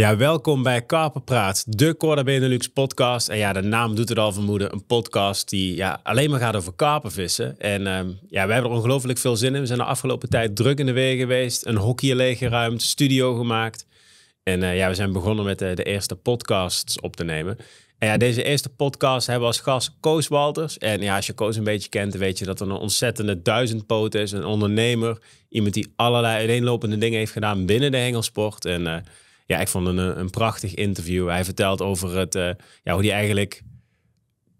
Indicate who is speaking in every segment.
Speaker 1: Ja, welkom bij Kaperpraat, de Corda Benelux podcast. En ja, de naam doet het al vermoeden. Een podcast die ja, alleen maar gaat over kapervissen. En ehm, ja, we hebben er ongelooflijk veel zin in. We zijn de afgelopen tijd druk in de weer geweest. Een hockey leeggeruimd, studio gemaakt. En eh, ja, we zijn begonnen met eh, de eerste podcasts op te nemen. En ja, deze eerste podcast hebben we als gast Koos Walters. En ja, als je Koos een beetje kent, dan weet je dat er een ontzettende duizendpoot is. Een ondernemer. Iemand die allerlei uiteenlopende dingen heeft gedaan binnen de hengelsport. En... Uh, ja, ik vond het een, eh, een prachtig interview. Hij vertelt over het, eh, ja, hoe hij eigenlijk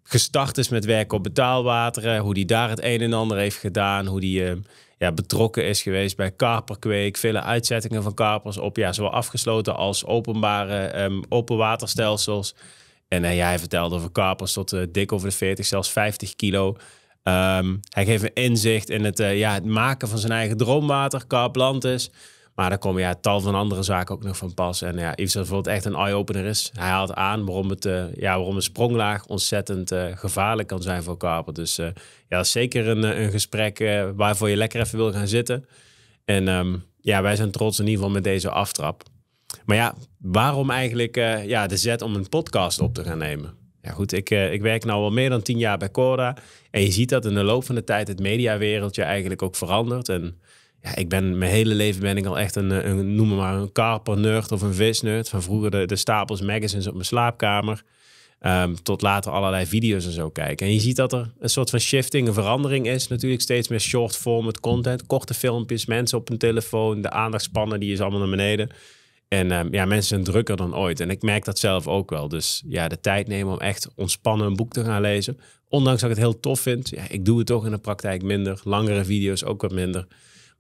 Speaker 1: gestart is met werken op betaalwateren. Hoe hij daar het een en ander heeft gedaan. Hoe hij eh, ja, betrokken is geweest bij Kaperkweek. Vele uitzettingen van kapers op ja, zowel afgesloten als openbare ehm, open waterstelsels. En ja, hij vertelde over kapers tot dik over de 40, zelfs 50 kilo. Ehm, hij geeft een inzicht in het, ja, het maken van zijn eigen droomwater, Carplantis. Maar daar komen ja, tal van andere zaken ook nog van pas. En ja, iets wat bijvoorbeeld echt een eye-opener is. Hij haalt aan waarom, het, eh, ja, waarom een spronglaag ontzettend eh, gevaarlijk kan zijn voor kabel Dus eh, ja, zeker een, een gesprek waarvoor je lekker even wil gaan zitten. En ehm, ja, wij zijn trots in ieder geval met deze aftrap. Maar ja, waarom eigenlijk ja, de zet om een podcast op te gaan nemen? Ja, goed, ik, ik werk nu al meer dan tien jaar bij Corda. En je ziet dat in de loop van de tijd het mediawereldje eigenlijk ook verandert. En ja, ik ben mijn hele leven ben ik al echt een, eh, een noem maar een karpernerd of een visnerd. Van vroeger de, stapels magazines op mijn slaapkamer. Ehm, tot later allerlei video's en zo kijken. En je ziet dat er een soort van shifting, een verandering is. Natuurlijk steeds meer short format content, korte filmpjes, mensen op hun telefoon. De aandachtspannen die is allemaal naar beneden. En ehm, ja, mensen zijn drukker dan ooit. En ik merk dat zelf ook wel. Dus ja, de tijd nemen om echt ontspannen een boek te gaan lezen. Ondanks dat ik het heel tof vind. Ja, ik doe het toch in de praktijk minder. Langere video's ook wat minder.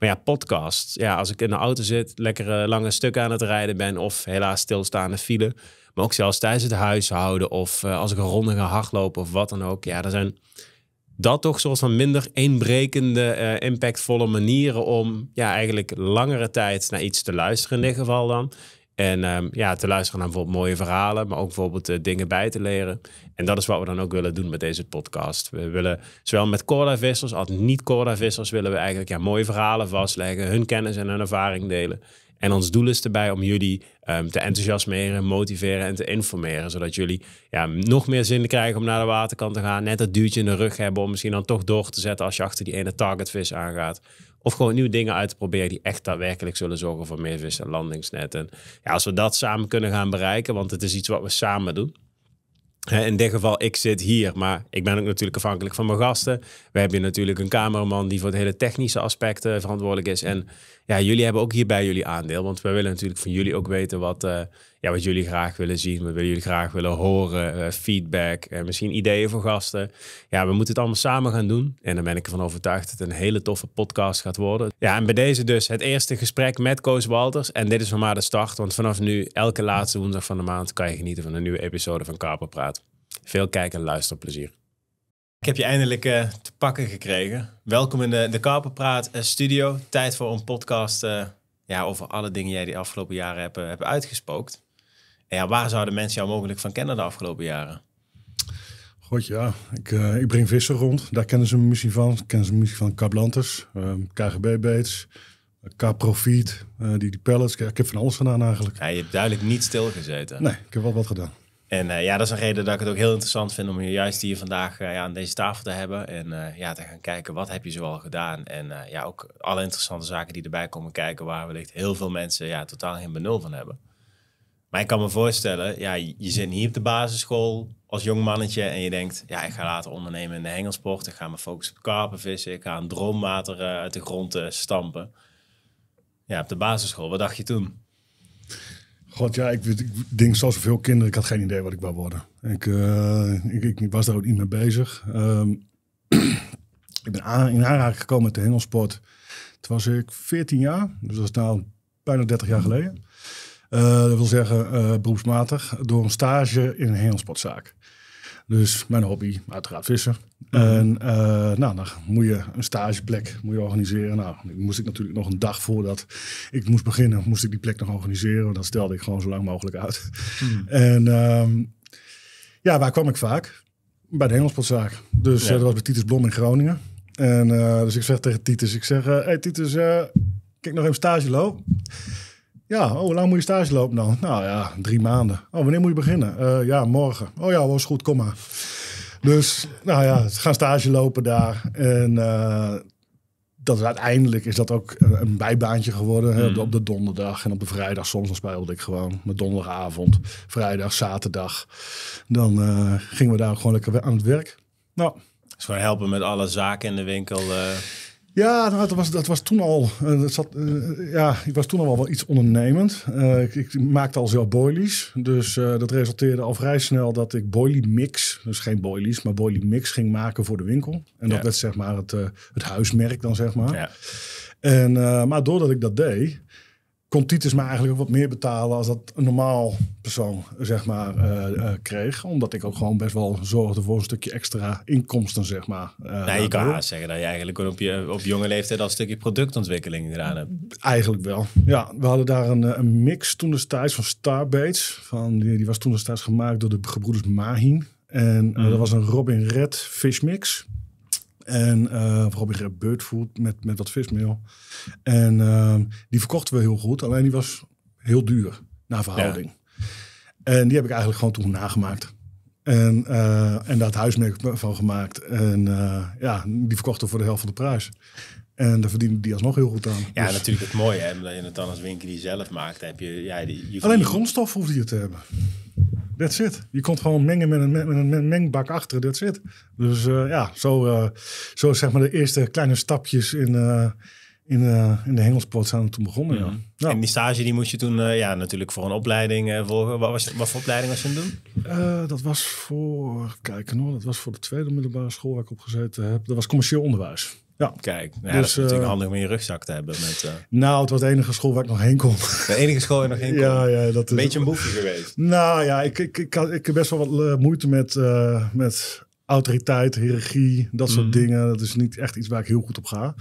Speaker 1: Maar ja, podcasts. Ja, als ik in de auto zit, lekker eh, lange stukken aan het rijden ben of helaas stilstaande file. Maar ook zelfs tijdens het huishouden of eh, als ik een ronde ga hardlopen of wat dan ook. Ja, er zijn dat toch soort van minder inbrekende, eh, impactvolle manieren om ja, eigenlijk langere tijd naar iets te luisteren in dit geval dan. En ehm, ja, te luisteren naar bijvoorbeeld mooie verhalen, maar ook bijvoorbeeld eh, dingen bij te leren. En dat is wat we dan ook willen doen met deze podcast. We willen zowel met Corda-vissers als niet-Corda-vissers willen we eigenlijk ja, mooie verhalen vastleggen, hun kennis en hun ervaring delen. En ons doel is erbij om jullie ehm, te enthousiasmeren, motiveren en te informeren. Zodat jullie ja, nog meer zin krijgen om naar de waterkant te gaan. Net dat duwtje in de rug hebben om misschien dan toch door te zetten als je achter die ene targetvis aangaat. Of gewoon nieuwe dingen uit te proberen die echt daadwerkelijk zullen zorgen voor meer vis en landingsnet. En ja, als we dat samen kunnen gaan bereiken, want het is iets wat we samen doen. In dit geval, ik zit hier, maar ik ben ook natuurlijk afhankelijk van mijn gasten. We hebben natuurlijk een cameraman die voor de hele technische aspect eh, verantwoordelijk is. En ja, jullie hebben ook hierbij jullie aandeel. Want wij willen natuurlijk van jullie ook weten wat, eh, ja, wat jullie graag willen zien. We willen jullie graag willen horen, eh, feedback, en eh, misschien ideeën voor gasten. Ja, we moeten het allemaal samen gaan doen. En dan ben ik ervan overtuigd dat het een hele toffe podcast gaat worden. Ja, en bij deze dus het eerste gesprek met Koos Walters. En dit is van maar de start, want vanaf nu, elke laatste woensdag van de maand, kan je genieten van een nieuwe episode van Kaper Praat. Veel kijk- en luisterplezier. Ik heb je eindelijk eh, te pakken gekregen. Welkom in de, de Karpenpraat uh, studio. Tijd voor een podcast eh, ja, over alle dingen jij die afgelopen jaren hebt, hebt uitgespookt. En ja, waar zouden mensen jou mogelijk van kennen de afgelopen jaren?
Speaker 2: Goed, ja. Ik, ik breng vissen rond. Daar kennen ze me misschien van. Kennen ze me misschien van Kablantes, KGB-baits, ehm, k die, die pellets. Ik, heb van alles gedaan eigenlijk.
Speaker 1: je hebt duidelijk niet stilgezeten. Nee, ik heb wel wat gedaan. En eh, ja, dat is een reden dat ik het ook heel interessant vind om je juist hier vandaag eh, ja, aan deze tafel te hebben. En eh, ja, te gaan kijken wat heb je zoal gedaan. En ja, ook alle interessante zaken die erbij komen kijken, waar wellicht heel veel mensen ja, totaal geen benul van hebben. Maar ik kan me voorstellen, ja, je zit hier op de basisschool als jong mannetje en je denkt, ja, ik ga later ondernemen in de hengelsport. Ik ga me focussen op karpenvissen. Ik ga een droomwater uit de grond stampen. Ja, op de basisschool, wat dacht je toen?
Speaker 2: ja, ik, ik, denk zoals veel kinderen, ik had geen idee wat ik wou worden. Ik, eh, ik, ik, was daar ook niet mee bezig. Um, ik ben aan, in aanraking gekomen met de hengelsport. het was ik 14 jaar, dus dat is nou bijna 30 jaar geleden. Eh, dat wil zeggen uh, beroepsmatig, door een stage in een hengelsportzaak. Dus mijn hobby, uiteraard vissen. Mhm. En eh, nou, dan moet je een stageplek moet je organiseren. Nou, moest ik natuurlijk nog een dag voordat ik moest beginnen, moest ik die plek nog organiseren. dat stelde ik gewoon zo lang mogelijk uit. Mhm. En ehm, ja, waar kwam ik vaak? Bij de Engelspotzaak Dus ja. Eh, dat was bij Titus Blom in Groningen. En eh, dus ik zeg tegen Titus, ik zeg, hé hey, Titus, kijk nog even stage, lo. Ja, oh, hoe lang moet je stage lopen dan? Nou ja, drie maanden. Oh, wanneer moet je beginnen? Eh, ja, morgen. Oh ja, was goed, kom maar. Dus, nou ja, ze gaan stage lopen daar. En eh, dat uiteindelijk is dat ook een bijbaantje geworden. Hè, hmm. op, de, donderdag en op de vrijdag soms dan speelde ik gewoon. mijn donderdagavond, vrijdag, zaterdag. Dan eh, gingen we daar gewoon lekker aan het werk. Nou.
Speaker 1: Dus gewoon helpen met alle zaken in de winkel.
Speaker 2: Ja, dat, nou, was, dat was toen al. Eh, dat zat, eh, ja, ik was toen al wel iets ondernemend. Eh, ik, maakte al zelf boilies. Dus dat resulteerde al vrij snel dat ik boilie mix, dus geen boilies, maar boilie mix ging maken voor de winkel. En dat werd zeg maar het, het huismerk dan, zeg maar. Ja. En, maar doordat ik dat deed, kon Titus me eigenlijk ook wat meer betalen als dat een normaal persoon zeg maar, eh, eh, kreeg. Omdat ik ook gewoon best wel zorgde voor een stukje extra inkomsten, zeg maar. Uh, je kan haast
Speaker 1: zeggen dat je eigenlijk op, je, op jonge leeftijd al een stukje productontwikkeling gedaan hebt.
Speaker 2: Eigenlijk wel, ja. We hadden daar een, een mix toen destijds van Starbates. Van, die, die was toen destijds gemaakt door de gebroeders Mahin. En mm. dat was een Robin Red fish mix. En uh, vooral gebeurd voelt met, met dat vismeel. En ehm, die verkochten we heel goed, alleen die was heel duur naar verhouding. En die heb ik eigenlijk gewoon toen nagemaakt. En, eh, en daar het huismerk van gemaakt. En eh, ja, die verkochten voor de helft van de prijs. En daar verdienen die alsnog heel goed aan. Ja, dus- natuurlijk het mooie
Speaker 1: hè, dat je het dan als winkel zelf maakt. Heb je, ja, die, Alleen de grondstoffen
Speaker 2: hoefde je te hebben. Dat zit. Je kon gewoon mengen met een, met een mengbak achter. Dat zit. Dus eh, ja, zo, eh, zo zeg maar de eerste kleine stapjes in, uh, in, in de hengelsport zijn toen begonnen. Ja. Mhm.
Speaker 1: Nou. En die stage die moest je toen ja, natuurlijk voor een opleiding volgen. Wat, was, wat voor opleiding was je aan
Speaker 2: doen? dat was voor, kijken hoor, dat was voor de tweede middelbare school waar ik op gezeten heb. Dat was commercieel onderwijs. Ja. Kijk, nou ja, dus, dat is natuurlijk eh, handig
Speaker 1: om in je rugzak te hebben. Met, eh,
Speaker 2: Nou, het was de enige school waar ik nog heen kon. De enige school waar nog heen kon? Ja, dat is... Beetje een boefje geweest. Nou ja, ik, ik, ik, ik heb best wel wat eh, moeite met, met autoriteit, hiërarchie, dat soort mhm. dingen. Dat is niet echt iets waar ik heel goed op ga.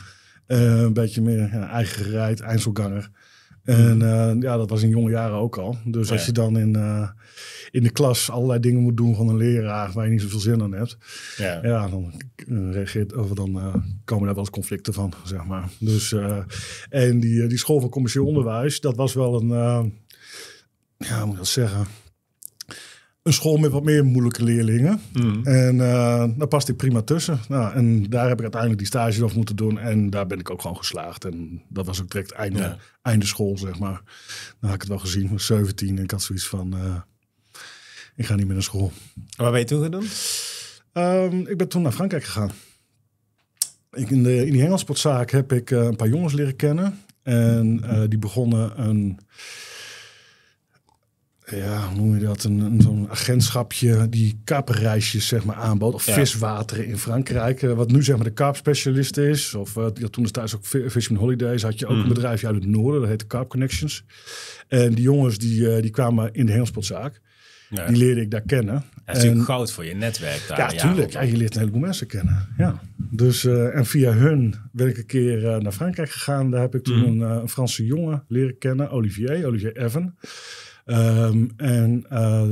Speaker 2: een beetje meer ja, eigen gereid, eindselganger. En eh, ja, dat was in jonge jaren ook al. Dus als je dan in, eh, in de klas allerlei dingen moet doen van een leraar waar je niet zoveel zin aan hebt, ja, ja dan, eh, reageert, of dan komen daar wel eens conflicten van, zeg maar. Dus, en die, die school van commercieel onderwijs, dat was wel een, ja, hoe moet ik dat zeggen? een school met wat meer moeilijke leerlingen. Mm. En uh, daar past ik prima tussen. Nou, en daar heb ik uiteindelijk die stage nog moeten doen. En daar ben ik ook gewoon geslaagd. En dat was ook direct einde, einde school, zeg maar. Nou, had ik het wel gezien, van was 17. En ik had zoiets van, eh, ik ga niet meer naar school. Waar ben je toen gedaan? Um, ehm, ik ben toen naar Frankrijk gegaan. Ik, in, de, in die hengelsportzaak heb ik eh, een paar jongens leren kennen. En die begonnen een ja, hoe noem je dat? Een, zo'n agentschapje die kaperreisjes zeg maar, aanbood. Of viswateren in Frankrijk. Eh, wat nu zeg maar de kaapspecialist is. Of eh, dat toen is thuis ook Fishman Holidays. Had je ook een mm. bedrijfje uit het noorden. Dat heette Carp Connections. En die jongens die, eh, die kwamen in de Helmspotzaak. Ja. Die leerde ik daar kennen. Dat is en, natuurlijk
Speaker 1: goud voor je netwerk daar. Ja, tuurlijk. Ja,
Speaker 2: je leert een heleboel mensen kennen. Ja. Dus, en via hun ben ik een keer naar Frankrijk gegaan. Daar heb ik toen mm. een, een, Franse jongen leren kennen, Olivier, Olivier Evan. Ehm, en eh,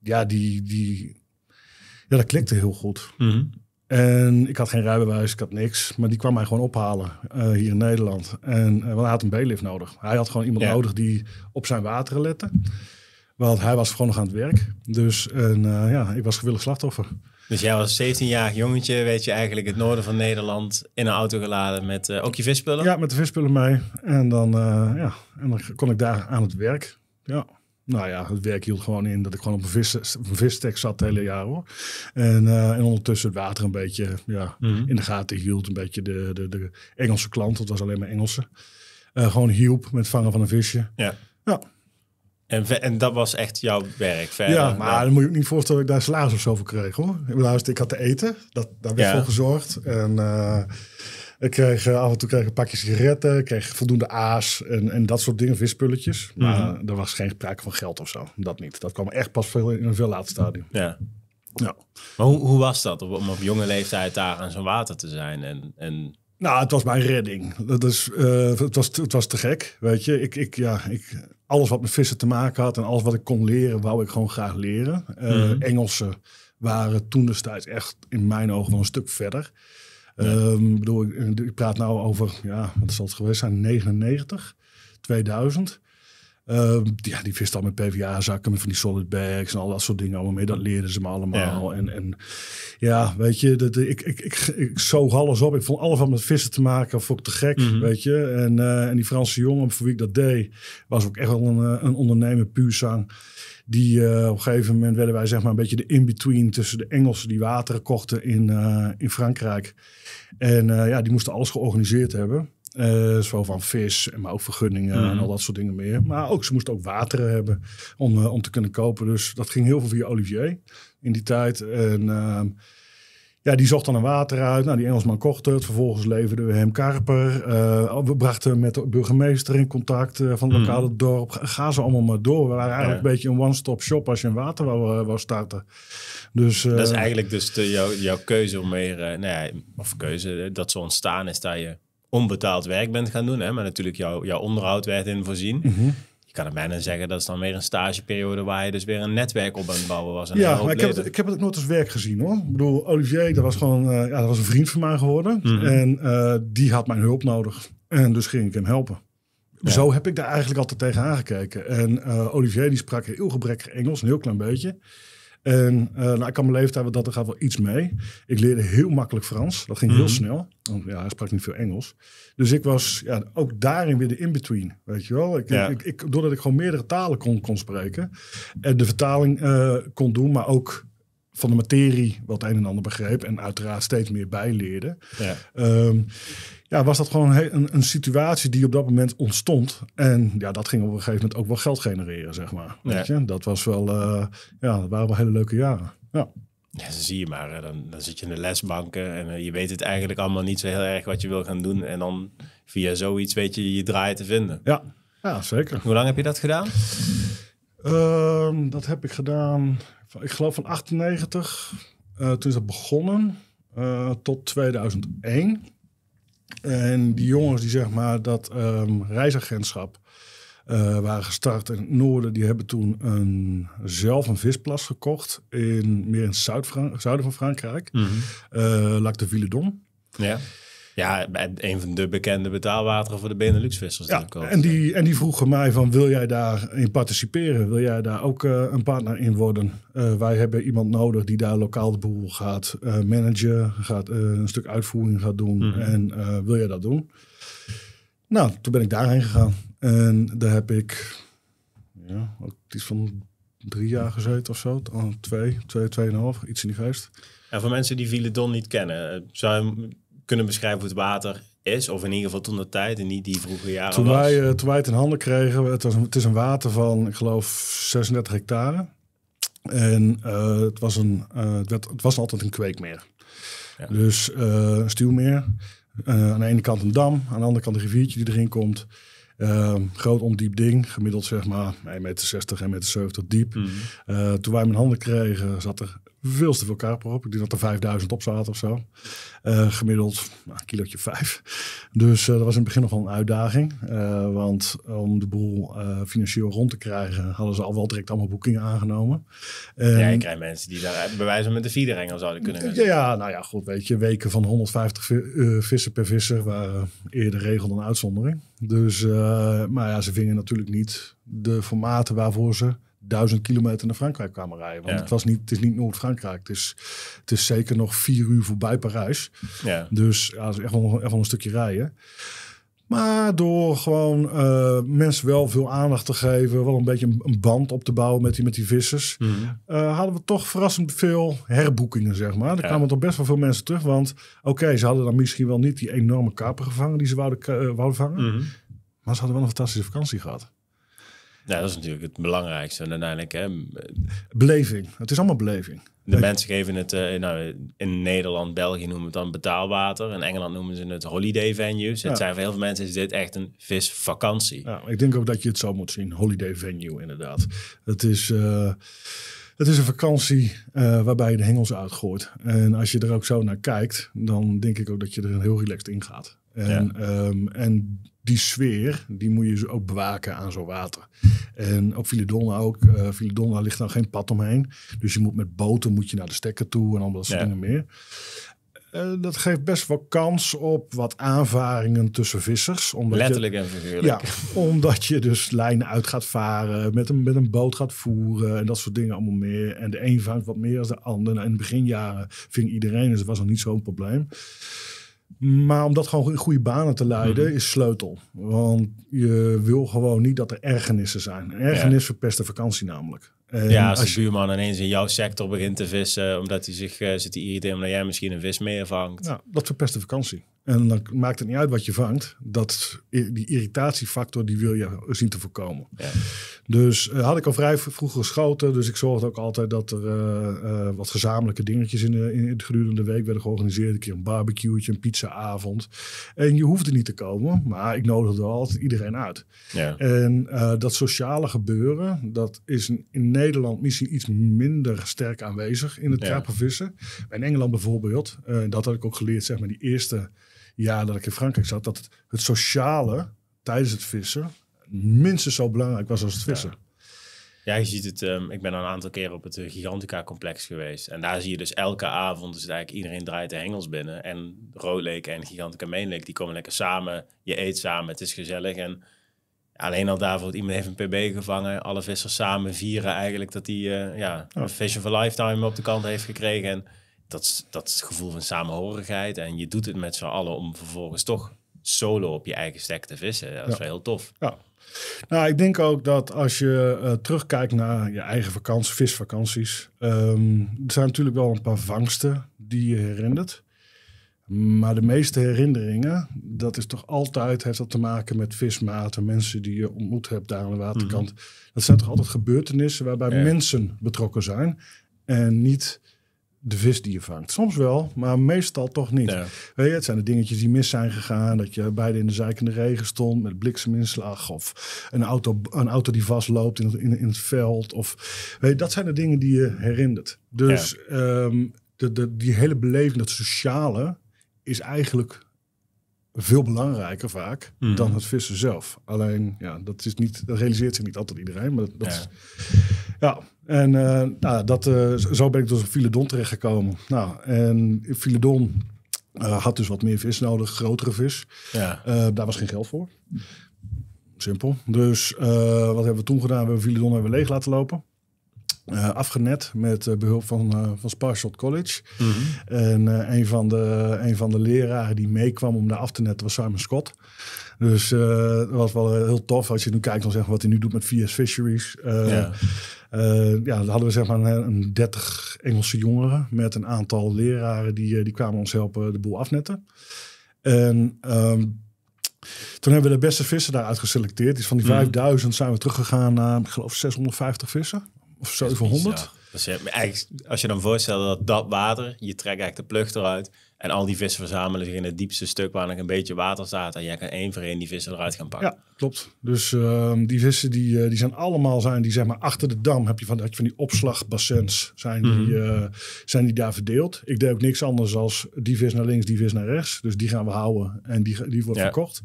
Speaker 2: ja, die, die, ja, dat klikte heel goed. Mhm. En ik had geen rijbewijs, ik had niks. Maar die kwam mij gewoon ophalen eh, hier in Nederland. En uh, hij had een B-lift nodig. Hij had gewoon iemand nodig die op zijn wateren lette. Want hij was gewoon nog aan het werk. Dus en, ja, ik was gewillig slachtoffer.
Speaker 1: Dus jij was 17-jarig jongetje, weet je eigenlijk het noorden van Nederland in een auto geladen met ook je vispullen?
Speaker 2: Ja, met de vispullen mee. En dan, ja, en dan kon ik daar aan het werk. Ja. Nou ja, het werk hield gewoon in dat ik gewoon op een, visstek zat het hele jaar hoor. En, eh, en ondertussen het water een beetje ja, mhm. in de gaten hield. Een beetje de, de, de Engelse klant, dat was alleen maar Engelse. Eh, gewoon hielp met vangen van een visje. Ja. ja.
Speaker 1: En, en dat was echt jouw werk verder? Ja, maar
Speaker 2: dan moet je ook niet voorstellen dat ik daar salaris of zo voor kreeg hoor. Ik, ik had te eten, dat, daar werd voor gezorgd. En... Eh, ik kreeg eh, af en toe kreeg een pakje sigaretten, ik kreeg voldoende aas en, en dat soort dingen, vispulletjes. Mhm. Maar er was geen sprake van geld of zo. Dat niet. Dat kwam echt pas veel in een veel later stadium.
Speaker 1: Ja. Maar hoe, hoe was dat om op jonge leeftijd daar aan zo'n water te zijn en... en... Nou, het was mijn
Speaker 2: redding. Dat is, eh, het, was, het was te gek, weet je. Ik, ik, ja, ik, alles wat met vissen te maken had en alles wat ik kon leren, wou ik gewoon graag leren. Uh, Engelsen waren toen destijds echt in mijn ogen wel een stuk verder. Um, bedoel, ik praat nou over, ja, wat zal het geweest zijn, 99, 2000. Ehm, ja, die vist al met PVA-zakken, met van die solid bags en al dat soort dingen allemaal mee. Dat leren ze me allemaal. En, en ja, weet je, dat, ik, ik, ik, ik zoog alles op. Ik vond alles van met vissen te maken, vond ik te gek, mhm. weet je. En, eh, en die Franse jongen, voor wie ik dat deed, was ook echt wel een, eh, een ondernemer puur zang. Die eh, op een gegeven moment werden wij zeg maar een beetje de in-between tussen de Engelsen die wateren kochten in, in Frankrijk. En ja, die moesten alles georganiseerd hebben. Eh, zo van vis, maar ook vergunningen en mhm. al dat soort dingen meer. Maar ook, ze moest ook water hebben om, eh, om te kunnen kopen. Dus dat ging heel veel via Olivier in die tijd. En ehm, ja, die zocht dan een water uit. Nou, die Engelsman kocht het. Vervolgens leverden we hem karper. Eh, oh, we brachten met de burgemeester in contact van het mhm. lokale dorp. Ga ze allemaal maar door. We waren eigenlijk een beetje een one-stop shop als je een water wou, starten. Dus, dat is eigenlijk
Speaker 1: dus de, jouw keuze om meer... nou ja, of keuze dat ze ontstaan is dat je onbetaald werk bent gaan doen. Hè, maar natuurlijk jouw jouw onderhoud werd in voorzien. Mhm. Je kan het bijna zeggen dat is dan weer een stageperiode waar je dus weer een netwerk op aan het bouwen was. En ja, ik heb, het,
Speaker 2: ik heb het ook nooit als werk gezien hoor. Ik bedoel, Olivier, dat was gewoon eh, ja, dat was een vriend van mij geworden. Mhm. En eh, die had mijn hulp nodig. En dus ging ik hem helpen. Zo heb ik daar eigenlijk altijd tegen aangekeken. En eh, Olivier die sprak heel gebrekkig Engels, een heel klein beetje. En eh, nou, ik kan mijn leeftijd, dat er gaat, wel iets mee. Ik leerde heel makkelijk Frans. Dat ging heel mhm. snel. ja, hij sprak niet veel Engels. Dus ik was ja, ook daarin weer de in-between. Weet je wel? Ik, ik, doordat ik gewoon meerdere talen kon, kon spreken. En de vertaling eh, kon doen, maar ook van de materie wat een en ander begreep. En uiteraard steeds meer bijleerde. Ja. Ehm, ja, was dat gewoon een, een, situatie die op dat moment ontstond. En ja, dat ging op een gegeven moment ook wel geld genereren, zeg maar. Ja. Weet je? Dat was wel, eh, ja, dat waren wel hele leuke jaren. Ja.
Speaker 1: dan zie je maar. Dan, dan zit je in de lesbanken en eh, je weet het eigenlijk allemaal niet zo heel erg wat je wil gaan doen. En dan via zoiets weet je je draai te vinden. Ja, ja zeker. Hoe lang heb je dat gedaan?
Speaker 2: Ehm, dat heb ik gedaan, ik geloof van 98. Eh, toen is dat begonnen tot 2001. En die jongens die zeg maar dat ehm, reisagentschap eh, waren gestart in het noorden, die hebben toen een, zelf een visplas gekocht in meer in het zuiden van Frankrijk, mm -hmm. Lac de Villedom.
Speaker 1: Ja. Ja, een van de bekende betaalwateren voor de Benelux-vissers. Ja, en,
Speaker 2: die, en die vroegen mij van, wil jij daarin participeren? Wil jij daar ook eh, een partner in worden? Eh, wij hebben iemand nodig die daar lokaal de boel gaat uh, managen, gaat, een stuk uitvoering gaat doen. Mhm. En wil jij dat doen? Nou, toen ben ik daarheen gegaan. En daar heb ik ja, ook iets van drie jaar gezeten of zo. Oh, twee, twee, tweeënhalf, iets in die geest.
Speaker 1: En voor mensen die viledon niet kennen, zou je kunnen beschrijven hoe het water is, of in ieder geval toen de tijd, en niet die vroege jaren toen Wij, eh,
Speaker 2: toen wij het in handen kregen, het, was, het is een water van, ik geloof, 36 hectare. En eh, het, was een, uh, het, werd, het, was altijd een kweekmeer. Dus een stuwmeer. aan de ene kant een dam, aan de andere kant een riviertje die erin komt. groot ondiep ding, gemiddeld zeg maar 1,60 meter, 1,70 meter diep. Mhm. toen wij hem in handen kregen, zat er veel te veel karper op. Ik denk dat er 5000 op zaten of zo. Eh, gemiddeld nou, een kilootje vijf. Dus eh, dat was in het begin nog wel een uitdaging. Eh, want om de boel financieel rond te krijgen, hadden ze al wel direct allemaal boekingen aangenomen. ja, je krijgt
Speaker 1: mensen die daar bewijzen met de vierderengel zouden kunnen. Ja, ja, nou ja,
Speaker 2: goed, weet je, weken van 150 vissen per visser waren eerder regel dan uitzondering. Dus, maar ja, ze vingen natuurlijk niet de formaten waarvoor ze duizend kilometer naar Frankrijk kwamen rijden. Want het, was niet, het is niet Noord-Frankrijk. Het is, het is zeker nog vier uur voorbij Parijs. Ja. Dus ja, dat is echt wel, een stukje rijden. Maar door gewoon eh, mensen wel veel aandacht te geven, wel een beetje een, band op te bouwen met die, met die vissers, mhm. eh, hadden we toch verrassend veel herboekingen, zeg maar. Er kwamen toch best wel veel mensen terug, want oké, ze hadden dan misschien wel niet die enorme kaper gevangen die ze wouden, uh, vangen, mhm. maar ze hadden wel een fantastische vakantie gehad.
Speaker 1: Ja, dat is natuurlijk het belangrijkste. En uiteindelijk, hè,
Speaker 2: beleving. Het is allemaal beleving.
Speaker 1: De mensen geven het, eh, nou, in Nederland, België noemen het dan betaalwater. In Engeland noemen ze het holiday venues. Het zijn voor heel veel mensen is dit echt een
Speaker 2: visvakantie. Ja, ik denk ook dat je het zo moet zien. Holiday venue, inderdaad. Het is... Eh, het is een vakantie eh, waarbij je de hengels uitgooit. En als je er ook zo naar kijkt, dan denk ik ook dat je er heel relaxed in gaat. En, ehm, en die sfeer, die moet je ook bewaken aan zo'n water. En op ook. Uh, ligt dan geen pad omheen. Dus je moet met boten moet je naar de stekker toe en allemaal dat soort ja. dingen meer. Eh, dat geeft best wel kans op wat aanvaringen tussen vissers. Omdat Letterlijk en figuurlijk. Ja, omdat je dus lijnen uit gaat varen, met een, met een boot gaat voeren en dat soort dingen allemaal meer. En de een vangt wat meer dan de ander. Nou, in de beginjaren ving iedereen, dus het was nog niet zo'n probleem. Maar om dat gewoon in goede banen te leiden mhm. is sleutel. Want je wil gewoon niet dat er ergernissen zijn. Ergernis verpest de vakantie namelijk. ja, als,
Speaker 1: een buurman ineens in jouw sector begint te vissen... omdat hij zich eh, zit te irriteren omdat jij misschien een vis meevangt.
Speaker 2: Ja, dat verpest de vakantie. En dan maakt het niet uit wat je vangt. Dat, die irritatiefactor die wil je zien te voorkomen. Ja. Dus eh, had ik al vrij vroeg geschoten. Dus ik zorgde ook altijd dat er eh, eh, wat gezamenlijke dingetjes in, de, in het gedurende de week werden georganiseerd. Een keer een barbecueetje, een pizzaavond. En je hoefde niet te komen, maar ik nodigde altijd iedereen uit. Ja. En dat sociale gebeuren, dat is in Nederland misschien iets minder sterk aanwezig in het ja. In Engeland bijvoorbeeld, dat had ik ook geleerd, zeg maar, die eerste jaar dat ik in Frankrijk zat, dat het sociale tijdens het vissen minstens zo belangrijk was als het vissen.
Speaker 1: Ja, je ziet het. Ehm, ik ben een aantal keren op het eh, Gigantica-complex geweest. En daar zie je dus elke avond, dus eigenlijk iedereen draait de hengels binnen. En Roodleek en Gigantica Mainleek, die komen lekker samen. Je eet samen, het is gezellig. En alleen al daarvoor, iemand heeft een pb gevangen. Alle vissers samen vieren eigenlijk dat hij uh, ja, een of a Lifetime op de kant heeft gekregen. En dat, dat gevoel van samenhorigheid. En je doet het met z'n allen om vervolgens toch solo op je eigen stek te vissen. Dat is wel heel tof.
Speaker 2: Ja. Nou, ik denk ook dat als je eh, terugkijkt naar je eigen vakantie, visvakanties. Ehm, er zijn natuurlijk wel een paar vangsten die je herinnert. Maar de meeste herinneringen, dat is toch altijd, heeft dat te maken met vismaten, mensen die je ontmoet hebt daar aan de waterkant. Mhm. Dat zijn toch altijd gebeurtenissen waarbij mensen betrokken zijn en niet de vis die je vangt. Soms wel, maar meestal toch niet. Weet je, het zijn de dingetjes die mis zijn gegaan. Dat je beide in de zijkende regen stond met blikseminslag. Of een auto, een auto die vastloopt in het, in, in het veld. Of, weet je, dat zijn de dingen die je herinnert. Dus ehm, de, de, die hele beleving, dat sociale, is eigenlijk veel belangrijker vaak mm. dan het vissen zelf. Alleen, ja, dat, is niet, dat realiseert zich niet altijd iedereen. Maar dat, ja, en eh, nou, dat, eh, zo ben ik dus op Filedon terechtgekomen. Nou, en Filedon uh, eh, had dus wat meer vis nodig, grotere vis. Ja. daar was geen geld voor. Simpel. Dus wat hebben we toen gedaan? We hebben Filedon hebben leeg laten lopen. afgenet met behulp van, van Sparshot College. Mhm. En een, van de, een van de leraren die meekwam om daar af te netten was Simon Scott. Dus dat was wel heel tof. Als je nu kijkt dan zeg wat hij nu doet met VS Fisheries. Ja. Uh, ja, dan hadden we zeg maar een, een, 30 Engelse jongeren met een aantal leraren die, eh, die kwamen ons helpen de boel afnetten. En ehm, toen hebben we de beste vissen daaruit geselecteerd. Dus van die 5000 hmm. zijn we teruggegaan naar, ik geloof, 650 vissen of 700.
Speaker 1: Dus als je, als je dan voorstelt dat dat water, je trekt eigenlijk de plucht eruit, en al die vissen verzamelen zich in het diepste stuk waar nog een beetje water staat. En jij kan één voor één die vissen eruit gaan
Speaker 2: pakken. Ja, klopt. Dus ehm, die vissen die, eh, die zijn allemaal zijn die zeg maar achter de dam heb je van, heb je van die opslagbassins zijn, die, mhm. eh, zijn die daar verdeeld. Ik deed ook niks anders als die vis naar links, die vis naar rechts. Dus die gaan we houden en die, die wordt verkocht.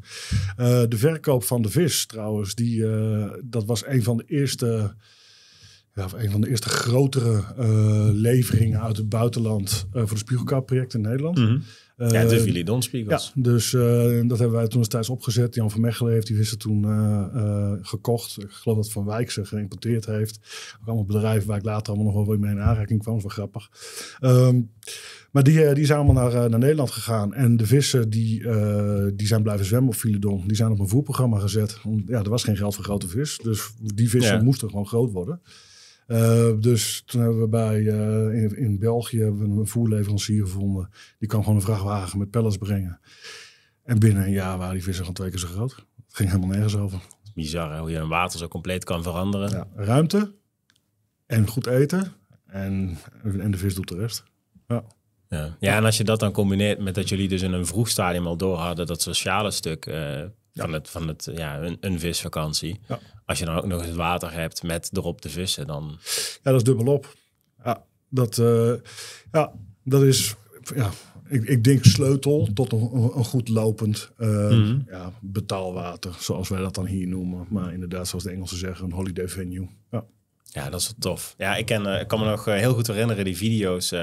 Speaker 2: Eh, de verkoop van de vis trouwens, die, dat was een van de eerste ja, een van de eerste grotere eh, leveringen uit het buitenland eh, voor de spiegelkaapproject in Nederland. Mm ja, de Vilidon spiegels. Ja, dus dat hebben wij toen destijds opgezet. Jan van Mechelen heeft die vissen toen gekocht. Ik geloof dat Van Wijkse geïmporteerd heeft. Ook allemaal bedrijven waar ik later allemaal nog wel mee in aanraking kwam. Dat was wel grappig. Ehm, maar die, die zijn allemaal naar, naar Nederland gegaan. En de vissen die, die zijn blijven zwemmen op Filidon. Die zijn op een voerprogramma gezet. Om, ja, er was geen geld voor grote vis. Dus die vissen moesten gewoon groot worden. Eh, dus toen hebben we bij, eh, in, in, België een voerleverancier gevonden. Die kan gewoon een vrachtwagen met pellets brengen. En binnen een jaar waren die vissen gewoon twee keer zo groot. Het ging helemaal nergens over.
Speaker 1: Bizar hoe je een water zo compleet kan veranderen. Ja,
Speaker 2: ruimte en goed eten en, en de vis doet de rest. Ja.
Speaker 1: Ja. en als je dat dan combineert met dat jullie dus in een vroeg stadium al door hadden dat sociale stuk, eh, van, het, van het, ja, een, visvakantie. Als je dan ook nog het water hebt met erop te vissen, dan...
Speaker 2: Ja, dat is dubbelop. Ja, dat, eh, ja, dat is... Ja, ik, ik, denk sleutel tot een, een goed lopend eh, mhm. ja, betaalwater, zoals wij dat dan hier noemen. Maar inderdaad, zoals de Engelsen zeggen, een holiday venue. Ja, ja dat is
Speaker 1: tof. Ja, ik, ken, uh, ik kan me nog heel goed herinneren die video's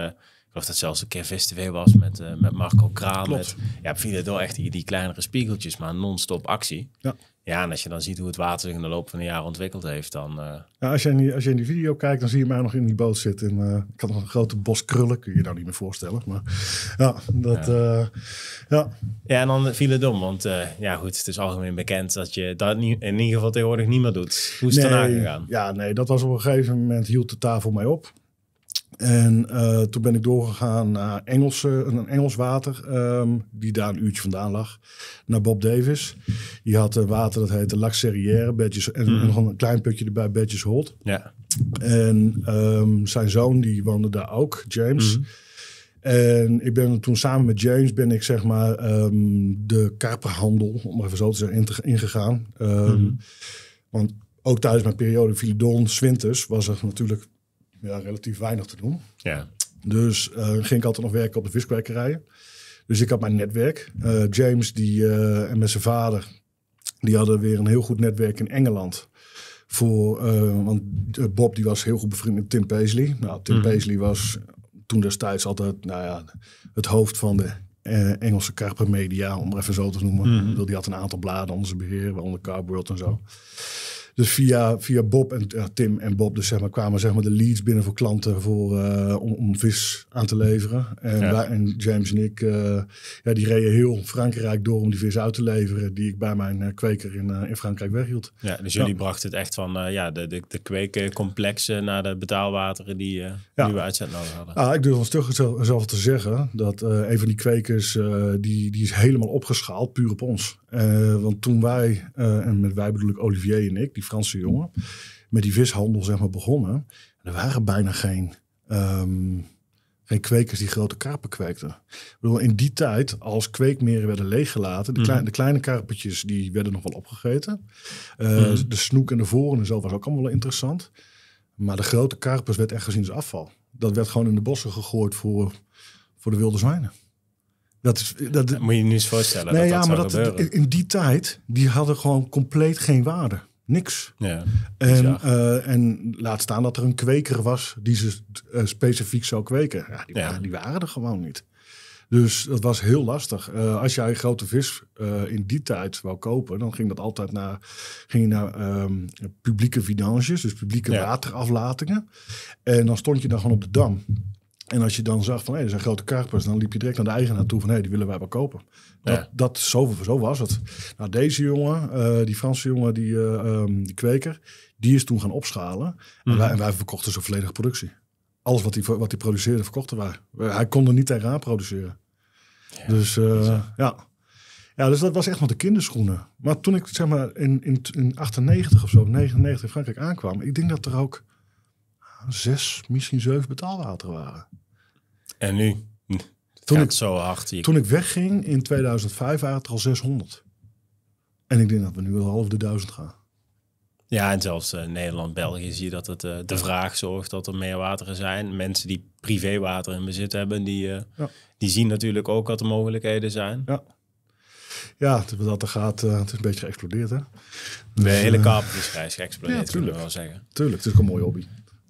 Speaker 1: of dat zelfs een keer festival was met, eh, met Marco Kraan. Met, ja, door echt die, die kleinere spiegeltjes, maar non-stop actie. Ja. Ja, en als je dan ziet hoe het water zich in de loop van de jaren ontwikkeld heeft, dan... Eh,
Speaker 2: ja, als, je in die, als je in die video kijkt, dan zie je mij nog in die boot zitten. En, eh, ik had nog een grote bos krullen, kun je je nou niet meer voorstellen. Maar ja, dat... Ja, ja.
Speaker 1: ja. en dan viel het om. Want ja, goed, het is algemeen bekend dat je dat nu in ieder geval tegenwoordig niet meer doet. Hoe is het daarna gegaan?
Speaker 2: Ja, nee, dat was op een gegeven moment, hield de tafel mij op. En eh, toen ben ik doorgegaan naar Engelse, een Engels water, ehm, die daar een uurtje vandaan lag, naar Bob Davis. Die had een water dat heette La Serrière, Badges, en, mm. nog een klein putje erbij, Badges Holt. Ja. En ehm, zijn zoon, die woonde daar ook, James. Mm-hmm. En ik ben toen samen met James ben ik zeg maar ehm, de karperhandel, om maar even zo te zeggen, ingegaan. Mm. Want ook tijdens mijn periode Filidon, Swinters, was er natuurlijk ja, relatief weinig te doen. Ja. Dus eh, ging ik altijd nog werken op de viskwekerijen. Dus ik had mijn netwerk. Eh, James die, eh, en met zijn vader, die hadden weer een heel goed netwerk in Engeland. Voor, want Bob die was heel goed bevriend met Tim Paisley. Nou, Tim mm. Paisley was toen destijds altijd nou ja, het hoofd van de Engelse Carper Media, om het even zo te noemen. Mm. Die had een aantal bladen onder zijn beheer, waaronder Carworld en zo. Dus via, via Bob en eh, Tim en Bob dus zeg maar, kwamen zeg maar, de leads binnen voor klanten voor, eh, om, om, vis aan te leveren. En, wij, en James en ik eh, ja, die reden heel Frankrijk door om die vis uit te leveren die ik bij mijn kweker in, in Frankrijk weghield.
Speaker 1: Ja, dus jullie brachten het echt van ja, de, de, de complexe naar de betaalwateren die, die we uitzet nodig
Speaker 2: hadden. Ah, ik durf ons toch zelf te zeggen dat een van die kwekers die, die is helemaal opgeschaald puur op ons. want toen wij, en met wij bedoel ik Olivier en ik, die Franse jongen, met die vishandel zeg maar begonnen. Er waren bijna geen, ehm, geen kwekers die grote karpen kweekten. Ik bedoel, in die tijd, als kweekmeren werden leeggelaten, de, mhm. de kleine karpetjes die werden nog wel opgegeten. Eh, mhm. De snoek en de voren en zo was ook allemaal wel interessant. Maar de grote karpers werd echt gezien als afval. Dat werd gewoon in de bossen gegooid voor, voor de wilde zwijnen. Dat, dat, moet je je niet eens voorstellen. Nee, ja, maar dat, in die tijd, die hadden gewoon compleet geen waarde niks. Ja, en, eh, en, laat staan dat er een kweker was die ze eh, specifiek zou kweken. Ja, die, waren, die waren er gewoon niet. Dus dat was heel lastig. Eh, als jij grote vis in die tijd wou kopen, dan ging dat altijd naar, ging je naar ehm, publieke vidanges, dus publieke wateraflatingen. En dan stond je dan gewoon op de dam. En als je dan zag van, hé, hey, zijn grote karpers, dan liep je direct naar de eigenaar toe van, hé, hey, die willen wij wel kopen. Dat, dat zo, zo, was het. Nou, deze jongen, eh, die Franse jongen, die, eh, ehm, die kweker, die is toen gaan opschalen. en, mhm. wij, wij, verkochten zijn volledige productie. Alles wat hij wat die produceerde, verkochten wij. Hij kon er niet tegenaan produceren. dus eh, ja. Ja, dus dat was echt nog de kinderschoenen. Maar toen ik zeg maar in, in, in 98 of zo, 99 in Frankrijk aankwam, ik denk dat er ook zes, misschien zeven betaalwater waren. En nu? Toen ik, zo hard. Toen ik wegging in 2005 waren het er al 600. En ik denk dat we nu al half de duizend gaan.
Speaker 1: Ja, en zelfs eh, Nederland, België zie je dat het eh, de vraag zorgt dat er meer wateren zijn. Mensen die privéwater in bezit hebben, die, eh, die zien natuurlijk ook wat de mogelijkheden zijn. Ja,
Speaker 2: ja dat er gaat, het is een beetje geëxplodeerd hè. De dus, hele kap. is geëxplodeerd, ja, tuurlijk. we wel zeggen. Tuurlijk, het is ook een mooie hobby.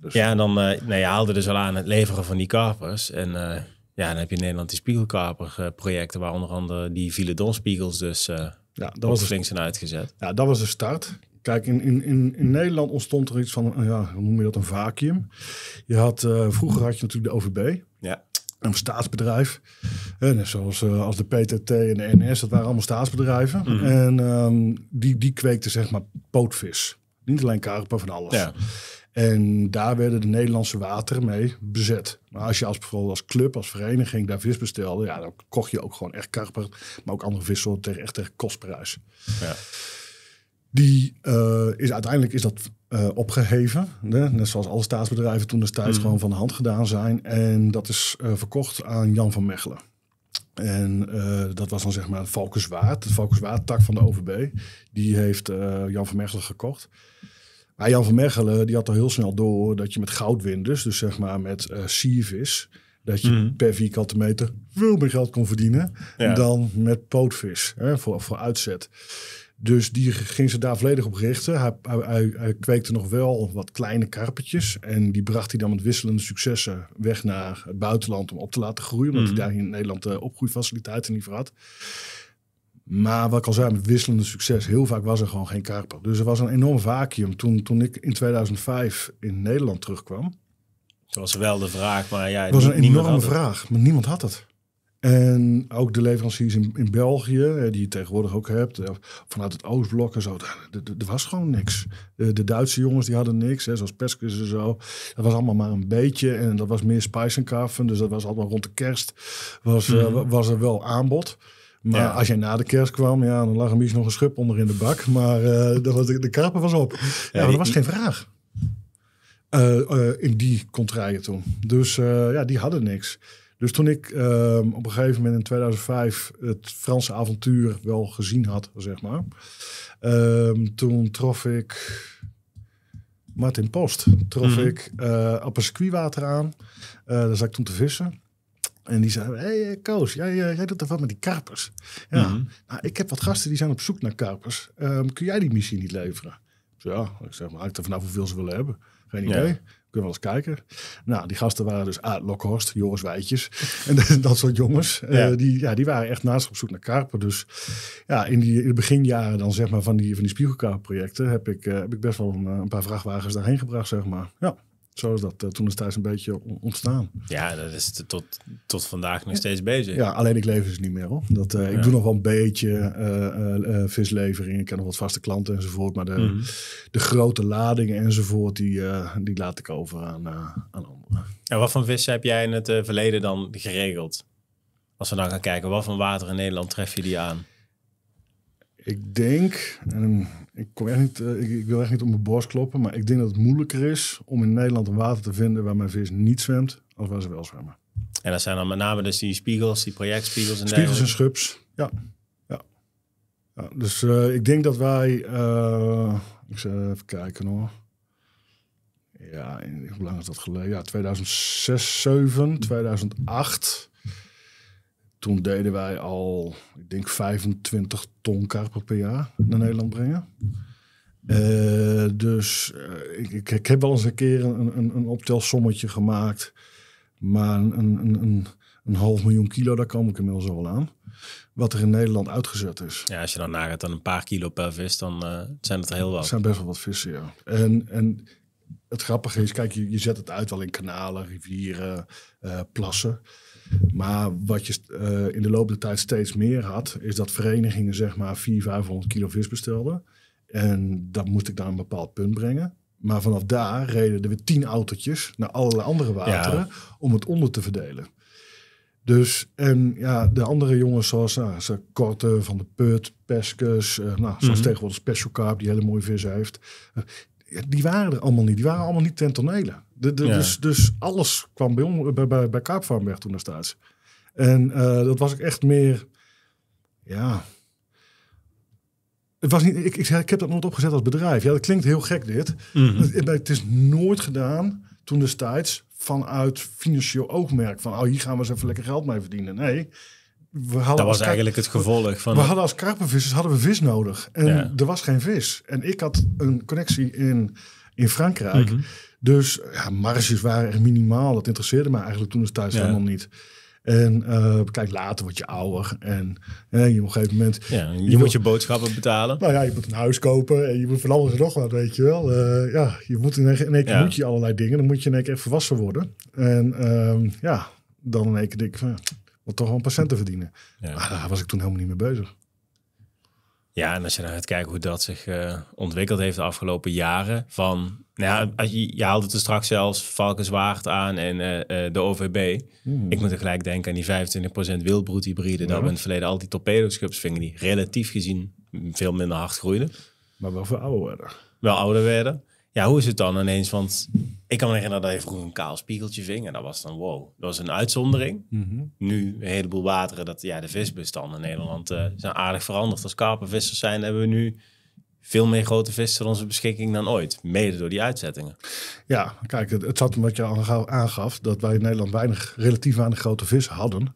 Speaker 2: Dus- ja,
Speaker 1: en dan eh, nou je haalde dus al aan het leveren van die kapers En eh, ja, dan heb je in Nederland die spiegelkaperprojecten eh, waar onder andere die spiegels dus uh, ja, dat was dus- links en uitgezet.
Speaker 2: Ja, dat was de start. Kijk, in, in, in, Nederland ontstond er iets van, ja, hoe noem je dat, een vacuüm. Je had, vroeger had je natuurlijk de OVB. Ja. Een staatsbedrijf. En zoals als de PTT en de NS, dat waren allemaal staatsbedrijven. Mhm. En ehm, die, die kweekten zeg maar pootvis. Niet alleen karpen, van alles. Ja. En daar werden de Nederlandse wateren mee bezet. Maar als je als, bijvoorbeeld als club, als vereniging daar vis bestelde, ja, dan kocht je ook gewoon echt karper, maar ook andere vissoorten tegen echt tegen kostprijs. Ja. Die eh, is uiteindelijk is dat uh, opgeheven. Hè? Net zoals alle staatsbedrijven toen destijds mm. gewoon van de hand gedaan zijn. En dat is eh, verkocht aan Jan van Mechelen. En dat was dan zeg maar Valkenswaard, de Valkenswaard-tak van de OVB. Die heeft Jan van Mechelen gekocht. Maar Jan van Mechelen die had al heel snel door dat je met goudwinders, dus zeg maar met uh, siervis, dat je mhm. per vierkante meter veel meer geld kon verdienen dan met pootvis hè, voor, voor uitzet. Dus die ging ze daar volledig op richten. Hij, kweekte nog wel wat kleine karpetjes. En die bracht hij dan met wisselende successen weg naar het buitenland om op te laten groeien. Omdat hij mhm. daar in Nederland de eh, opgroeifaciliteiten niet voor had. Maar wat ik al zei, met wisselende succes. Heel vaak was er gewoon geen karper. Dus er was een enorm vacuüm. Toen, toen ik in 2005 in Nederland terugkwam.
Speaker 1: Dat was wel de vraag, maar ja... Het was een enorme
Speaker 2: vraag, maar niemand had het. En ook de leveranciers in, in België, die je tegenwoordig ook hebt, eh, vanuit het Oostblok en zo, er was gewoon niks. De, Duitse jongens die hadden niks, hè, zoals Peskes en zo. Dat was allemaal maar een beetje en dat was meer Spice en carven, dus dat was allemaal rond de kerst. Was, eh, hmm. was er wel aanbod. Maar ja. als jij na de kerst kwam, ja, dan lag er misschien nog een schub onder in de bak. Maar eh, de, de kaper was op. Ja, was geen vraag. Eh, eh, in die contraien toen. Dus ja, die hadden niks. Dus toen ik ehm, op een gegeven moment in 2005 het Franse avontuur wel gezien had, zeg maar. Ehm, toen trof ik Martin Post. Trof mhm. ik op een circuitwater aan. daar zat ik toen te vissen. En die zei, hé hey, eh, Koos, jij, eh, jij doet er wat met die karpers. Ja. Mhm. nou, ik heb wat gasten die zijn op zoek naar karpers. Ehm, kun jij die missie niet leveren? ja, ik zeg maar, ik er vanaf hoeveel ze willen hebben. Geen idee. Ja. Kunnen we wel eens kijken. Nou, die gasten waren dus uit Lokhorst, Joris Wijtjes en dat soort jongens. Eh, die, ja, die waren echt naast op zoek naar karpen. Dus ja, in, die, in de beginjaren dan zeg maar van die, van die spiegelkarpprojecten heb ik, heb ik best wel een, een paar vrachtwagens daarheen gebracht, zeg maar. Ja. Zo is dat eh, toen is thuis een beetje ontstaan.
Speaker 1: Ja, dat is tot, tot vandaag nog steeds bezig. Ja, alleen ik lever
Speaker 2: ze niet meer hoor. Dat, eh, Ik doe nog wel een beetje uh, uh, vislevering. Ik heb nog wat vaste klanten enzovoort. Maar de, mhm. de grote ladingen enzovoort, die, die laat ik over aan, aan
Speaker 1: anderen. En wat voor vissen heb jij in het verleden dan geregeld? Als we dan gaan kijken, wat voor water in Nederland tref je die aan?
Speaker 2: Ik denk, en ehm, ik, niet, eh, ik, wil echt niet op mijn borst kloppen, maar ik denk dat het moeilijker is om in Nederland een water te vinden waar mijn vis niet zwemt, als waar ze wel zwemmen.
Speaker 1: En dat zijn dan met name dus die spiegels, die projectspiegels en Spiegels en schubs.
Speaker 2: ja. ja. ja dus eh, ik denk dat wij, eh, ik zal even kijken hoor. Ja, hoe lang is dat geleden? Ja, 2006, 2007, 2008 toen deden wij al, ik denk 25 ton karper per jaar naar Nederland brengen. Uh, dus eh, ik, ik, heb wel eens een keer een, een, een optelsommetje gemaakt. Maar een, een, een, half miljoen kilo, daar kom ik inmiddels al aan. Wat er in Nederland uitgezet is.
Speaker 1: Ja, als je dan nagaat aan een paar kilo per vis, dan
Speaker 2: eh, zijn het er heel wat. Het zijn best wel wat vissen, ja. En, en het grappige is, kijk, je, je zet het uit wel in kanalen, rivieren, plassen. Maar wat je eh, in de loop der tijd steeds meer had, is dat verenigingen zeg maar 400, 500 kilo vis bestelden. En dat moest ik naar een bepaald punt brengen. Maar vanaf daar reden er weer tien autootjes naar allerlei andere wateren om het onder te verdelen. Dus en ja, de andere jongens zoals nou, ze eh, Korte, Van de Put, Peskes, eh, nou, zoals mhm. tegenwoordig Special Carp, die hele mooie vis heeft die waren er allemaal niet. Die waren allemaal niet ten tonele. De, dus, dus alles kwam bij, bij, bij, bij weg toen staats. En eh, dat was ik echt meer... Ja... Het was niet, ik, ik, ik heb dat nooit opgezet als bedrijf. Ja, dat klinkt heel gek dit. Mhm. het, is nooit gedaan toen destijds vanuit financieel oogmerk. Van, oh, hier gaan we eens even lekker geld mee verdienen. Nee, dat was eigenlijk het gevolg van. We hadden als karpenvissers hadden we vis nodig. En er was geen vis. En ik had een connectie in, in Frankrijk. Mhm. Dus ja, marges waren er minimaal. Dat interesseerde me eigenlijk toen het thuis helemaal niet. En eh, kijk, later word je ouder en, je op een gegeven moment... je, moet je boodschappen betalen. Nou ja, je moet een huis kopen en je moet van alles en nog wat, weet je wel. Eh, ja, je moet in één keer moet je allerlei dingen. Dan moet je in één keer volwassen worden. En ehm, ja, dan in één keer denk ik van om toch gewoon patiënten verdienen. Ja. Maar daar was ik toen helemaal niet mee bezig.
Speaker 1: Ja, en als je naar nou het kijken hoe dat zich eh, ontwikkeld heeft de afgelopen jaren. Van, nou ja, als je, je haalt het er straks zelfs Valkenswaard aan en eh, eh, de OVB. Hmm. Ik moet er gelijk denken aan die 25% wildbroedhybride. Dat we in het verleden al die torpedoscups vingen die relatief gezien veel minder hard groeiden.
Speaker 2: Maar wel veel ouder werden.
Speaker 1: Wel ouder werden ja, hoe is het dan ineens? Want ik kan me herinneren dat hij vroeger een kaal spiegeltje ving. En dat was dan wow. Dat was een uitzondering. Mhm. Nu een heleboel wateren. Dat, ja, de visbestanden in Nederland eh, zijn aardig veranderd. Als karpenvissers zijn, hebben we nu veel meer grote vissen tot onze beschikking dan ooit. Mede door die uitzettingen.
Speaker 2: Ja, kijk, het, zat omdat je al aangaf dat wij in Nederland weinig, relatief weinig grote vissen hadden.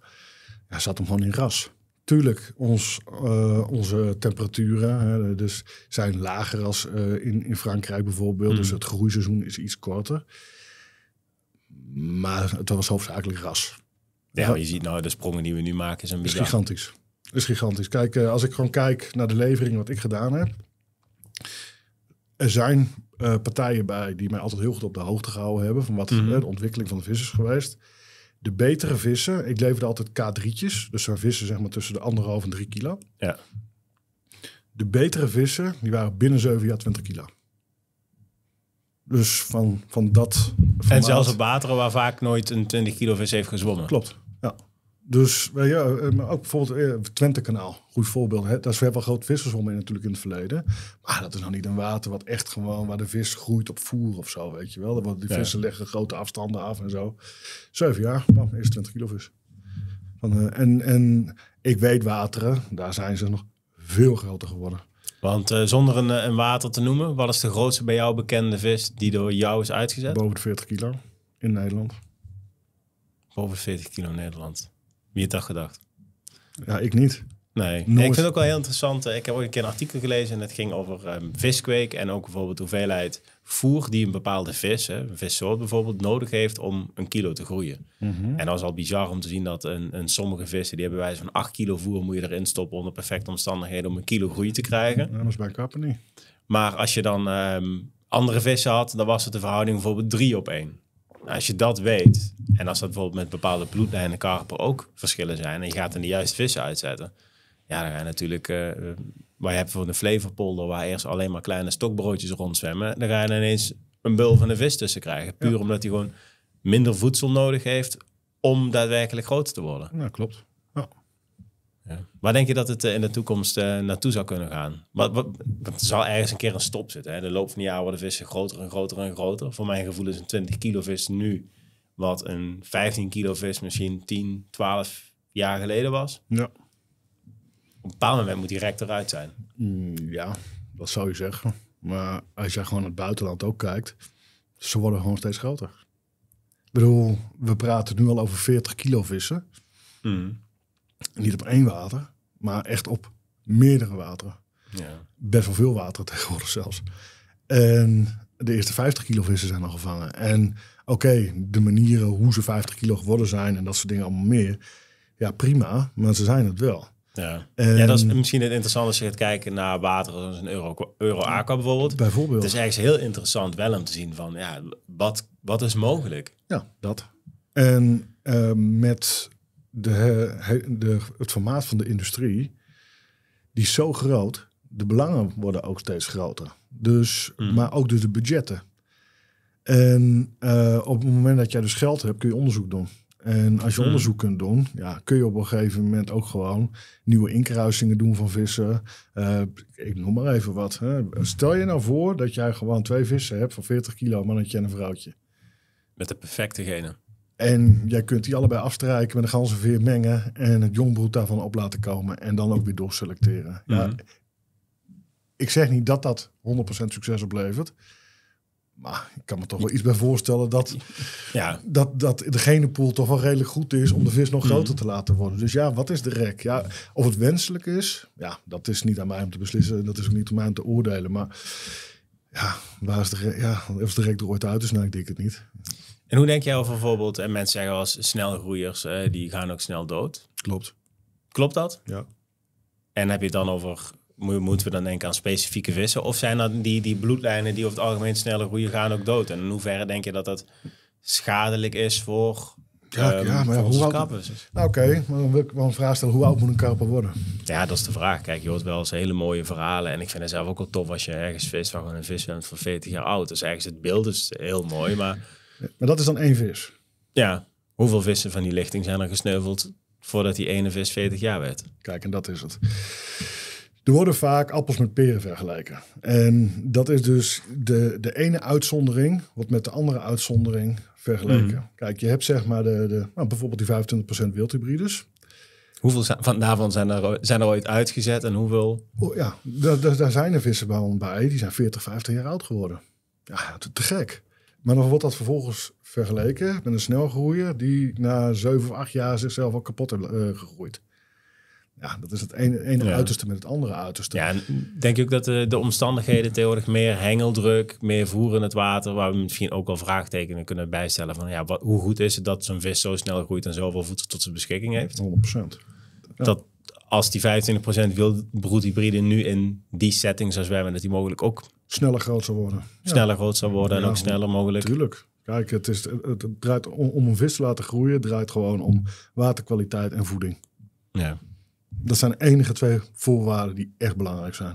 Speaker 2: Ja, zat hem gewoon in ras natuurlijk ons, eh, onze temperaturen hè, dus zijn lager als eh, in, in Frankrijk bijvoorbeeld. Dus hmm. het groeiseizoen is iets korter. Maar het was hoofdzakelijk ras. Ja, ja. je ziet nou, de sprongen die we nu maken zijn bizar. is gigantisch. is gigantisch. Kijk, eh, als ik gewoon kijk naar de levering wat ik gedaan heb. Er zijn partijen bij die mij altijd heel goed op de hoogte gehouden hebben... van wat de hmm. ontwikkeling van de vis is geweest... De betere vissen, ik leverde altijd K3'tjes. Dus daar vissen zeg maar tussen de anderhalf en drie kilo. Ja. De betere vissen, die waren binnen zeven jaar 20 kilo. Dus van, van dat. En zelfs op
Speaker 1: wateren waar vaak nooit een 20 kilo vis heeft gezwommen. Klopt.
Speaker 2: Ja. Dus eh, ja, eh, maar ook bijvoorbeeld eh, Twente-kanaal, goed voorbeeld. Hè? Daar we wel groot visserswom in natuurlijk in het verleden. Maar dat is nog niet een water wat echt gewoon waar de vis groeit op voer of zo, weet je wel. Want die vissen leggen grote afstanden af en zo. Zeven jaar, bam, eerst 20 kilo vis. Van, en, en ik weet wateren, daar zijn ze nog veel groter geworden.
Speaker 1: Want zonder een, een, water te noemen, wat is de grootste bij jou bekende vis die door jou is uitgezet?
Speaker 2: Boven de 40 kilo in Nederland.
Speaker 1: Boven de 40 kilo in Nederland. Wie had dat gedacht?
Speaker 2: Ja, ik niet. Nee. ik vind het ook
Speaker 1: wel heel interessant. Eh, ik heb ook een keer een artikel gelezen en het ging over um, ehm, viskweek en ook bijvoorbeeld de hoeveelheid voer die een bepaalde vis, hè, een vissoort bijvoorbeeld, nodig heeft om een kilo te groeien. Mhm. En dat is al bizar om te zien dat een, een sommige vissen, die hebben wij van 8 kilo voer moet je erin stoppen onder perfecte omstandigheden om een kilo groei te krijgen. bij kappen niet. Maar als je dan ehm, andere vissen had, dan was het de verhouding bijvoorbeeld 3 op 1. Nou, als je dat weet, en als dat bijvoorbeeld met bepaalde bloedlijnen en karpen ook verschillen zijn, en je gaat dan de juiste vissen uitzetten, ja, dan ga je natuurlijk. Uh, waar je hebt voor de Flevopolder, waar eerst alleen maar kleine stokbroodjes rondzwemmen, dan ga je ineens een bul van de vis tussen krijgen. Puur omdat hij gewoon minder voedsel nodig heeft om daadwerkelijk groot te worden.
Speaker 2: Ja, klopt. Maar
Speaker 1: Waar denk je dat het eh, in de toekomst eh, naartoe zou kunnen gaan? Wat, wat, zal ergens een keer een stop zitten. Hè? De loop van de jaren worden vissen groter en groter en groter. Voor mijn gevoel is een 20 kilo vis nu wat een 15 kilo vis misschien 10, 12 jaar geleden was. Ja. Op een bepaald moment moet die rek zijn. Mm, ja,
Speaker 2: dat zou je zeggen. Maar als je gewoon naar het buitenland ook kijkt, ze worden gewoon steeds groter. Ik bedoel, we praten nu al over 40 kilo vissen. Mm. Niet op één water, maar echt op meerdere wateren. Ja. Best wel veel water tegenwoordig zelfs. En de eerste 50 kilo vissen zijn al gevangen. En oké, de manieren hoe ze 50 kilo geworden zijn en dat soort dingen allemaal meer. Ja, prima, maar ze zijn het wel. Ja. ja, dat is
Speaker 1: misschien het interessante als je gaat kijken naar water zoals een euro, euro aqua bijvoorbeeld. Bijvoorbeeld. Het is eigenlijk heel interessant wel om te zien van, ja, wat, wat is mogelijk?
Speaker 2: Ja, dat. En eh, met de, de, het formaat van de industrie, die is zo groot. De belangen worden ook steeds groter. Dus, mm. Maar ook dus de budgetten. En eh, op het moment dat jij dus geld hebt, kun je onderzoek doen. En als je mm. onderzoek kunt doen, ja, kun je op een gegeven moment ook gewoon nieuwe inkruisingen doen van vissen. Eh, ik noem maar even wat. Hè. Stel je nou voor dat jij gewoon twee vissen hebt van 40 kilo, mannetje en een vrouwtje. Met
Speaker 1: de perfecte genen.
Speaker 2: En jij kunt die allebei afstrijken met een veer mengen en het jongbroed daarvan op laten komen en dan ook weer doorselecteren. Ja, mhm. ik zeg niet dat dat 100% succes oplevert. Maar ik kan me toch wel iets bij voorstellen dat, ja. dat, dat de pool toch wel redelijk goed is om de vis nog mhm. groter te laten worden. Dus ja, wat is de rek? Ja, of het wenselijk is, ja, dat is niet aan mij om te beslissen. Dat is ook niet aan mij om te oordelen. Maar ja, waar is de, ja, of de rek er ooit uit is, nou, ik denk het niet.
Speaker 1: En hoe denk jij over bijvoorbeeld, en mensen zeggen als groeiers, uh, eh, die gaan ook snel dood. Klopt. Klopt dat? Ja. En heb je het dan over, moeten we dan denken aan specifieke vissen? Of zijn dat die, die bloedlijnen die over het algemeen sneller groeien, gaan ook dood? En in hoeverre denk je dat dat schadelijk is voor ja, ehm, ja, maar ja, hoe oud...
Speaker 2: Nou, oké, maar dan wil ik wel een vraag stellen. Hoe oud moet een karper worden?
Speaker 1: Ja, dat is de vraag. Kijk, je hoort wel eens hele mooie verhalen. En ik vind het zelf ook wel tof als je ergens vist van een vis bent van 40 jaar oud. Dus ergens het beeld is heel mooi, maar... Maar dat is dan één vis. Ja, hoeveel vissen van die lichting zijn er gesneuveld voordat die ene vis 40
Speaker 2: jaar werd? Kijk, en dat is het. Er worden vaak appels met peren vergelijken. En dat is dus de, de ene uitzondering wordt met de andere uitzondering vergeleken. Mhm. Kijk, je hebt zeg maar de, de, nou, bijvoorbeeld die 25% wildhybrides.
Speaker 1: Hoeveel zijn, van, daarvan zijn er, zijn er ooit uitgezet en hoeveel?
Speaker 2: Oh, ja, daar, daar zijn er vissen bij, Die zijn 40, 50 jaar oud geworden. Ja, te, te gek. Maar dan wordt dat vervolgens vergeleken met een snelgroeier die na zeven of acht jaar zichzelf al kapot heeft eh, gegroeid. Ja, dat is het ene, ene uiterste met het andere uiterste.
Speaker 1: Ja, denk ik ook dat de, eh, de omstandigheden tegenwoordig meer hengeldruk, meer voer in het water, waar we misschien ook al vraagtekenen kunnen bijstellen van ja, wat, hoe goed is het dat zo'n vis zo snel groeit en zoveel voedsel tot zijn beschikking heeft? 100%. Ja. Dat als die 25% wil broedhybride nu in die setting wij, zwemmen, dat die mogelijk ook
Speaker 2: Sneller groot zou worden. Sneller groot zou worden en ook sneller mogelijk. Tuurlijk. Kijk, het, is, het, draait om, om, een vis te laten groeien. Het draait gewoon om waterkwaliteit en voeding. Ja. Dat zijn de enige twee voorwaarden die echt belangrijk zijn.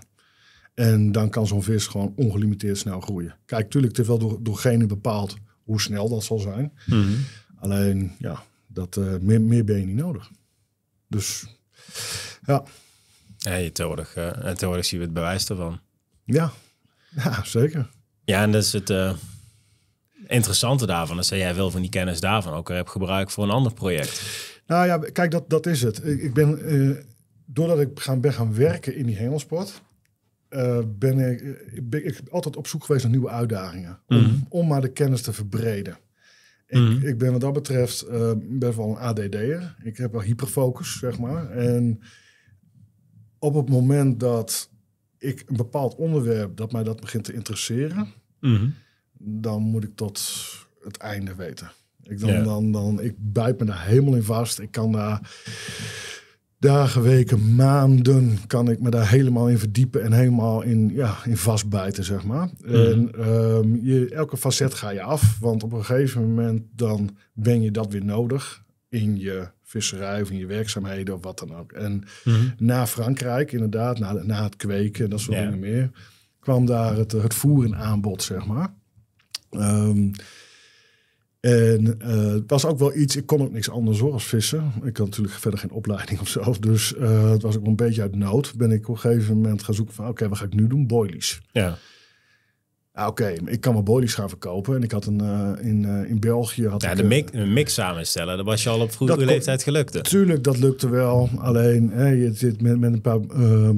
Speaker 2: En dan kan zo'n vis gewoon ongelimiteerd snel groeien. Kijk, tuurlijk, het is wel door, door genen bepaald hoe snel dat zal zijn. Mhm. Alleen, ja, dat, eh, meer, meer ben je niet nodig. Dus,
Speaker 1: ja. Ja, je tegenwoordig, uh, zie je het bewijs ervan.
Speaker 2: Ja, ja, zeker.
Speaker 1: Ja, en dat is het eh, interessante daarvan. Dat jij wel van die kennis daarvan ook heb gebruikt voor een ander project.
Speaker 2: Nou ja, kijk, dat, dat is het. Ik, ben, eh, doordat ik gaan, ben gaan werken in die hengelsport... Eh, ben, ik, ben ik altijd op zoek geweest naar nieuwe uitdagingen. om, mhm. om maar de kennis te verbreden. Ik, mhm. ik, ben wat dat betreft uh, best wel een ADD'er. Ik heb wel hyperfocus, zeg maar. En op het moment dat ik een bepaald onderwerp dat mij dat begint te interesseren, mhm. dan moet ik tot het einde weten. Ik, dan, dan, dan, ik bijt me daar helemaal in vast. Ik kan daar dagen, weken, maanden kan ik me daar helemaal in verdiepen en helemaal in, ja, in vastbijten, zeg maar. Mhm. En ehm, je, elke facet ga je af, want op een gegeven moment dan ben je dat weer nodig in je visserij of in je werkzaamheden of wat dan ook. En mhm. na Frankrijk, inderdaad, na, na het kweken en dat soort dingen meer, kwam daar het, het voeren aanbod, zeg maar. Ehm, en eh, het was ook wel iets, ik kon ook niks anders hoor als vissen. Ik had natuurlijk verder geen opleiding of zo. Dus uh, het was ook een beetje uit nood. Ben ik op een gegeven moment gaan zoeken van oké, wat ga ik nu doen? Boilies. Ja. Ah, oké, ik kan mijn bodies gaan verkopen. En ik had een eh, in, eh, in België. Had ja, de eh, mix,
Speaker 1: een mix samenstellen, dat was je al op vroege leeftijd gelukt.
Speaker 2: Tuurlijk, dat lukte wel. Alleen, je zit met, met een paar ehm,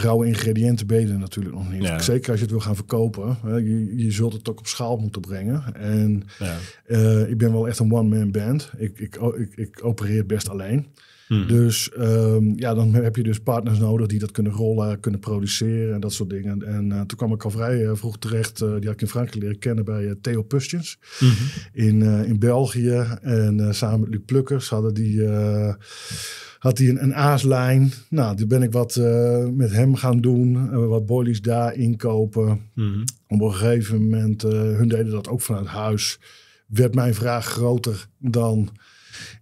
Speaker 2: rauwe ingrediënten beden natuurlijk nog niet. Ja. Zeker als je het wil gaan verkopen. Hè, je, je, zult het ook op schaal moeten brengen. En ja. ik ben wel echt een one-man band. Ik, ik, ik, ik opereer best alleen. Hmm. Dus ehm, ja, dan heb je dus partners nodig die dat kunnen rollen, kunnen produceren en dat soort dingen. En eh, toen kwam ik al vrij eh, vroeg terecht, eh, die had ik in Frankrijk leren kennen bij Theo Pustjens hmm. in, in België. En samen met Luc Plukkers hadden die had hij een, een aaslijn. Nou, die ben ik wat met hem gaan doen. wat boilies daar inkopen. Hmm. Op een gegeven moment, hun deden dat ook vanuit huis. Werd mijn vraag groter dan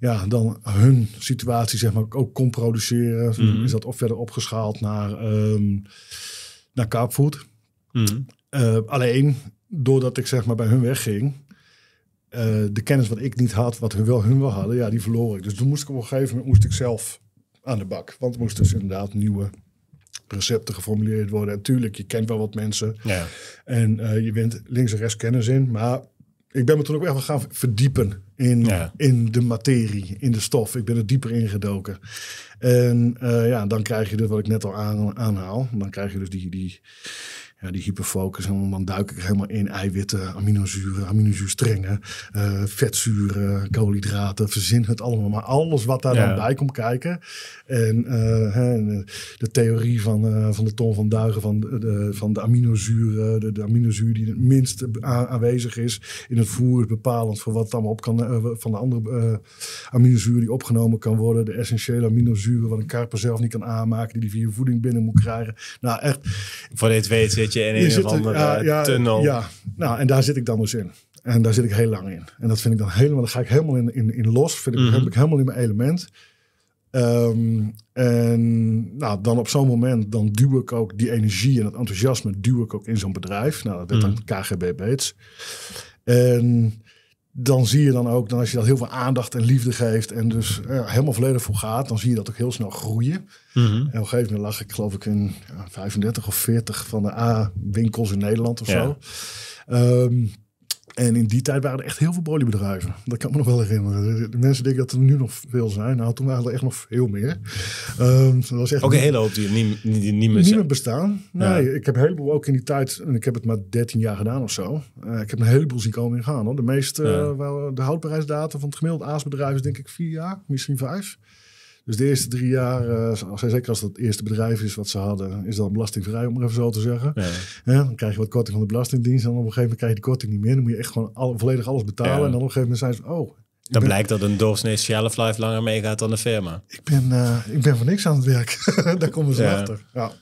Speaker 2: ja, dan hun situatie zeg maar, ook kon produceren. Mhm. Is dat op verder opgeschaald naar, um, naar Kaapvoet. Mhm. Eh, alleen, doordat ik zeg maar, bij hun wegging... Eh, de kennis wat ik niet had, wat hun wel hun wel hadden, ja, die verloor ik. Dus toen moest ik op een gegeven moment moest ik zelf aan de bak. Want er moesten dus inderdaad nieuwe recepten geformuleerd worden. En tuurlijk, je kent wel wat mensen. Ja. En eh, je wint links en rechts kennis in. Maar ik ben me toen ook echt wel gaan verdiepen in, in de materie, in de stof. Ik ben er dieper ingedoken. En eh, ja, dan krijg je dus wat ik net al aanhaal. Dan krijg je dus die, die, ja, die hyperfocus. En dan duik ik helemaal in eiwitten, aminozuren, aminozuurstrengen, uh, vetzuren, koolhydraten, verzin het allemaal. Maar alles wat daar dan bij komt kijken. En eh, eh, de theorie van, van de Ton van Duigen van de, van de aminozuren, de, aminozuur die het minst aanwezig is in het voer, is bepalend voor wat dan op kan, van de andere aminozuren die opgenomen kan worden. De essentiële aminozuren, wat een karper zelf niet kan aanmaken, die die via voeding binnen moet krijgen. Nou echt.
Speaker 1: Voor dit weet zit je in een zit, andere eh, ja, tunnel. Ja,
Speaker 2: nou, en daar zit ik dan dus in. En daar zit ik heel lang in. En dat vind ik dan helemaal, daar ga ik helemaal in, in, in los. Vind ik, mm ik helemaal in mijn element. Ehm, en nou, dan op zo'n moment, dan duw ik ook die energie en dat enthousiasme duw ik ook in zo'n bedrijf. Nou, dat werd mm dan mhm. KGB Bates. En dan zie je dan ook, dan als je dat heel veel aandacht en liefde geeft en dus eh, helemaal volledig voor gaat, dan zie je dat ook heel snel groeien. Mhm. En op een gegeven moment lag ik, geloof ik, in eh, ja, 35 of 40 van de A-winkels in Nederland of zo. Ehm, en in die tijd waren er echt heel veel boliebedrijven. Dat kan me nog wel herinneren. De mensen denken dat er nu nog veel zijn. Nou, toen waren er echt nog veel meer. Um, dat was echt ook een hele
Speaker 1: hoop die niet, niet, meer,
Speaker 2: bestaan. Nee, ik heb een heleboel ook in die tijd, en ik heb het maar 13 jaar gedaan of zo. Eh, ik heb een heleboel zien komen gaan. Hoor. De meeste, ja. Eh, de houdbaarheidsdata van het gemiddelde aasbedrijf is denk ik vier jaar, misschien vijf. Dus de eerste drie jaar, uh, zeker als dat het eerste bedrijf is wat ze hadden, is dat belastingvrij, om maar even zo te zeggen. Ja. dan krijg je wat korting van de Belastingdienst. En op een gegeven moment krijg je die korting niet meer. Dan moet je echt gewoon al, volledig alles betalen. En dan op een gegeven moment zijn ze oh. Dan blijkt
Speaker 1: dat een doorsnee shelf life langer meegaat dan de firma. Ik ben,
Speaker 2: eh, ik ben voor niks aan het werk. Daar komen ze achter. Ja.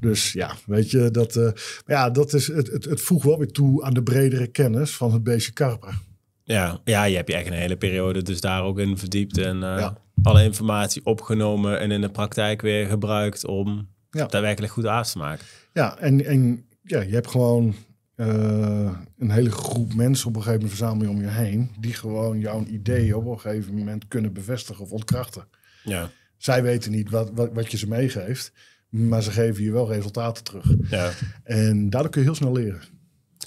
Speaker 2: Dus ja, weet je, dat, eh, ja, dat is, het, het, het voegt wel weer toe aan de bredere kennis van het beestje karper.
Speaker 1: Ja, ja, je hebt je echt een hele periode dus daar ook in verdiept. En, ja alle informatie opgenomen en in de praktijk weer gebruikt om ja. daadwerkelijk goed aas te maken.
Speaker 2: Ja, en, en ja, je hebt gewoon eh, een hele groep mensen op een gegeven moment verzamelen om je heen, die gewoon jouw ideeën op een gegeven moment kunnen bevestigen of ontkrachten. Ja. Zij weten niet wat, wat, wat je ze meegeeft, maar ze geven je wel resultaten terug. Ja. En daardoor kun je heel snel leren.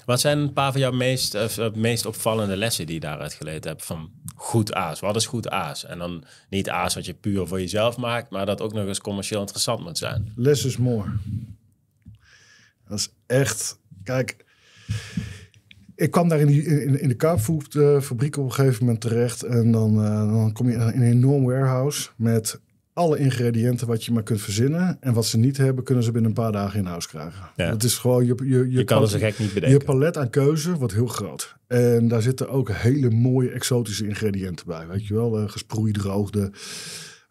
Speaker 1: Wat zijn een paar van jouw meest, eh, meest opvallende lessen die je daaruit geleerd hebt? Van goed aas. Wat is goed aas? En dan niet aas wat je puur voor jezelf maakt, maar dat ook nog eens commercieel interessant moet zijn.
Speaker 2: Less is more. Dat is echt. Kijk. Ik kwam daar in, die, in, de kaapfabriek op een gegeven moment terecht. En dan, eh, dan kom je in een enorm warehouse met alle ingrediënten wat je maar kunt verzinnen. En wat ze niet hebben, kunnen ze binnen een paar dagen in huis krijgen. Het Dat is gewoon je, je, je, je kan palet, gek niet bedenken. Je palet aan keuze wordt heel groot. En daar zitten ook hele mooie exotische ingrediënten bij. Weet je wel, uh, eh, gesproeid droogde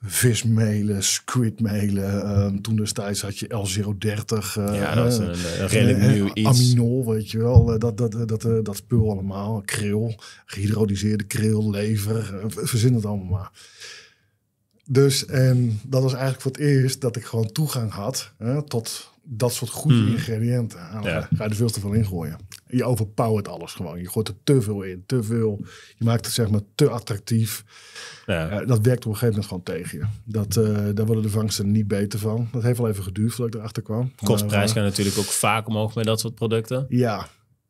Speaker 2: vismelen, squidmelen. Ehm, toen destijds had je L030. Uh, eh, ja, dat is eh, een, redelijk nieuw iets. Aminol, weet je wel. dat, dat, dat, dat spul allemaal. kril. gehydrolyseerde kril, lever. verzin het allemaal maar. Dus en dat was eigenlijk voor het eerst dat ik gewoon toegang had hè, tot dat soort goede hmm. ingrediënten. Ah, ja. Ga je er veel te veel in gooien. Je overpowert alles gewoon. Je gooit er te veel in, te veel. Je maakt het zeg maar te attractief. Ja. Eh, dat werkt op een gegeven moment gewoon tegen je. Dat, uh, daar worden de vangsten niet beter van. Dat heeft wel even geduurd voordat ik erachter kwam. Kostprijs gaat
Speaker 1: eh, natuurlijk ook vaak omhoog met dat soort producten.
Speaker 2: Ja,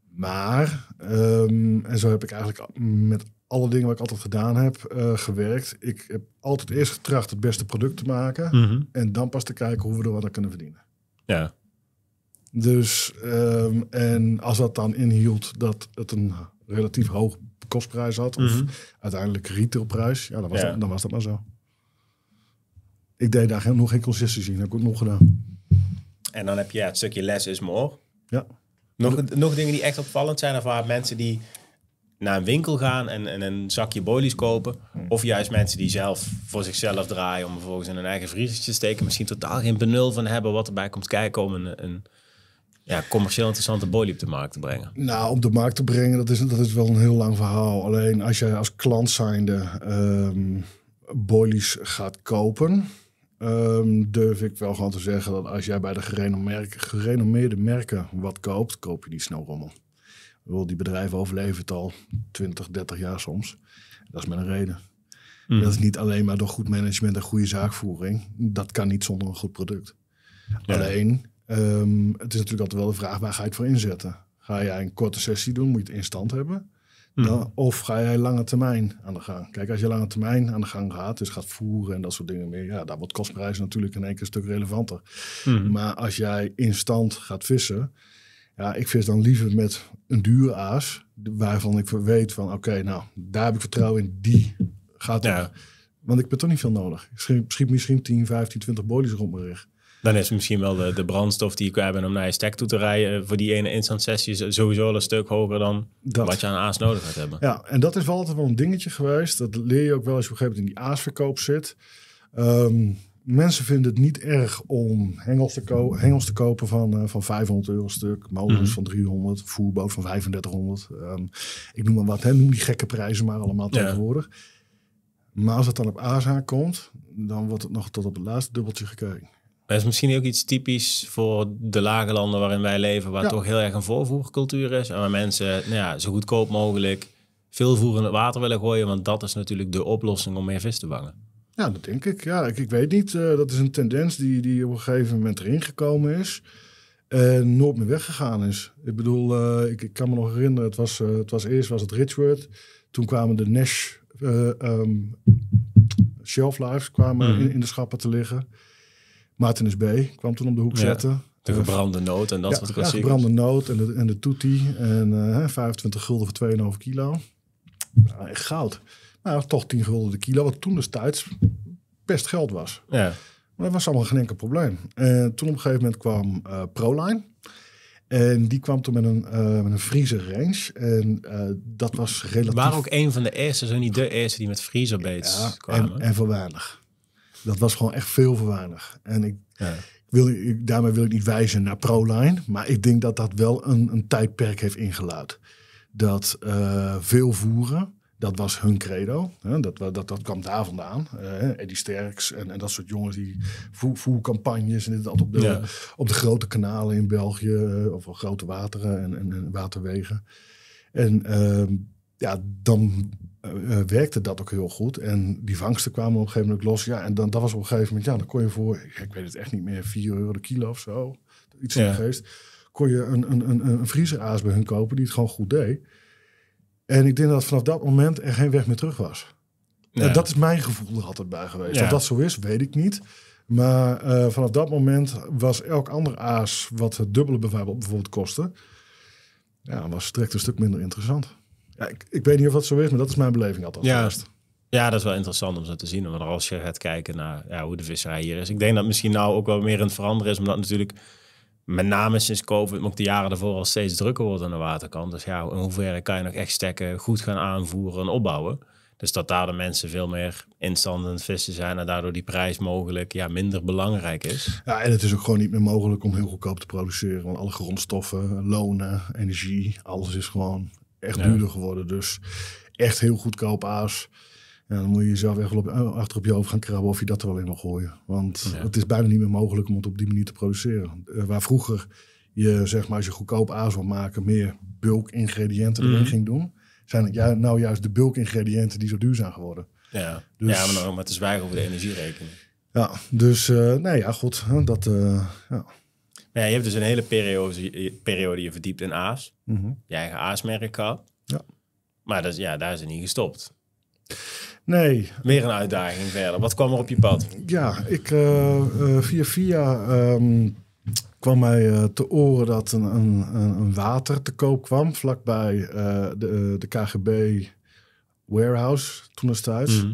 Speaker 2: maar, ehm, en zo heb ik eigenlijk met alle dingen wat ik altijd gedaan heb, uh, gewerkt. Ik heb altijd eerst getracht het beste product te maken. Mhm. En dan pas te kijken hoe we er wat aan kunnen verdienen. Ja. Dus, ehm, en als dat dan inhield dat het een relatief hoog kostprijs had, of mhm. uiteindelijk retailprijs, ja, dan was, ja. Dat, dan was dat maar zo. Ik deed daar nog geen concessies in, heb ik nog gedaan.
Speaker 1: En dan heb je ja, het stukje less is more. Ja. Nog, nog dingen die echt opvallend zijn, of waar mensen die naar een winkel gaan en, een zakje bolies kopen. Hmm. Of juist mensen die zelf voor zichzelf draaien om vervolgens in een eigen vriezertje te steken. Misschien totaal geen benul van hebben wat erbij komt kijken om een, een ja, commercieel interessante bolie op de markt te brengen.
Speaker 2: Nou, om de markt te brengen, dat is, dat is wel een heel lang verhaal. Alleen als jij als klant zijnde um, boilies gaat kopen... Ehm, durf ik wel gewoon te zeggen dat als jij bij de gerenommeerde merken wat koopt, koop je die snel die bedrijven overleven het al 20, 30 jaar soms. Dat is met een reden. Hmm. Dat is niet alleen maar door goed management en goede zaakvoering. Dat kan niet zonder een goed product. Alleen, ehm, het is natuurlijk altijd wel de vraag waar ga je het voor inzetten. Ga jij een korte sessie doen, moet je het stand hebben. Hmm. Dan, of ga jij lange termijn aan de gang? Kijk, als je lange termijn aan de gang gaat, dus gaat voeren en dat soort dingen meer, ja, daar wordt kostprijs natuurlijk in één keer een stuk relevanter. Hmm. Maar als jij instant gaat vissen, ja, ik vis dan liever met een dure aas, waarvan ik weet van oké, nou, daar heb ik vertrouwen in, die gaat ja. Want ik ben toch niet veel nodig. Ik schiet, misschien 10, 15, 20 bolies rond mijn rug.
Speaker 1: Dan is misschien wel de, brandstof die ik heb om naar je stack toe te rijden eh, voor die ene instant sessie sowieso al een stuk hoger dan dat. wat je aan aas nodig gaat hebben. Ja,
Speaker 2: en dat is wel altijd wel een dingetje geweest. Dat leer je ook wel als je op een gegeven moment in die aasverkoop zit. Ehm, mensen vinden het niet erg om hengels te, hengels te kopen van, eh, van 500 euro stuk, molens mhm. van 300, voerboot van 3500. Ehm, ik noem maar wat, hè, noem die gekke prijzen maar allemaal tegenwoordig. Maar als het dan op ASA komt, dan wordt het nog tot op het laatste dubbeltje gekeken.
Speaker 1: Dat is misschien ook iets typisch voor de lage landen waarin wij leven, waar toch heel erg een voorvoercultuur is. En waar mensen nou ja, zo goedkoop mogelijk veel voer in het water willen gooien, want dat is natuurlijk de oplossing om meer vis te vangen.
Speaker 2: Ja, dat denk ik. Ja, ik, ik weet niet. Eh, dat is een tendens die, die op een gegeven moment erin gekomen is. En nooit meer weggegaan is. Ik bedoel, eh, ik, kan me nog herinneren, het was, eh, het was eerst was het Richword. Toen kwamen de Nash ehm, shelf lives kwamen hmm. in, de schappen te liggen. Martinus B. kwam toen om de hoek zetten. De gebrande noot en dat ja, al klassiek. Ja, gebrande noot en de, en de toetie. En 25 gulden voor 2,5 kilo. Ja, nou, echt goud. Nou, toch 10 gulden de kilo, wat toen destijds best geld was. Ja. Maar dat was allemaal geen enkel probleem. En eh, toen op een gegeven moment kwam eh, ProLine. En die kwam toen met een, uh, met een vriezer range. En dat was relatief... waren ook
Speaker 1: een van de eerste, zo niet de eerste, die met vriezer baits ja, kwamen. En, en voor
Speaker 2: weinig. Dat was gewoon echt veel voor weinig. En ik, ja. wil, ik, daarmee wil ik niet wijzen naar ProLine. Maar ik denk dat dat wel een, een tijdperk heeft ingeluid. Dat veel voeren dat was hun credo. Dat, dat, dat kwam daar vandaan. Eh, Eddie Sterks en, en dat soort jongens die voercampagnes en dit dat op de, op de grote kanalen in België. Eh, of grote wateren en, en, waterwegen. En ehm, ja, dan eh, werkte dat ook heel goed. En die vangsten kwamen op een gegeven moment los. Ja, en dan, dat was op een gegeven moment, ja, dan kon je voor, ik weet het echt niet meer, 4 euro de kilo of zo. Iets in de geest. Kon je een, een, een, een vriezeraas bij hun kopen die het gewoon goed deed. En ik denk dat vanaf dat moment er geen weg meer terug was. En eh, dat is mijn gevoel er altijd bij geweest. Of dat zo is, weet ik niet. Maar eh, vanaf dat moment was elk ander aas wat het dubbele bijvoorbeeld kostte, ja, was direct een stuk minder interessant. Ja, ik, ik, weet niet of dat zo is, maar dat is mijn beleving altijd. Ja.
Speaker 1: Ja, dat is wel interessant om zo te zien. Want als je gaat kijken naar ja, hoe de visserij hier is. Ik denk dat misschien nou ook wel meer het veranderen is. Omdat natuurlijk met name sinds COVID, maar ook de jaren daarvoor al steeds drukker wordt aan de waterkant. Dus ja, in hoeverre kan je nog echt stekken, goed gaan aanvoeren en opbouwen. Dus dat daar de mensen veel meer in vissen zijn en daardoor die prijs mogelijk ja, minder belangrijk is.
Speaker 2: Ja, en het is ook gewoon niet meer mogelijk om heel goedkoop te produceren. alle grondstoffen, lonen, energie, alles is gewoon echt duurder geworden. Dus echt heel goedkoop aas ja, dan moet je jezelf echt eh, achter op je hoofd gaan krabben of je dat er wel in wil gooien. Want het is bijna niet meer mogelijk om het op die manier te produceren. Eh, waar vroeger je, zeg maar, als je goedkoop aas wil maken, meer bulk ingrediënten erin mhm. ging doen. Zijn het nou juist de bulk ingrediënten die zo duur zijn geworden. Ja, dus- ja
Speaker 1: maar om te zwijgen over de energierekening.
Speaker 2: Ja, dus uh, nee, ja, goed. Dat, ja.
Speaker 1: je hebt dus een hele periode, periode je verdiept in aas. Mm -hmm. Je eigen aasmerk gehad. Ja. Maar dat, ja, daar is het niet gestopt. Nee. Meer een uitdaging verder. Wat kwam er op je pad?
Speaker 2: Ja, ik eh, eh, via via ehm, kwam mij eh, te oren dat een, een, een, water te koop kwam vlakbij uh, de, de KGB warehouse, toen is thuis. Mhm.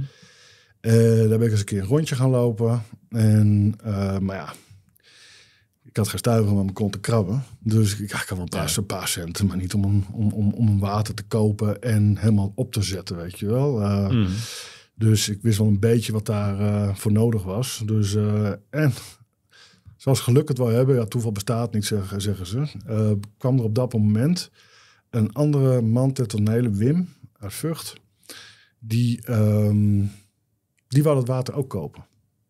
Speaker 2: daar ben ik eens een keer een rondje gaan lopen. En, maar ja, ik had geen stuiver om kont te krabben. Dus ik had wel een paar, een paar centen, maar niet om een, om, om, om water te kopen en helemaal op te zetten, weet je wel. Eh, mm. Dus ik wist wel een beetje wat daar eh, voor nodig was. Dus, eh, en zoals geluk het wel hebben, ja, toeval bestaat niet, zeggen, zeggen ze. kwam er op dat moment een andere man ter tonele, Wim uit Vught. Die, um, die wou dat water ook kopen.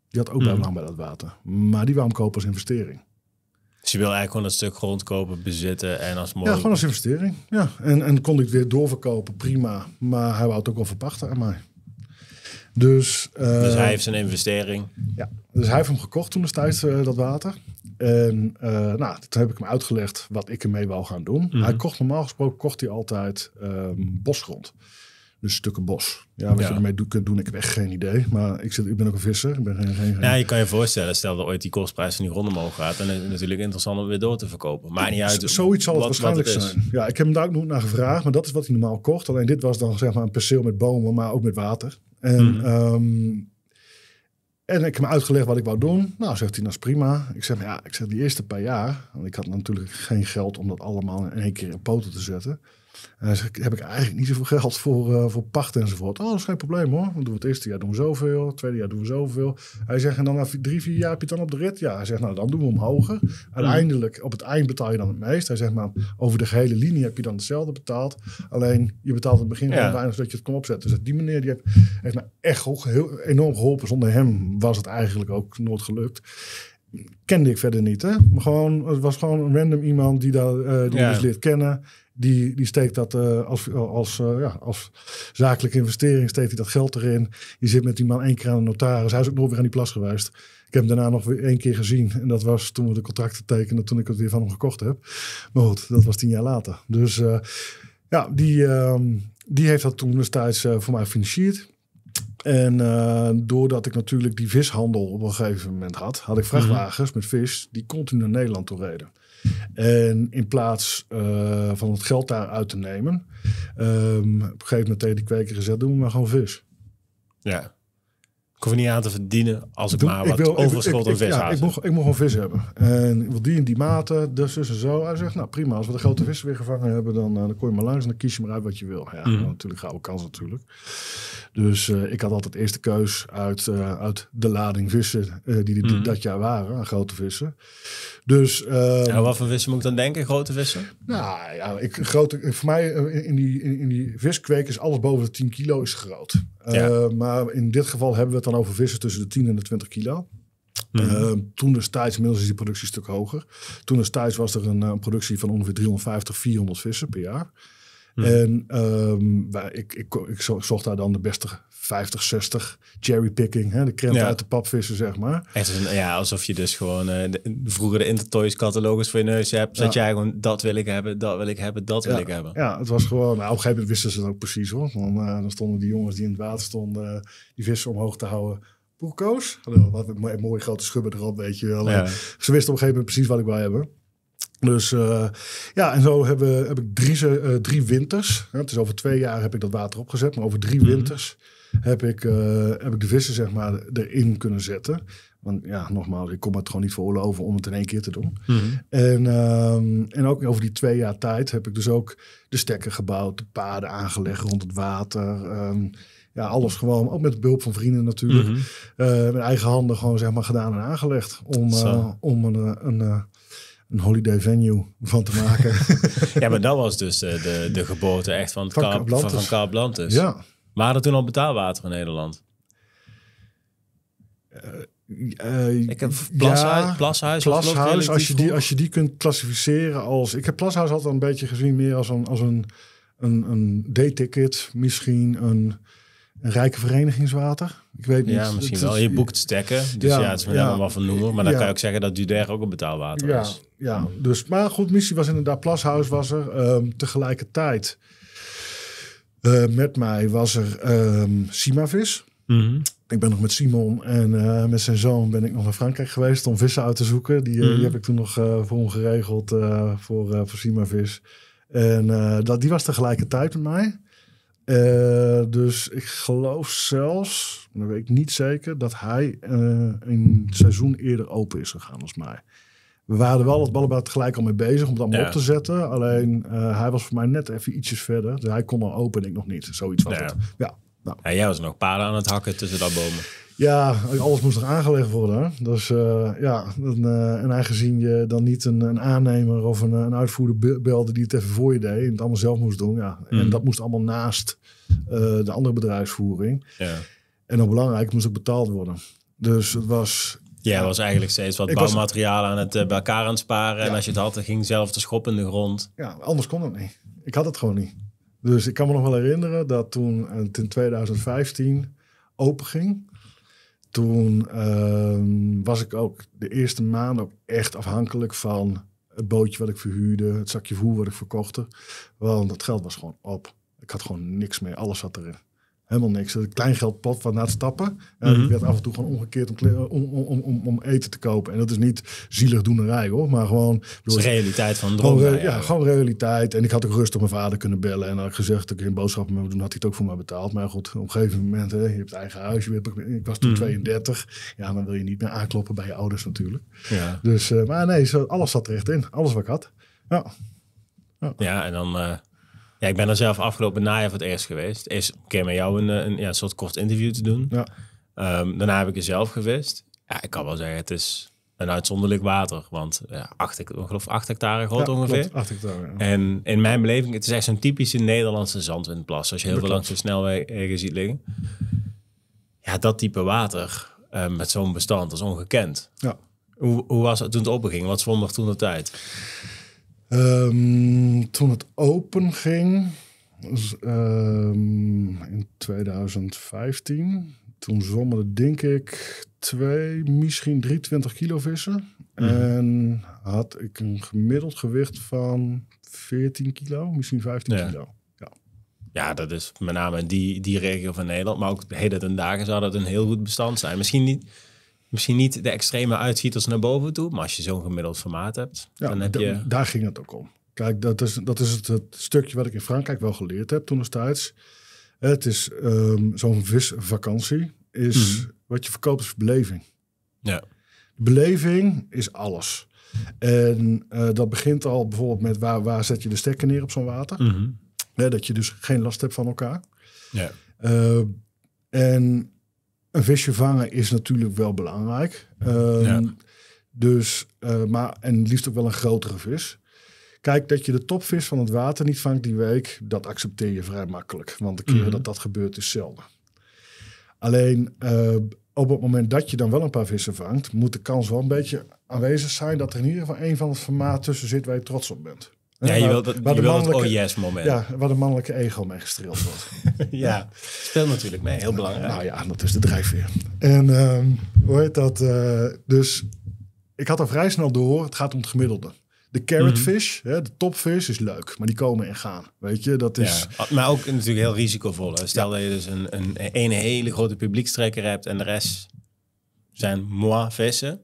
Speaker 2: Die had ook mm. belang bij dat water. Maar die wou hem kopen als investering.
Speaker 1: Dus je wil eigenlijk gewoon een stuk grond kopen, bezitten en als mogelijk... Ja, gewoon als investering.
Speaker 2: Ja. En, en kon ik weer doorverkopen, prima. Maar hij wou het ook wel verpachten aan mij. Dus, eh, dus hij heeft
Speaker 1: zijn investering. Ja,
Speaker 2: dus hij heeft hem gekocht toen destijds, uh, dat water. En eh, nou, toen heb ik hem uitgelegd wat ik ermee wou gaan doen. Mhm. Hij kocht normaal gesproken kocht hij altijd ehm, bosgrond. Dus stukken bos. Ja, wat ja. je ermee doet, kunt doen, ik echt geen idee. Maar ik, zit, ik ben ook een visser. Ik ben geen, Ja,
Speaker 1: je kan je voorstellen, stel dat ooit die kostprijs nu die grond omhoog gaat. Dan is het natuurlijk interessant om weer door te verkopen. Maar niet uit Zoiets zal het wat, waarschijnlijk wat zijn.
Speaker 2: Ja, ik heb hem daar ook nog naar gevraagd. Maar dat is wat hij normaal kocht. Alleen dit was dan zeg maar een perceel met bomen, maar ook met water. En... Mhm. Ehm, en ik heb hem uitgelegd wat ik wou doen. Nou, zegt hij, dat nou, is prima. Ik zeg, maar ja, ik zeg, die eerste paar jaar... want ik had natuurlijk geen geld om dat allemaal in één keer in poten te zetten... Uh, heb ik eigenlijk niet zoveel geld voor, uh, voor pacht enzovoort. Oh, dat is geen probleem hoor. Dan doen we het eerste jaar doen we zoveel, het tweede jaar doen we zoveel. Hij zegt, en dan na drie, vier jaar heb je het dan op de rit? Ja, hij zegt, nou dan doen we hem hoger. Uiteindelijk, op het eind betaal je dan het meest. Hij zegt, maar over de gehele linie heb je dan hetzelfde betaald. Alleen, je betaalt het begin ja. weinig dat je het kon opzetten. Dus die meneer die heeft, heeft me echt heel, enorm geholpen. Zonder hem was het eigenlijk ook nooit gelukt kende ik verder niet. Hè? gewoon, het was gewoon een random iemand die, daar, eh, die dus leert kennen die, die steekt dat eh, als, als, eh, ja, als zakelijke investering, steekt hij dat geld erin. Je zit met die man één keer aan de notaris. Hij is ook nog weer aan die plas geweest. Ik heb hem daarna nog weer één keer gezien. En dat was toen we de contracten tekenden, toen ik het weer van hem gekocht heb. Maar goed, dat was tien jaar later. Dus eh, ja, die, ehm, die heeft dat toen destijds voor mij gefinancierd. En doordat ik natuurlijk die vishandel op een gegeven moment had, had ik vrachtwagens mhm. met vis die continu naar Nederland toe reden. En in plaats eh, van het geld daaruit te nemen, ehm, op een gegeven moment tegen die kweker gezegd: doen we maar gewoon vis.
Speaker 1: Ja. Ik hoef niet aan te verdienen als ik maar wat overschot en vis ja, ik, mocht,
Speaker 2: ik mocht een vis hebben. En wil die in die mate, dus, en zo. Hij zegt, nou prima, als we de grote vissen weer gevangen hebben, dan, eh, dan kon je maar langs en dan kies je maar uit wat je wil. Ja, mm. nou, natuurlijk gouden kans natuurlijk. Dus eh, ik had altijd eerst de keus uit, eh, uit de lading vissen die, die, mhm. dat jaar waren, grote vissen. Dus, ehm, En wat
Speaker 1: voor vissen moet ik dan denken, grote vissen?
Speaker 2: Nou ja, ik, grote, voor mij in die, in, in die viskweek is alles boven de 10 kilo is groot. Eh, maar in dit geval hebben we het dan over vissen tussen de 10 en de 20 kilo. Mm -hmm. uh, toen destijds, inmiddels is die productie een stuk hoger. Toen destijds was er een, eh, productie van ongeveer 350, 400 vissen per jaar. Mhm. En ehm, ik, ik, ik, zocht daar dan de beste 50, 60 cherrypicking. Hè? De krent uit de papvissen, zeg maar.
Speaker 1: Echt, een, ja, alsof je dus gewoon uh, de, vroeger de Intertoys catalogus voor je neus hebt. Zet jij gewoon, dat wil ik hebben, dat wil ik hebben, dat wil ik hebben.
Speaker 2: Ja, het was gewoon, nou, op een gegeven moment wisten ze het ook precies hoor. Want, eh, dan stonden die jongens die in het water stonden, eh, die vissen omhoog te houden. Poelkoos, wat een mooie, grote schubber erop, weet je wel. Ze wisten op een gegeven moment precies wat ik wil hebben. Dus ja, en zo heb, heb ik drie, uh, drie winters. Hè, het is over twee jaar heb ik dat water opgezet, maar over drie mhm. winters heb ik, eh, heb ik de vissen zeg maar, erin kunnen zetten. Want ja, nogmaals, ik kom het gewoon niet over om het in één keer te doen. Mhm. en, ehm, en ook over die twee jaar tijd heb ik dus ook de stekker gebouwd, de paden aangelegd rond het water. Um, ja, alles gewoon, ook met behulp van vrienden natuurlijk. Mm met eigen handen gewoon zeg maar gedaan en aangelegd om, eh, om een, een, een, holiday venue van te maken.
Speaker 1: ja, maar dat was dus de, de geboorte echt van, van, Kaap, van, dus. Dus. Ja, waren toen al betaalwater in Nederland?
Speaker 2: Eh, eh, ik heb plashuis. plashuis, als, je die, als je die kunt klassificeren als... Ik heb plashuis altijd een beetje gezien meer als een, als een, een, een D-ticket. Misschien een, een, rijke verenigingswater. Ik weet niet. Ja, misschien wel. Je boekt stekken. Dus ja, het is wel ja, wel van noemen. Maar dan kan je ook
Speaker 1: zeggen dat Duder ook een betaalwater is.
Speaker 2: Ja, ja. Dus, maar goed, missie was inderdaad plashuis was er. Ehm, tegelijkertijd eh, met mij was er ehm, Simavis. Mhm. Ik ben nog met Simon en eh, met zijn zoon ben ik nog naar Frankrijk geweest om vissen uit te zoeken. Die, eh, die mhm. heb ik toen nog voor hem geregeld voor, voor Simavis. En dat, die was tegelijkertijd met mij. dus ik geloof zelfs, dat weet ik niet zeker, dat hij een seizoen eerder open is gegaan als mij. We waren wel het ballenbad gelijk al mee bezig om het allemaal op te zetten. Alleen eh, hij was voor mij net even ietsjes verder. Dus hij kon al open ik nog niet. Zoiets was ja. het.
Speaker 1: nou. ja, jij was nog paden aan het hakken tussen dat bomen.
Speaker 2: Ja, alles moest nog aangelegd worden. Dus eh, ja, eh, en, uh, aangezien je dan niet een, een aannemer of een, een, uitvoerder belde die het even voor je deed en het allemaal zelf moest doen. Ja. En mm. dat moest allemaal naast de andere bedrijfsvoering. Ja. En nog belangrijk, het moest ook betaald worden. Dus het was ja. was eigenlijk steeds wat bouwmateriaal
Speaker 1: aan het eh, bij elkaar aan het sparen. En als je het had, dan ging zelf de schop in de grond.
Speaker 2: Ja, anders kon het niet. Ik had het gewoon niet. Dus ik kan me nog wel herinneren dat toen het eh, in 2015 open ging. Toen ehm, was ik ook de eerste maand ook echt afhankelijk van het bootje wat ik verhuurde, het zakje voer wat ik verkochte. Want dat geld was gewoon op. Ik had gewoon niks meer. Alles zat erin helemaal niks. Een kleingeldpot van na het stappen. Uh, mm werd af en toe gewoon omgekeerd om, om, om, om, eten te kopen. En dat is niet zielig hoor, maar gewoon... Door, de realiteit van droom. Gewoon, ja, gewoon realiteit. En ik had ook rustig mijn vader kunnen bellen. En had ik gezegd dat ik een boodschap moet hem doen, had hij het ook voor mij betaald. Maar goed, op een gegeven moment, hè, je hebt het eigen huis. Je hebt, ik was toen 32. Mhm. Ja, dan wil je niet meer aankloppen bij je ouders natuurlijk. Ja. Dus, eh, maar nee, alles zat er echt in. Alles wat ik had. Ja.
Speaker 1: Ja, ja en dan... Eh, ja, ik ben er zelf afgelopen najaar voor het eerst geweest. Eerst een keer met jou een, eh, een ja, soort kort interview te doen. Ja. Ehm, daarna heb ik er zelf geweest. Ja, ik kan wel zeggen, het is een uitzonderlijk water. Want ja, acht, ik geloof acht hectare groot ongeveer. hectare, En in mijn beleving, het is echt zo'n typische Nederlandse zandwindplas. Als je heel veel langs de snelwegen ziet liggen. Ja, dat type water eh, met zo'n bestand, dat is ongekend. Ja. Hoe, hoe was het toen het opging? Wat vond er toen de tijd?
Speaker 2: Ehm, toen het open ging, ehm, in 2015, toen zwommen denk ik twee, misschien 23 kilo vissen. Mhm. En had ik een gemiddeld gewicht van 14 kilo, misschien 15 ja. kilo. Ja.
Speaker 1: ja, dat is met name die, die regio van Nederland. Maar ook heden ten dagen zou dat een heel goed bestand zijn. Misschien niet misschien niet de extreme uitziet als naar boven toe. Maar als je zo'n gemiddeld formaat hebt, ja, dan heb je...
Speaker 2: Daar ging het ook om. Kijk, dat is, dat is het, het, stukje wat ik in Frankrijk wel geleerd heb toen destijds. Het is um, zo'n visvakantie. Is mhm. Wat je verkoopt is beleving. Ja. Beleving is alles. En eh, dat begint al bijvoorbeeld met waar, waar zet je de stekker neer op zo'n water. Mhm. dat je dus geen last hebt van elkaar. Ja. Ehm, en een visje vangen is natuurlijk wel belangrijk. Um, Dus, eh, maar, en liefst ook wel een grotere vis. Kijk, dat je de topvis van het water niet vangt die week, dat accepteer je vrij makkelijk. Want de keren mhm. dat dat gebeurt is zelden. Alleen eh, op het moment dat je dan wel een paar vissen vangt, moet de kans wel een beetje aanwezig zijn dat er in ieder geval een van het formaat tussen zit waar je trots op bent. Ja, je wilt, dat je wilt het oh yes moment. Ja, waar de mannelijke ego mee gestreeld wordt. ja, ja,
Speaker 1: speelt natuurlijk mee, heel belangrijk. Nou, ja, dat is de drijfveer.
Speaker 2: En ehm, hoe heet dat? Eh, dus ik had al vrij snel door, het gaat om het gemiddelde. De carrotfish, mhm. hè, de topfish, is leuk, maar die komen en gaan. Weet je, dat is.
Speaker 1: maar ook natuurlijk heel risicovol. Stel dat je dus een, een, een hele grote publiekstrekker hebt en de rest zijn moi vissen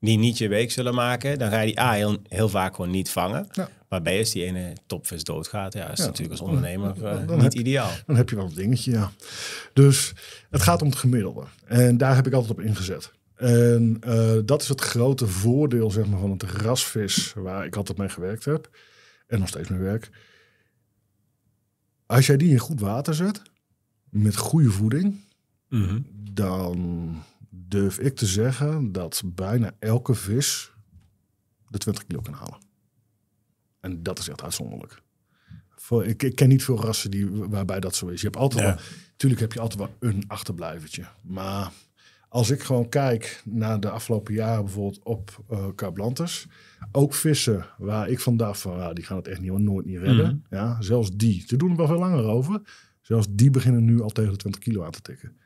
Speaker 1: die niet je week zullen maken, dan ga je die A heel, heel vaak gewoon niet vangen. Ja. Waarbij als die ene topvis doodgaat, ja, is ja, natuurlijk als ondernemer eh, niet ideaal.
Speaker 2: Dan heb je wel een dingetje, ja. Dus het gaat om het gemiddelde. En daar heb ik altijd op ingezet. En eh, dat is het grote voordeel zeg maar, van het rasvis waar ik altijd mee gewerkt heb. En nog steeds mee werk. Als jij die in goed water zet, met goede voeding, mhm. dan durf ik te zeggen dat bijna elke vis de 20 kilo kan halen. En dat is echt uitzonderlijk. Voor, ik, ken niet veel rassen die, waarbij dat zo is. Je hebt altijd wel, natuurlijk heb je altijd wel een achterblijvertje. Maar als ik gewoon kijk naar de afgelopen jaren bijvoorbeeld op uh, eh, Carblanters. Ook vissen waar ik vandaag van, die gaan het echt niet, nooit niet redden. Mhm. Ja, zelfs die, ze doen er wel veel langer over. Zelfs die beginnen nu al tegen de 20 kilo aan te tikken.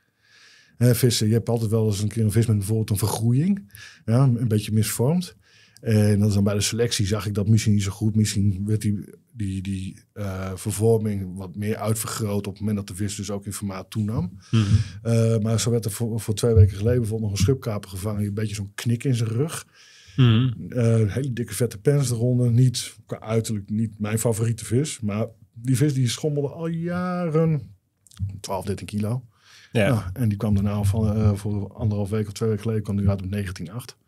Speaker 2: Eh, vissen, je hebt altijd wel eens een keer een vis met bijvoorbeeld een vergroeiing. Ja, een beetje misvormd. En dat is dan bij de selectie zag ik dat misschien niet zo goed. Misschien werd die, die, die eh, vervorming wat meer uitvergroot op het moment dat de vis dus ook in formaat toenam. Mhm. Eh, maar zo werd er voor, twee weken geleden bijvoorbeeld nog een schubkaper gevangen. een beetje zo'n knik in zijn rug. Mm hele dikke vette pens eronder. Niet uiterlijk niet mijn favoriete vis. Maar die vis die schommelde al jaren 12, 13 kilo. Ja. Nou, en die kwam daarna van, voor anderhalf week of twee weken geleden kwam die uit op 19,8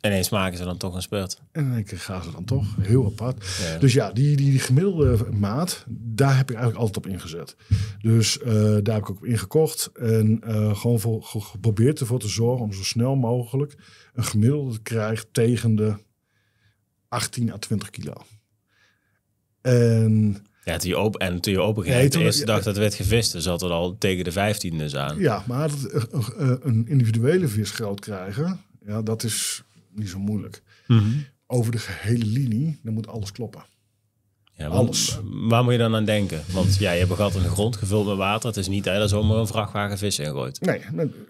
Speaker 1: ineens maken ze dan toch een speurt.
Speaker 2: En ik gaan ze dan toch. Heel apart. Dus ja, die, die, gemiddelde maat, daar heb ik eigenlijk altijd op ingezet. Dus eh, daar heb ik ook op ingekocht. En eh, gewoon voor, geprobeerd ervoor te zorgen om zo snel mogelijk een gemiddelde te krijgen tegen de 18 à 20 kilo. En
Speaker 1: ja, toen je open, en toen je open ging, nee, de eerste dag dat werd gevist, dus zat er al tegen de 15 dus aan.
Speaker 2: Ja, maar dat, eh, een individuele vis groot krijgen, ja, dat is niet zo moeilijk. Mhm. Over de gehele linie, dan moet alles kloppen. Ja,
Speaker 1: Waar moet je dan aan denken? Want ja, je hebt een in de grond gevuld met water. Het is niet dat er zomaar een vrachtwagen vis in gooit.
Speaker 2: Nee,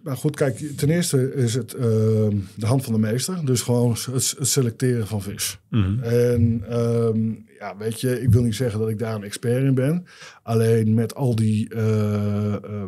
Speaker 2: maar goed, kijk, ten eerste is het ehm, de hand van de meester. Dus gewoon het, selecteren van vis. Mhm. En ehm, ja, weet je, ik wil niet zeggen dat ik daar een expert in ben. Alleen met al die eh, eh,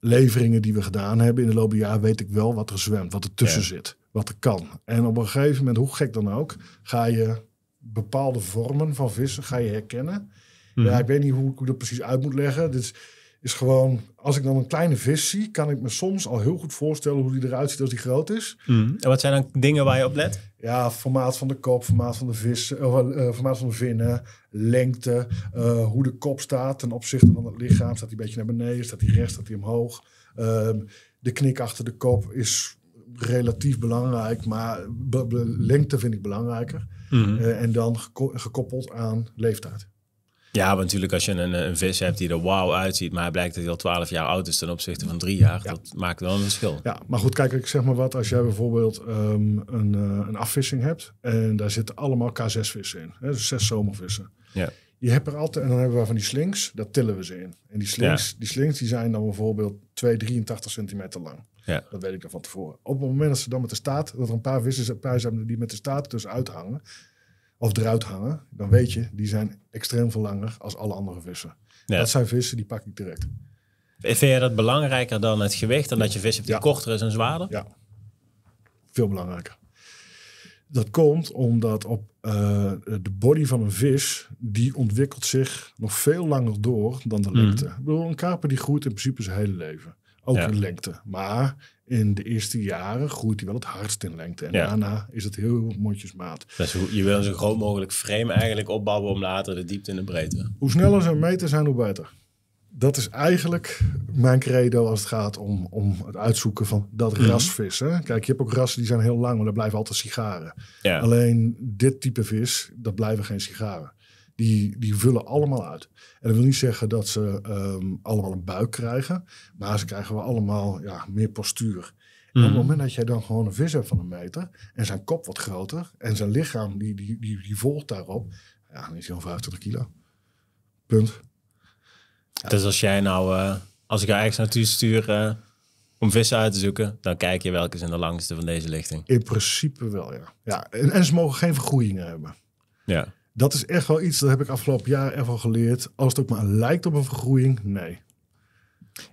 Speaker 2: leveringen die we gedaan hebben in de loop der jaar, weet ik wel wat er zwemt, wat er tussen zit wat er kan. En op een gegeven moment, hoe gek dan ook, ga je bepaalde vormen van vissen ga je herkennen. Ja, mhm. ik weet niet hoe ik dat precies uit moet leggen. Dit is, is gewoon, als ik dan een kleine vis zie, kan ik me soms al heel goed voorstellen hoe die eruit ziet als die groot is. Mhm. En wat zijn dan dingen waar je op let? Ja, formaat van de kop, formaat van de vis, eh, eh, formaat van de vinnen, lengte, eh, hoe de kop staat ten opzichte van het lichaam. Staat hij een beetje naar beneden, staat hij recht, staat hij omhoog. Ehm, de knik achter de kop is relatief belangrijk, maar lengte vind ik belangrijker. Mhm. Eh, en dan gekoppeld aan leeftijd.
Speaker 1: Ja, natuurlijk als je een, een vis hebt die er wauw uitziet, maar blijkt dat hij al 12 jaar oud is ten opzichte van drie jaar, dat maakt wel een verschil. Ja,
Speaker 2: maar goed, kijk, ik zeg maar wat, als jij bijvoorbeeld ehm, een, uh, een afvissing hebt en daar zitten allemaal K6-vissen in, hè, dus zes zomervissen. Ja. Je hebt er altijd, en dan hebben we van die slings, dat tillen we ze in. En die slings, die, slings die zijn dan bijvoorbeeld 2, 83 centimeter lang. Ja. Dat weet ik dan van tevoren. Op het moment dat ze dan met de staat, dat er een paar vissen zijn die met de staat dus uithangen, of eruit hangen, dan weet je, die zijn extreem veel langer als alle andere vissen. Dat zijn vissen, die pak ik direct.
Speaker 1: Vind jij dat belangrijker dan het gewicht, dan dat je vis hebt die korter is en zwaarder? Ja,
Speaker 2: veel belangrijker. Dat komt omdat op eh, de body van een vis, die ontwikkelt zich nog veel langer door dan de mhm. lengte. Mm. Ik bedoel, een kaper die groeit in principe zijn hele leven. Ook in lengte. Maar in de eerste jaren groeit hij wel het hardst in lengte. En daarna is het heel mondjesmaat.
Speaker 1: Dus je wil een zo groot mogelijk frame eigenlijk opbouwen om later de diepte en de breedte.
Speaker 2: Hoe sneller ze meten zijn, hoe beter. Dat is eigenlijk mijn credo als het gaat om, om het uitzoeken van dat mhm. ras vissen. Kijk, je hebt ook rassen die zijn heel lang, maar dat blijven altijd sigaren. Ja. Alleen dit type vis, dat blijven geen sigaren die, die vullen allemaal uit. En dat wil niet zeggen dat ze ehm, allemaal een buik krijgen, maar ze krijgen wel allemaal ja, meer postuur. En op het mhm. moment dat jij dan gewoon een vis hebt van een meter en zijn kop wat groter en zijn lichaam die, die, die, volgt daarop, ja, dan is hij al 25 kilo. Punt. Dus
Speaker 1: als jij nou, eh, als ik jou ergens naartoe stuur eh, om vissen uit te zoeken, dan kijk je welke zijn de langste van deze lichting.
Speaker 2: In principe wel, ja. ja en, en ze mogen geen vergroeiingen hebben. Ja. Dat is echt wel iets, dat heb ik afgelopen jaar ervan geleerd. Als het ook maar lijkt op een vergroeiing, nee.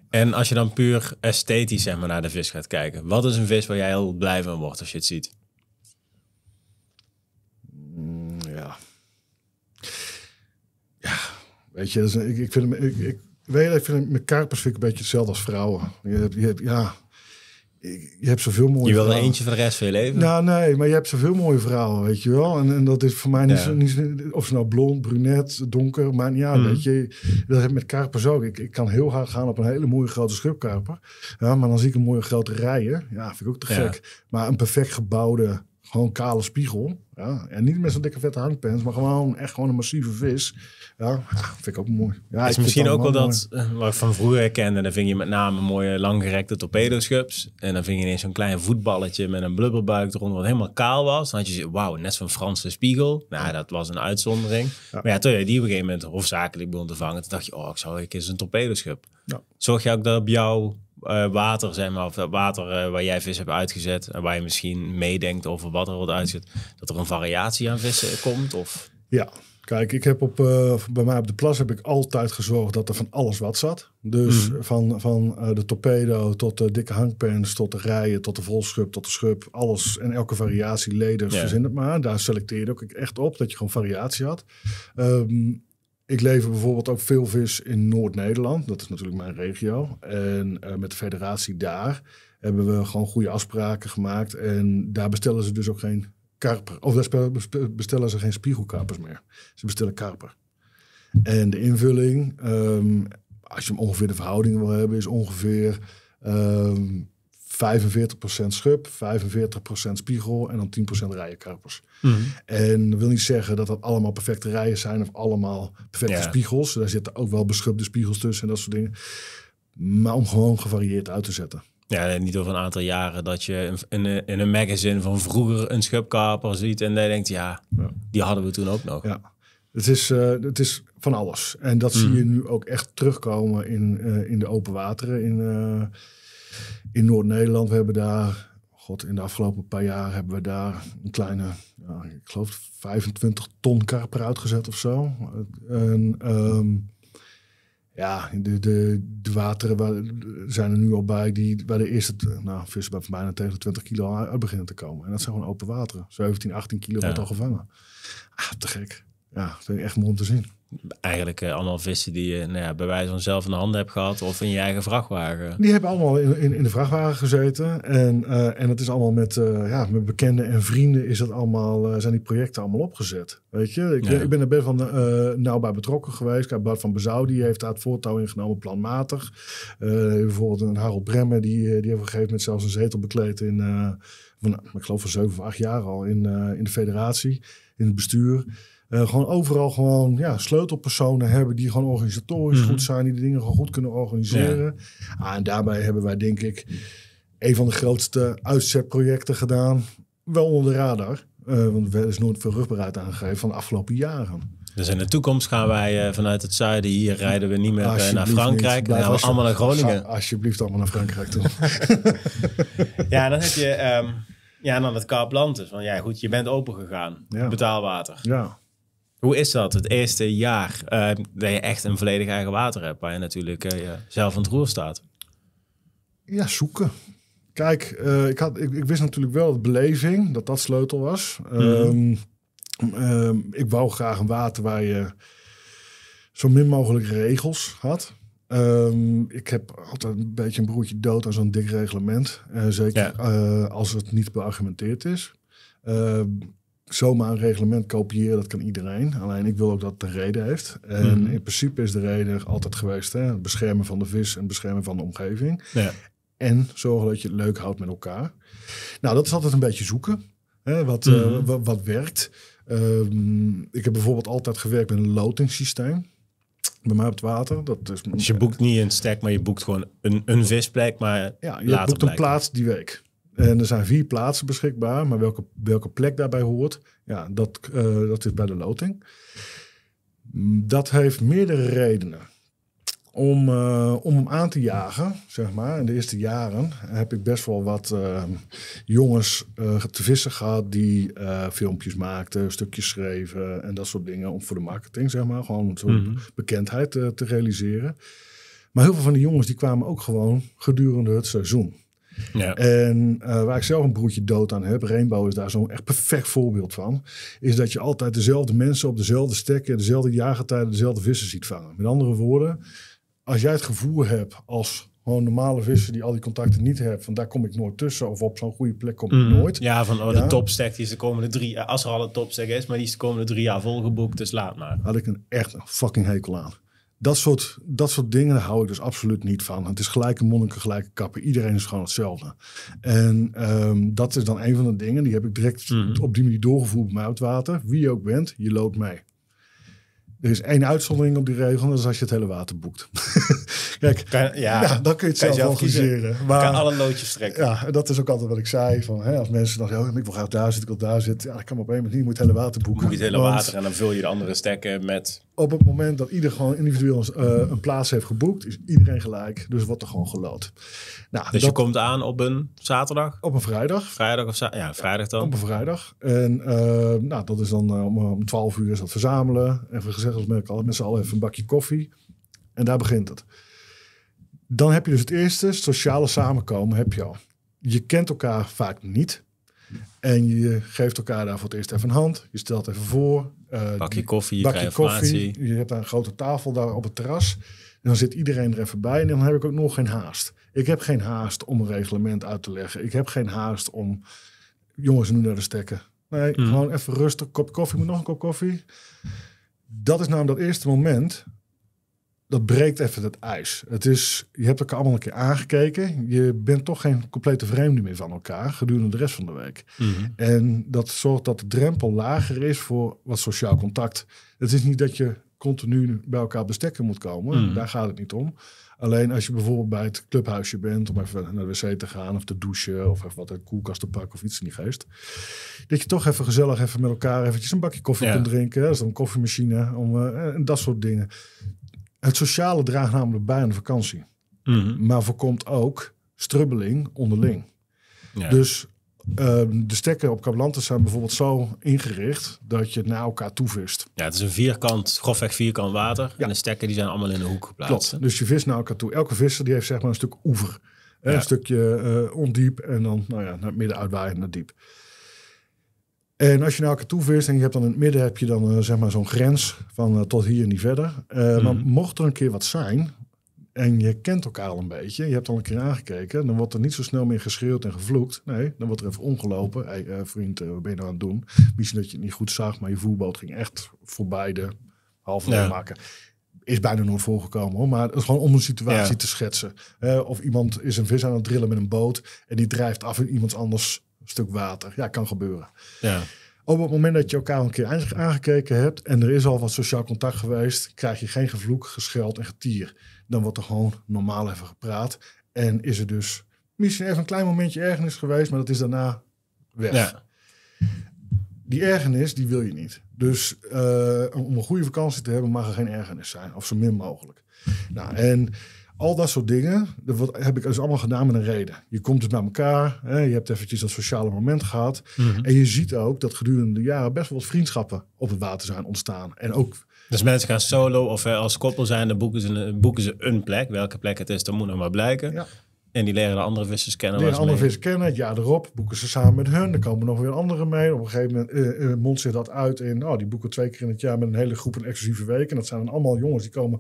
Speaker 1: En als je dan puur esthetisch naar de vis gaat kijken. Wat is een vis waar jij heel blij van wordt als je het ziet? Mm, ja.
Speaker 2: Ja, weet je, ik, vind ik, ik, weet je, ik vind met karpers vind ik een beetje hetzelfde als vrouwen. ja, je hebt zoveel mooie Je wil er eentje van de
Speaker 1: rest van je leven? Nou,
Speaker 2: nee, maar je hebt zoveel mooie verhalen, weet je wel. En, en dat is voor mij niet, zo, niet Of ze nou blond, brunet, donker, maar ja, mhm. weet je. Dat heb met karpers ook. Ik, ik kan heel hard gaan op een hele mooie grote schubkarper. Ja, maar dan zie ik een mooie grote rijen. Ja, vind ik ook te gek. Maar een perfect gebouwde gewoon kale spiegel. Ja. En niet met zo'n dikke vette handpens, maar gewoon echt gewoon een massieve vis. Ja, vind ik ook mooi. Ja, is misschien ook wel, dat eh, wat
Speaker 1: ik van vroeger herkende. Dan ving je met name mooie langgerekte torpedoschubs. En dan ving je ineens zo'n klein voetballetje met een blubberbuik eronder wat helemaal kaal was. Dan had je wauw, net zo'n Franse spiegel. Nou, dat was een uitzondering. Maar ja, toen je die op een gegeven moment hoofdzakelijk begon te vangen, toen dacht je, oh, ik zou een keer zo'n torpedoschub. Zorg je ook dat op jou eh, water, zeg maar, of water eh, waar jij vis hebt uitgezet en waar je misschien meedenkt over wat er wordt uitgezet, dat er een variatie aan vissen komt?
Speaker 2: Of? Ja, kijk, ik heb op, eh, bij mij op de plas heb ik altijd gezorgd dat er van alles wat zat. Dus mhm. van, van de torpedo tot de dikke hangpens, tot de rijen, tot de volschub, tot de schub, alles en elke variatie, leden, ja. verzin het maar. Daar selecteerde ik echt op dat je gewoon variatie had. Ehm, ik lever bijvoorbeeld ook veel vis in Noord-Nederland. Dat is natuurlijk mijn regio. En eh, met de federatie daar hebben we gewoon goede afspraken gemaakt. En daar bestellen ze dus ook geen karper. Of daar bestellen ze geen spiegelkarpers meer. Ze bestellen karper. En de invulling, ehm, als je hem ongeveer de verhouding wil hebben, is ongeveer ehm, 45% schub, 45% spiegel en dan 10% rijenkarpers. Mhm. En dat wil niet zeggen dat dat allemaal perfecte rijen zijn of allemaal perfecte spiegels. Daar zitten ook wel beschubde spiegels tussen en dat soort dingen. Maar om gewoon gevarieerd uit te zetten.
Speaker 1: Ja, niet over een aantal jaren dat je in, in, in een magazine van vroeger een schubkaper ziet en dan denkt, ja, die hadden we toen
Speaker 2: ook nog. Ja. Het is, eh, het is van alles. En dat zie mhm. je nu ook echt terugkomen in, eh, in de open wateren. In, eh, in Noord-Nederland. We hebben daar, god, in de afgelopen paar jaar hebben we daar een kleine, ja, ik geloof 25 ton karper uitgezet of zo. En ehm, ja, de, de, de wateren zijn er nu al bij die, waar de eerste nou, vissen bij bijna tegen de 20 kilo uit beginnen te komen. En dat zijn gewoon open wateren. 17, 18 kilo wordt al gevangen. Ah, te gek. Ja, dat vind ik echt mooi om te zien
Speaker 1: eigenlijk eh, allemaal vissen die je nou ja, bij wijze van zelf in de handen hebt gehad of in je eigen vrachtwagen. Die
Speaker 2: hebben allemaal in, in, de vrachtwagen gezeten. En, uh, en het is allemaal met, eh, ja, met bekenden en vrienden is dat allemaal, zijn die projecten allemaal opgezet. Weet je, ik, ik ben er best van nauw bij betrokken geweest. Kijk, Bart van Bezouw die heeft daar het voortouw ingenomen planmatig. bijvoorbeeld een Harold Bremmer die, die heeft op een gegeven moment zelfs een zetel bekleed in, van, ik geloof van zeven of acht jaar al in, in de federatie, in het bestuur. Eh, gewoon overal gewoon ja, sleutelpersonen hebben die gewoon organisatorisch mhm. goed zijn, die de dingen gewoon goed kunnen organiseren. Ja. Ah, en daarbij hebben wij denk ik een van de grootste uitzetprojecten gedaan, wel onder de radar. Uh, want er is nooit veel rugbaarheid aangegeven van de afgelopen jaren.
Speaker 1: Dus in de toekomst gaan wij eh, vanuit het zuiden hier rijden we niet meer naar Frankrijk. Dan gaan allemaal naar Groningen.
Speaker 2: Alsjeblieft allemaal naar Frankrijk toe.
Speaker 1: ja, dan heb je ehm, ja, dan het kaapland dus. van ja, goed, je bent open gegaan. Betaalwater. Ja. Hoe is dat, het eerste jaar uh, dat je echt een volledig eigen water hebt, waar je natuurlijk eh, zelf aan het roer staat?
Speaker 2: Ja, zoeken. Kijk, eh, ik, had, ik, wist natuurlijk wel dat beleving, dat dat sleutel was. Mhm. Ehm, ehm, ik wou graag een water waar je zo min mogelijk regels had. ik heb altijd een beetje een broertje dood aan zo'n dik reglement. Eh, zeker als het niet beargumenteerd is zomaar een reglement kopiëren, dat kan iedereen. Alleen ik wil ook dat het een reden heeft. En mhm. in principe is de reden altijd geweest: hè, het beschermen van de vis en beschermen van de omgeving. Ja. En zorgen dat je het leuk houdt met elkaar. Nou, dat is altijd een beetje zoeken. Hè, wat, eh, mhm. wat, werkt. Ehm, ik heb bijvoorbeeld altijd gewerkt met een lotingssysteem. Bij mij op het water. Dat is, dus je boekt
Speaker 1: niet een stek, maar je boekt gewoon een, een visplek. Maar ja, je boekt een
Speaker 2: plaats die week. En er zijn vier plaatsen beschikbaar, maar welke, welke plek daarbij hoort, ja, dat, eh, dat is bij de loting. Dat heeft meerdere redenen. Om, eh, om hem aan te jagen, zeg maar, in de eerste jaren heb ik best wel wat eh, jongens te vissen gehad die filmpjes maakten, stukjes schreven en dat soort dingen. Om voor de marketing, zeg maar, gewoon een mhm. bekendheid te realiseren. Maar heel veel van die jongens die kwamen ook gewoon gedurende het seizoen. Ja. En eh, waar ik zelf een broertje dood aan heb, Rainbow is daar zo'n echt perfect voorbeeld van, is dat je altijd dezelfde mensen op dezelfde stekken, dezelfde jaargetijden, dezelfde vissen ziet vangen. Met andere woorden, als jij het gevoel hebt als gewoon normale vissen die al die contacten niet hebben. Van daar kom ik nooit tussen. Of op zo'n goede plek kom ik mm. nooit. Ja, van oh, de ja.
Speaker 1: topstek die is de komende drie... Eh, als er al een topstek is, maar die is de komende drie jaar volgeboekt. Dus laat maar.
Speaker 2: Had ik een echt fucking hekel aan dat soort, dat soort dingen hou ik dus absoluut niet van. Het is gelijke monniken, gelijke kappen. Iedereen is gewoon hetzelfde. En ehm, dat is dan een van de dingen. Die heb ik direct mhm. op die manier doorgevoerd bij het water. Wie je ook bent, je loopt mee. Er is één uitzondering op die regel, dat is als je het hele water boekt. Kijk, ja, nou, dan kun je het zelf, organiseren. Maar, kan alle loodjes trekken. Ja, dat is ook altijd wat ik zei. Van, hè, als mensen dachten, oh, ik wil graag daar zitten, ik wil daar zitten. Ja, ik kan op een moment je moet het hele water boeken. moet je het hele water
Speaker 1: en dan vul je de andere stekken met
Speaker 2: op het moment dat ieder gewoon individueel eh, een plaats heeft geboekt, is iedereen gelijk. Dus wordt er gewoon geloot. Nou, dus dat, je
Speaker 1: komt aan op een zaterdag? Op een vrijdag. Vrijdag of ja, vrijdag dan? Op een vrijdag.
Speaker 2: En eh, nou, dat is dan eh, om, om 12 uur is dat verzamelen. Even gezegd als merk altijd met z'n allen even een bakje koffie. En daar begint het. Dan heb je dus het eerste sociale samenkomen heb je al. Je kent elkaar vaak niet. En je geeft elkaar daar voor het eerst even een hand. Je stelt even voor. Uh, bakje koffie, je bakje koffie. Je hebt daar een grote tafel daar op het terras. En dan zit iedereen er even bij en dan heb ik ook nog geen haast. Ik heb geen haast om een reglement uit te leggen. Ik heb geen haast om jongens nu naar de stekken. Nee, mhm. gewoon even rustig, kop koffie, moet nog een kop koffie. Dat is namelijk dat eerste moment dat breekt even het ijs. Het is, je hebt elkaar allemaal een keer aangekeken. Je bent toch geen complete vreemde meer van elkaar gedurende de rest van de week. Mhm. En dat zorgt dat de drempel lager is voor wat sociaal contact. Het is niet dat je continu bij elkaar bestekken moet komen. Mhm. Daar gaat het niet om. Alleen als je bijvoorbeeld bij het clubhuisje bent om even naar de wc te gaan of te douchen of even wat een koelkast te pakken of iets in die geest. Dat je toch even gezellig even met elkaar eventjes een bakje koffie kunt drinken. Dat is dan een koffiemachine om, eh, en dat soort dingen. Het sociale draagt namelijk bij aan de vakantie. Mhm. Maar voorkomt ook strubbeling onderling. Ja. Dus ehm, de stekken op Kablantes zijn bijvoorbeeld zo ingericht dat je het naar elkaar vist.
Speaker 1: Ja, het is een vierkant, grofweg vierkant water. Ja. En de stekken die zijn allemaal in de hoek geplaatst. Klopt.
Speaker 2: Dus je vist naar elkaar toe. Elke visser die heeft zeg maar een stuk oever. Een stukje uh, ondiep en dan nou ja, naar het midden uitwaaien naar diep. En als je naar elkaar toe en je hebt dan in het midden heb je dan, eh, zeg maar zo'n grens van eh, tot hier en niet verder. Eh, mhm. Maar mocht er een keer wat zijn en je kent elkaar al een beetje, je hebt al een keer aangekeken, dan wordt er niet zo snel meer geschreeuwd en gevloekt. Nee, dan wordt er even omgelopen. Hey, vriend, wat ben je nou aan het doen? Misschien dat je het niet goed zag, maar je voerboot ging echt voorbij de halve maken is bijna nooit voorgekomen hoor. Maar het is gewoon om een situatie te schetsen. of iemand is een vis aan het drillen met een boot. En die drijft af in iemand anders stuk water. Ja, kan gebeuren. Ja. Op het moment dat je elkaar een keer aangekeken hebt en er is al wat sociaal contact geweest, krijg je geen gevloek, gescheld en getier. Dan wordt er gewoon normaal even gepraat. En is er dus misschien even een klein momentje ergernis geweest, maar dat is daarna weg. Ja. Die ergernis, die wil je niet. Dus eh, om een goede vakantie te hebben, mag er geen ergernis zijn, of zo min mogelijk. Nou, en al dat soort dingen, dat wat, heb ik dus allemaal gedaan met een reden. Je komt dus bij elkaar, hè, je hebt eventjes dat sociale moment gehad. Mhm. En je ziet ook dat gedurende de jaren best wel wat vriendschappen op het water zijn ontstaan. En ook...
Speaker 1: Dus mensen gaan solo of eh, als koppel zijn, dan boeken ze, een, eh, boeken ze een plek. Welke plek het is, dan moet nog maar blijken. Ja. En die leren de andere vissers kennen. Leren andere mee.
Speaker 2: kennen. Ja, jaar erop boeken ze samen met hun. Dan komen nog weer anderen mee. Op een gegeven moment uh, eh, uh, mondt dat uit in... Oh, die boeken twee keer in het jaar met een hele groep een exclusieve week. En dat zijn dan allemaal jongens die komen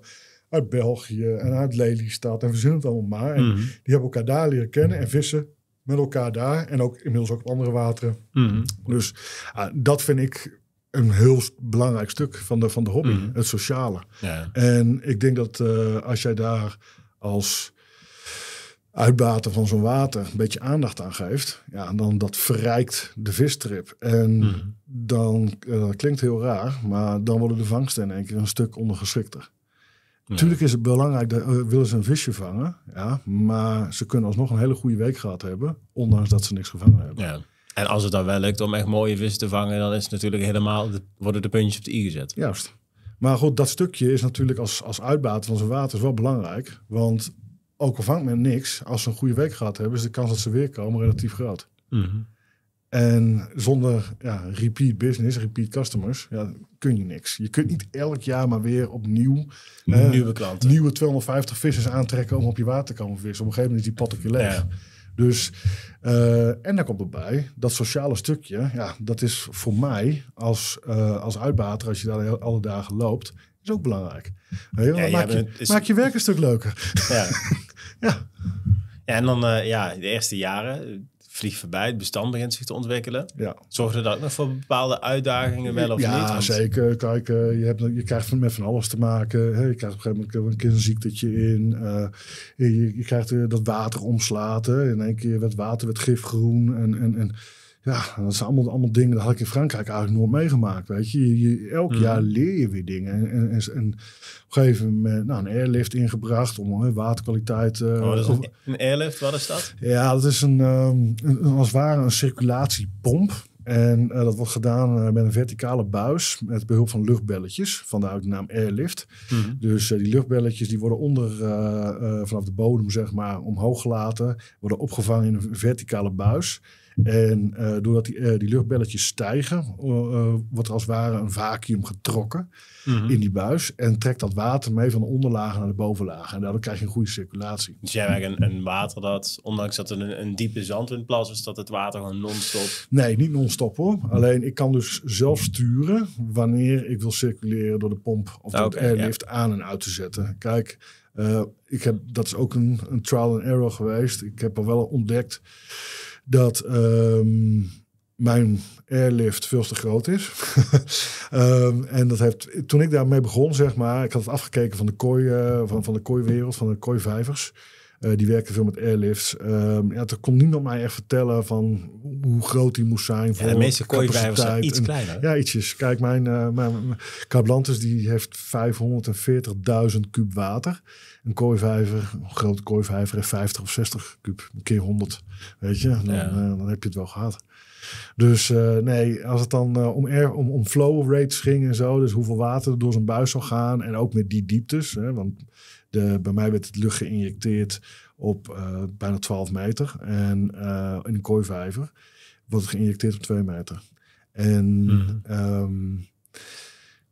Speaker 2: uit België en uit Lelystad en verzin het allemaal maar. En mhm. die hebben elkaar daar leren kennen en vissen met elkaar daar en ook inmiddels ook op andere wateren. Mhm. Dus ah, dat vind ik een heel belangrijk stuk van de, van de hobby, mhm. het sociale. Ja. En ik denk dat eh, als jij daar als uitbaten van zo'n water een beetje aandacht aan geeft, ja, dan dat verrijkt de vistrip. En dan, eh, klinkt heel raar, maar dan worden de vangsten in één keer een stuk ondergeschikter. Natuurlijk is het belangrijk dat eh, willen ze een visje vangen. Ja, maar ze kunnen alsnog een hele goede week gehad hebben, ondanks dat ze niks gevangen hebben.
Speaker 1: Ja. En als het dan wel lukt om echt mooie vissen te vangen, dan is het natuurlijk helemaal, worden de puntjes op de i gezet.
Speaker 2: Juist. Maar goed, dat stukje is natuurlijk als, als uitbaat van zijn water wel belangrijk. Want ook al vangt men niks, als ze een goede week gehad hebben, is de kans dat ze weer komen relatief groot. Mhm. En zonder ja, repeat business, repeat customers, ja, kun je niks. Je kunt niet elk jaar maar weer opnieuw nieuwe, eh, klanten. nieuwe 250 vissers aantrekken om op je water te komen vissen. Op een gegeven moment is die pot op je leeg. Dus, eh, en dan komt erbij, dat sociale stukje, ja, dat is voor mij als, eh, als uitbater, als je daar alle dagen loopt, is ook belangrijk. Heel, ja, maak, je, je werk een stuk leuker.
Speaker 1: Ja. ja. en dan, ja, de eerste jaren, vliegt voorbij, het bestand begint zich te ontwikkelen. Ja. Zorgt er dat ook nog voor bepaalde uitdagingen wel of niet? Ja,
Speaker 2: zeker. Kijk, eh, je, hebt, je krijgt met van alles te maken. Je krijgt op een gegeven moment een keer een ziektetje in. Eh, je, krijgt eh, dat water omslaten. In één keer werd water werd gifgroen en... en, en ja, dat zijn allemaal, allemaal dingen, dat had ik in Frankrijk eigenlijk nooit meegemaakt. Weet je, je elk mm. jaar leer je weer dingen. En, en, op een gegeven moment nou, een airlift ingebracht om waterkwaliteit. Uh, oh,
Speaker 1: een, airlift, wat is dat?
Speaker 2: Ja, dat is een, ehm, als het ware een circulatiepomp. En eh, dat wordt gedaan eh, met een verticale buis met behulp van luchtbelletjes, vandaar de naam airlift. Mm-hmm. Dus die luchtbelletjes die worden onder, vanaf de bodem zeg maar, omhoog gelaten, worden opgevangen in een verticale buis. En eh, doordat die, eh, die, luchtbelletjes stijgen, eh, wordt er als het ware een vacuüm getrokken mhm. in die buis. En trekt dat water mee van de onderlagen naar de bovenlagen. En daardoor krijg je een goede circulatie. Dus
Speaker 1: jij hebt een, een water dat, ondanks dat er een, een diepe zandwindplas is, dat het water
Speaker 2: gewoon non-stop... Nee, niet non-stop hoor. Alleen ik kan dus zelf sturen wanneer ik wil circuleren door de pomp of door het airlift aan en uit te zetten. Kijk, ik heb, dat is ook een, een trial and error geweest. Ik heb er wel ontdekt dat ehm, mijn airlift veel te groot is. Ehm, en dat heeft, toen ik daarmee begon, zeg maar, ik had het afgekeken van de, kooi, eh, van, van de kooiwereld, van de kooivijvers. Eh, die werken veel met airlifts. Ehm, ja, er kon niemand mij echt vertellen van hoe groot die moest zijn. Voor de meeste kooivijvers zijn iets kleiner. Ja, ietsjes. Kijk, mijn, uh, mijn, mijn die heeft 540.000 kub water een kooivijver, een grote kooivijver heeft 50 of 60 kuub, een keer 100. Weet je, dan, eh, dan heb je het wel gehad. Dus eh, nee, als het dan eh, om, air, om, om flow rates ging en zo, dus hoeveel water er door zo'n buis zou gaan en ook met die dieptes, hè, want de, bij mij werd het lucht geïnjecteerd op bijna 12 meter en in een kooivijver wordt het geïnjecteerd op 2 meter. En mhm. ehm,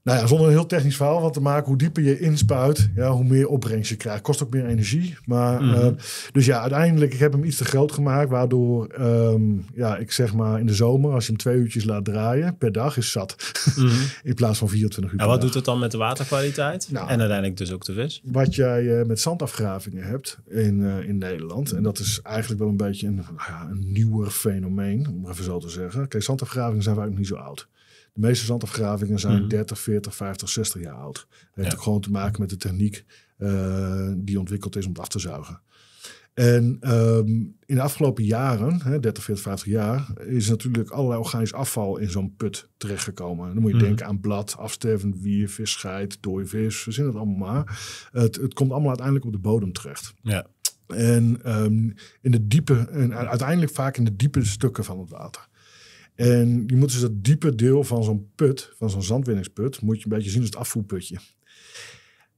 Speaker 2: nou ja, zonder een heel technisch verhaal van te maken, hoe dieper je inspuit, ja, hoe meer opbrengst je krijgt. Kost ook meer energie. Maar, mhm. eh, dus ja, uiteindelijk, ik heb hem iets te groot gemaakt, waardoor ehm, ja, ik zeg maar in de zomer, als je hem twee uurtjes laat draaien, per dag is zat. Mhm. in plaats van 24 uur. En wat doet
Speaker 1: het dan met de waterkwaliteit? Nou, en uiteindelijk dus ook de vis?
Speaker 2: Wat jij eh, met zandafgravingen hebt in, eh, in Nederland, en dat is eigenlijk wel een beetje een, nou ja, een nieuwer fenomeen, om even zo te zeggen. Kijk, zandafgravingen zijn vaak nog niet zo oud. De meeste zandafgravingen zijn 30, 40, 50, 60 jaar oud. Het heeft ook gewoon te maken met de techniek eh, die ontwikkeld is om het af te zuigen. En ehm, in de afgelopen jaren, hè, 30, 40, 50 jaar, is natuurlijk allerlei organisch afval in zo'n put terechtgekomen. dan moet je mhm. denken aan blad, afstervend wier, scheid, dode vis, verzin het allemaal maar. Het, het komt allemaal uiteindelijk op de bodem terecht. Ja. En ehm, in de diepe, en uiteindelijk vaak in de diepe stukken van het water. En je moet dus dat diepe deel van zo'n put, van zo'n zandwinningsput, moet je een beetje zien als het afvoerputje.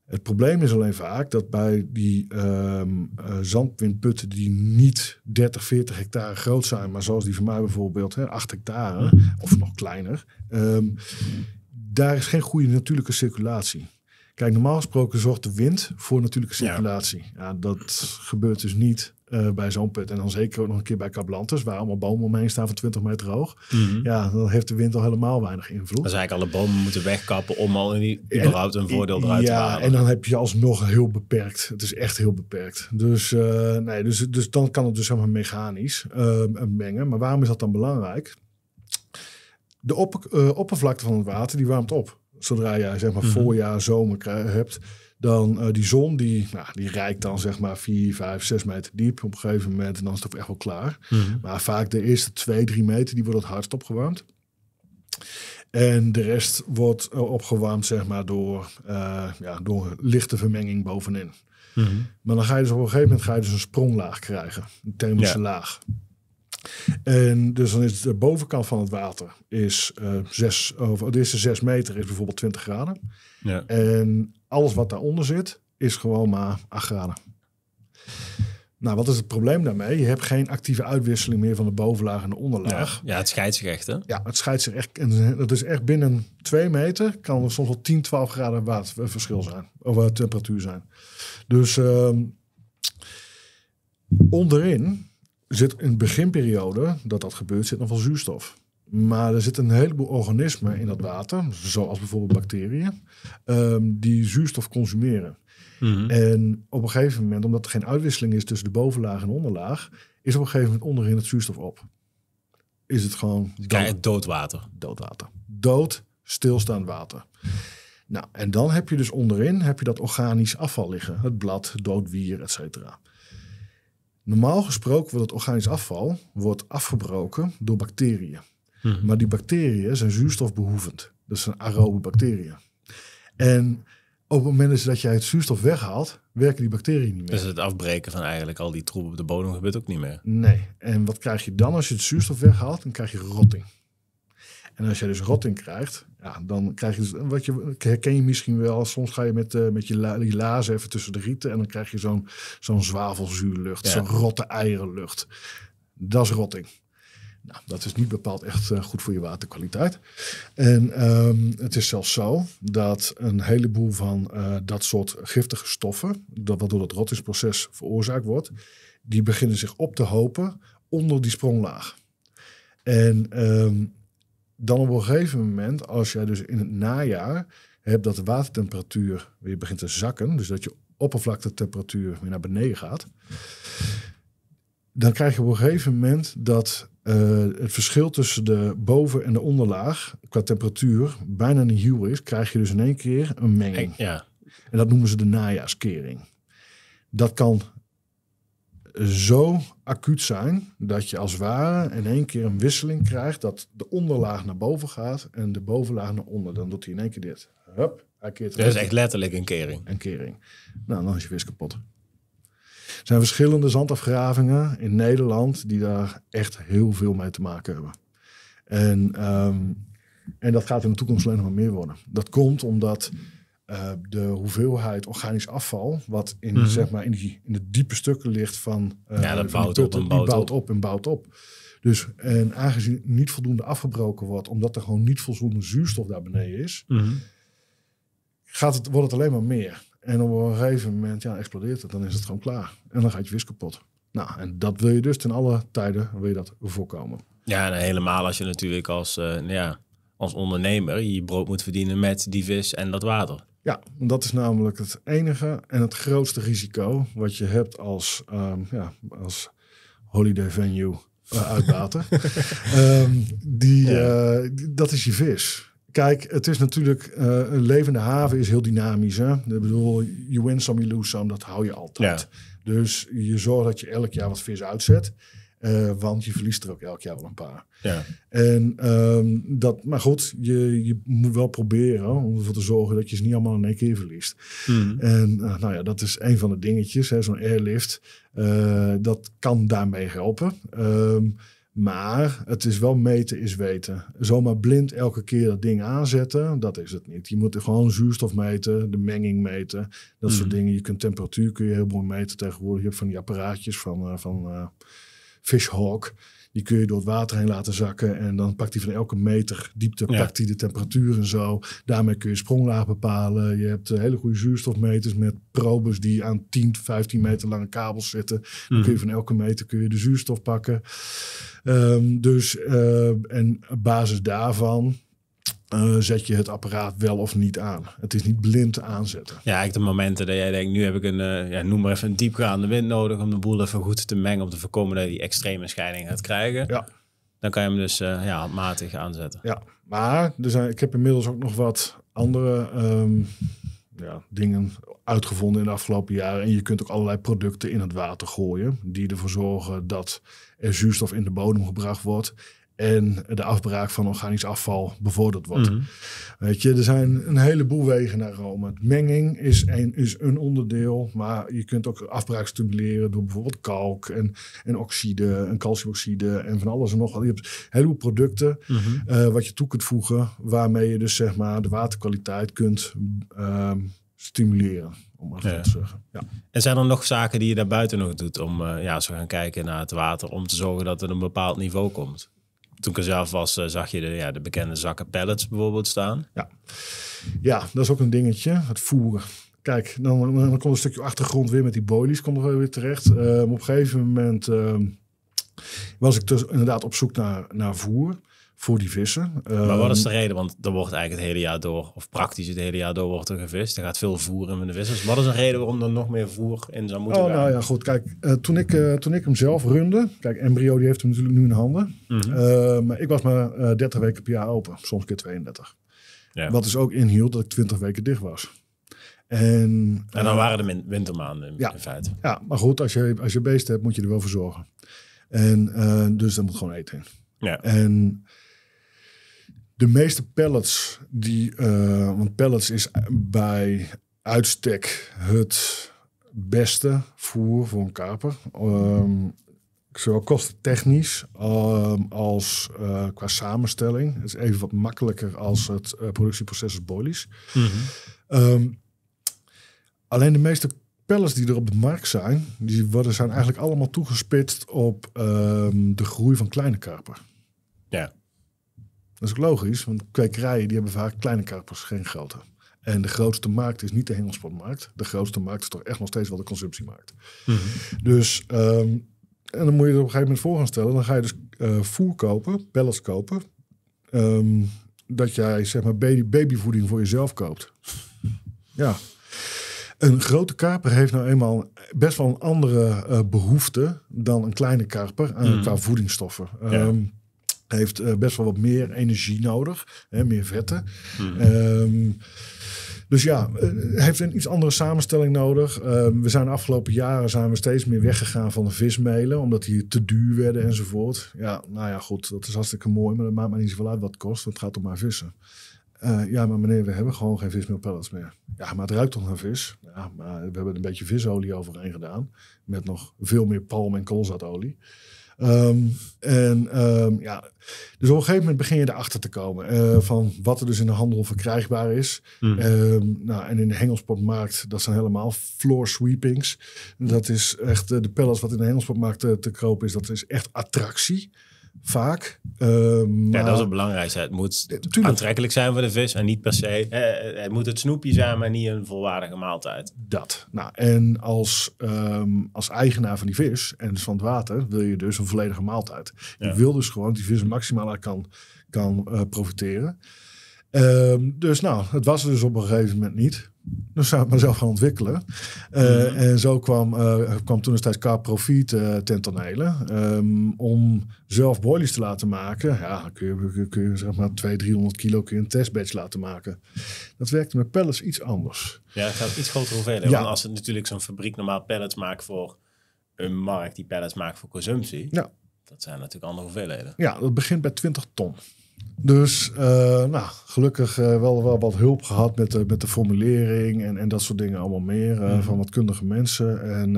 Speaker 2: Het probleem is alleen vaak dat bij die um, zandwindputten die niet 30, 40 hectare groot zijn, maar zoals die van mij bijvoorbeeld, hè, 8 hectare of nog kleiner, ehm, daar is geen goede natuurlijke circulatie. Kijk, normaal gesproken zorgt de wind voor natuurlijke circulatie. Ja, dat gebeurt dus niet eh, bij zo'n put. En dan zeker ook nog een keer bij Cablantes, waar allemaal bomen omheen staan van 20 meter hoog. Mhm. Ja, dan heeft de wind al helemaal weinig invloed.
Speaker 1: zijn eigenlijk alle bomen moeten wegkappen om al in, überhaupt een voordeel eruit te halen. Ja, en
Speaker 2: dan heb je alsnog heel beperkt. Het is echt heel beperkt. Dus, eh, nee, dus, dus dan kan het dus helemaal mechanisch ehm, mengen. Maar waarom is dat dan belangrijk? De eh, oppervlakte van het water die warmt op zodra je zeg maar, mm -hmm. voorjaar, zomer hebt, dan uh, die zon, die, nou, die reikt dan zeg maar 4, 5, 6 meter diep op een gegeven moment. En dan is het echt wel klaar. Mhm. Maar vaak de eerste 2, 3 meter, die wordt het hardst opgewarmd. En de rest wordt eh, opgewarmd zeg maar, door, uh, ja, door lichte vermenging bovenin. Mm -hmm. Maar dan ga je dus op een gegeven moment ga je dus een spronglaag krijgen. Een thermische laag. En dus dan is de bovenkant van het water is, eh, zes, over de eerste zes meter is bijvoorbeeld 20 graden. Ja. En alles wat daaronder zit is gewoon maar 8 graden. Nou, wat is het probleem daarmee? Je hebt geen actieve uitwisseling meer van de bovenlaag en de onderlaag.
Speaker 1: Ja, het scheidt zich echt, hè?
Speaker 2: Ja, het scheidt zich echt. En dat is echt binnen twee meter kan er soms wel 10, 12 graden waterverschil zijn. Of eh, temperatuur zijn. Dus ehm, onderin zit in de beginperiode dat dat gebeurt, zit nog wel zuurstof. Maar er zitten een heleboel organismen in dat water, zoals bijvoorbeeld bacteriën, ehm, die zuurstof consumeren. Mhm. En op een gegeven moment, omdat er geen uitwisseling is tussen de bovenlaag en onderlaag, is op een gegeven moment onderin het zuurstof op. Is het gewoon. Dood. doodwater. Doodwater. Dood, stilstaand water. Nou, en dan heb je dus onderin heb je dat organisch afval liggen. Het blad, doodwier, et cetera. Normaal gesproken wordt het organisch afval wordt afgebroken door bacteriën. Mhm. Maar die bacteriën zijn zuurstofbehoevend. Dat zijn aerobe bacteriën. En op het moment dat jij het zuurstof weghaalt, werken die bacteriën niet meer. Dus
Speaker 1: het afbreken van eigenlijk al die troep op de bodem gebeurt ook niet meer.
Speaker 2: Nee. En wat krijg je dan als je het zuurstof weghaalt? Dan krijg je rotting. En als je dus rotting krijgt, ja, dan krijg je wat je herken je misschien wel. Soms ga je met, uh, met je, la, lazen even tussen de rieten en dan krijg je zo'n zo'n zwavelzuurlucht, ja. zo'n rotte eierenlucht. Dat is rotting. Nou, dat is niet bepaald echt eh, goed voor je waterkwaliteit. En ehm, het is zelfs zo dat een heleboel van eh, dat soort giftige stoffen, dat, wat door dat rottingsproces veroorzaakt wordt, die beginnen zich op te hopen onder die spronglaag. En ehm, dan op een gegeven moment, als jij dus in het najaar hebt dat de watertemperatuur weer begint te zakken, dus dat je oppervlaktetemperatuur weer naar beneden gaat, dan krijg je op een gegeven moment dat eh, het verschil tussen de boven- en de onderlaag qua temperatuur bijna een hue is, krijg je dus in één keer een menging. Ja. En dat noemen ze de najaarskering. Dat kan zo acuut zijn dat je als ware in één keer een wisseling krijgt dat de onderlaag naar boven gaat en de bovenlaag naar onder. Dan doet hij in één keer dit. Hup, hij keert dat is echt letterlijk een kering. Een kering. Nou, dan is je vis kapot. Er zijn verschillende zandafgravingen in Nederland die daar echt heel veel mee te maken hebben. En, ehm, en dat gaat in de toekomst alleen nog maar meer worden. Dat komt omdat eh, de hoeveelheid organisch afval, wat in, mhm. zeg maar, in, in de diepe stukken ligt van, eh, ja, dat bouwt op die bouwt op. en bouwt op. Dus en aangezien niet voldoende afgebroken wordt, omdat er gewoon niet voldoende zuurstof daar beneden is, mhm. gaat het, wordt het alleen maar meer. En op een gegeven moment ja, explodeert het, dan is het gewoon klaar. En dan gaat je vis kapot. Nou, en dat wil je dus ten alle tijden wil je dat voorkomen.
Speaker 1: Ja, en helemaal als je natuurlijk als eh, ja, als ondernemer je brood moet verdienen met die vis en dat water.
Speaker 2: Ja, dat is namelijk het enige en het grootste risico wat je hebt als, ehm, ja, als holiday venue uh, eh, uitbaten. Ehm, eh, die, dat is je vis. Kijk, het is natuurlijk eh, een levende haven is heel dynamisch. Hè? Ik bedoel, you win some, you lose some, dat hou je altijd. Ja. Dus je zorgt dat je elk jaar wat vis uitzet. Eh, want je verliest er ook elk jaar wel een paar. Ja. En, ehm, dat, maar goed, je, je moet wel proberen om ervoor te zorgen dat je ze niet allemaal in één keer verliest. Mhm. En eh, nou ja, dat is een van de dingetjes. Zo'n airlift, eh, dat kan daarmee helpen. Ehm, maar het is wel meten is weten. Zomaar blind elke keer dat ding aanzetten, dat is het niet. Je moet er gewoon zuurstof meten, de menging meten, dat soort mhm. dingen. Je kunt temperatuur kun je heel mooi meten tegenwoordig. Je hebt van die apparaatjes van... van fishhawk. Die kun je door het water heen laten zakken. En dan pakt hij van elke meter diepte pakt hij de temperatuur en zo. Daarmee kun je spronglaag bepalen. Je hebt eh, hele goede zuurstofmeters met probes die aan 10, 15 meter lange kabels zitten. Dan kun je mhm. van elke meter kun je de zuurstof pakken. Ehm, dus, ehm, en op basis daarvan eh, zet je het apparaat wel of niet aan. Het is niet blind aanzetten.
Speaker 1: Ja, eigenlijk de momenten dat jij denkt, nu heb ik een, eh, ja, noem maar even een diepgaande wind nodig om de boel even goed te mengen om te voorkomen dat die extreme scheiding gaat krijgen. Ja. Dan kan je hem dus uh, ja, matig aanzetten.
Speaker 2: Ja, maar er zijn, ik heb inmiddels ook nog wat andere ehm, ja, dingen uitgevonden in de afgelopen jaren. En je kunt ook allerlei producten in het water gooien die ervoor zorgen dat er zuurstof in de bodem gebracht wordt en de afbraak van organisch afval bevorderd wordt. Mhm. Weet je, er zijn een heleboel wegen naar Rome. Menging is een, is een onderdeel, maar je kunt ook afbraak stimuleren door bijvoorbeeld kalk en, en oxide en calciumoxide en van alles en nog Je hebt een heleboel producten mhm. eh, wat je toe kunt voegen, waarmee je dus zeg maar de waterkwaliteit kunt ehm, stimuleren. Om te zeggen.
Speaker 1: Ja. En zijn er nog zaken die je daarbuiten nog doet om eh, ja, zo gaan kijken naar het water, om te zorgen dat het een bepaald niveau komt? toen ik er zelf was, eh, zag je de, ja, de bekende zakken pallets bijvoorbeeld staan. Ja.
Speaker 2: ja, dat is ook een dingetje, het voeren. Kijk, dan, dan komt een stukje achtergrond weer met die boilies, komt er weer terecht. Ehm, op een gegeven moment ehm, was ik dus inderdaad op zoek naar, naar voer voor die vissen. Maar wat is de ehm,
Speaker 1: reden? Want er wordt eigenlijk het hele jaar door, of praktisch het hele jaar door, wordt er gevist. Er gaat veel voer in met de vissers. Wat is een reden
Speaker 2: waarom er nog meer voer in zou moeten oh, Nou ja, goed. Kijk, eh, toen, ik, eh, toen ik hem zelf runde, kijk, Embryo die heeft hem natuurlijk nu in handen. Mhm. Ehm, maar ik was maar 30 eh, weken per jaar open, soms keer 32. Ja. Wat dus ook inhield dat ik 20 weken dicht was. En, en dan waren
Speaker 1: de wintermaanden in, ja, in
Speaker 2: feite. Ja, maar goed, als je, als je beesten hebt, moet je er wel voor zorgen. En dus dan moet gewoon eten Ja. En de meeste pallets die, uh, want pallets is bij uitstek het beste voer voor een kaper. Um, zowel kostentechnisch ehm, als eh, qua samenstelling. Het is even wat makkelijker als het eh, productieproces bolies. Mhm. Ehm, alleen de meeste pellets die er op de markt zijn, die worden, zijn eigenlijk allemaal toegespitst op de groei van kleine karper. Ja. Dat is ook logisch, want kwekerijen die hebben vaak kleine karpers, geen grote. En de grootste markt is niet de hengelspotmarkt. De grootste markt is toch echt nog steeds wel de consumptiemarkt. Mhm. Dus, ehm, en dan moet je er op een gegeven moment voor gaan stellen. Dan ga je dus eh, voer kopen, pellets kopen. Ehm, dat jij zeg maar babyvoeding voor jezelf koopt. Ja. Een grote karper heeft nou eenmaal best wel een andere uh, behoefte dan een kleine karper aan, eh, mhm. qua voedingsstoffen. Ehm, heeft eh, best wel wat meer energie nodig, hè, meer vetten. Hmm. Ehm, dus ja, eh, heeft een iets andere samenstelling nodig. Ehm, we zijn de afgelopen jaren zijn we steeds meer weggegaan van de vismelen, omdat die te duur werden enzovoort. Ja, nou ja, goed, dat is hartstikke mooi, maar dat maakt me niet zoveel uit wat het kost, want het gaat om maar vissen. Eh, ja, maar meneer, we hebben gewoon geen vismeelpellets meer. Ja, maar het ruikt toch naar vis? Ja, maar we hebben een beetje visolie overheen gedaan. Met nog veel meer palm- en koolzaadolie. Ehm, en ehm, ja, dus op een gegeven moment begin je erachter te komen eh, van wat er dus in de handel verkrijgbaar is. Hmm. Ehm, nou, en in de hengelsportmarkt, dat zijn helemaal floor sweepings. Dat is echt eh, de pellets wat in de hengelsportmarkt eh, te, te is, dat is echt attractie vaak. Ehm, ja, dat is het
Speaker 1: belangrijkste. Het moet eh, Tuurlijk. aantrekkelijk zijn voor de vis en niet per se. Eh, eh, het moet het snoepje zijn, maar niet een volwaardige maaltijd.
Speaker 2: Dat. Nou, en als, ehm, als eigenaar van die vis en dus van het water wil je dus een volledige maaltijd. Je wil dus gewoon die vis maximaal kan, kan profiteren. Ehm, dus nou, het was er dus op een gegeven moment niet dan zou ik mezelf gaan ontwikkelen. Eh, mhm. En zo kwam, uh, kwam toen Car Profit uh, ten tonele. Ehm, om zelf boilies te laten maken, ja, kun je, kun, je zeg maar 200, 300 kilo kun je een testbatch laten maken. Dat werkte met pellets iets anders.
Speaker 1: Ja, gaat iets groter hoeveelheden. Ja. Want als het natuurlijk zo'n fabriek normaal pellets maakt voor een markt die pellets maakt voor consumptie. Ja. Dat zijn natuurlijk andere hoeveelheden.
Speaker 2: Ja, dat begint bij 20 ton. Dus eh, nou, gelukkig eh, wel, wel wat hulp gehad met de, met de formulering en, en dat soort dingen allemaal meer. Eh, mhm. Van wat kundige mensen. En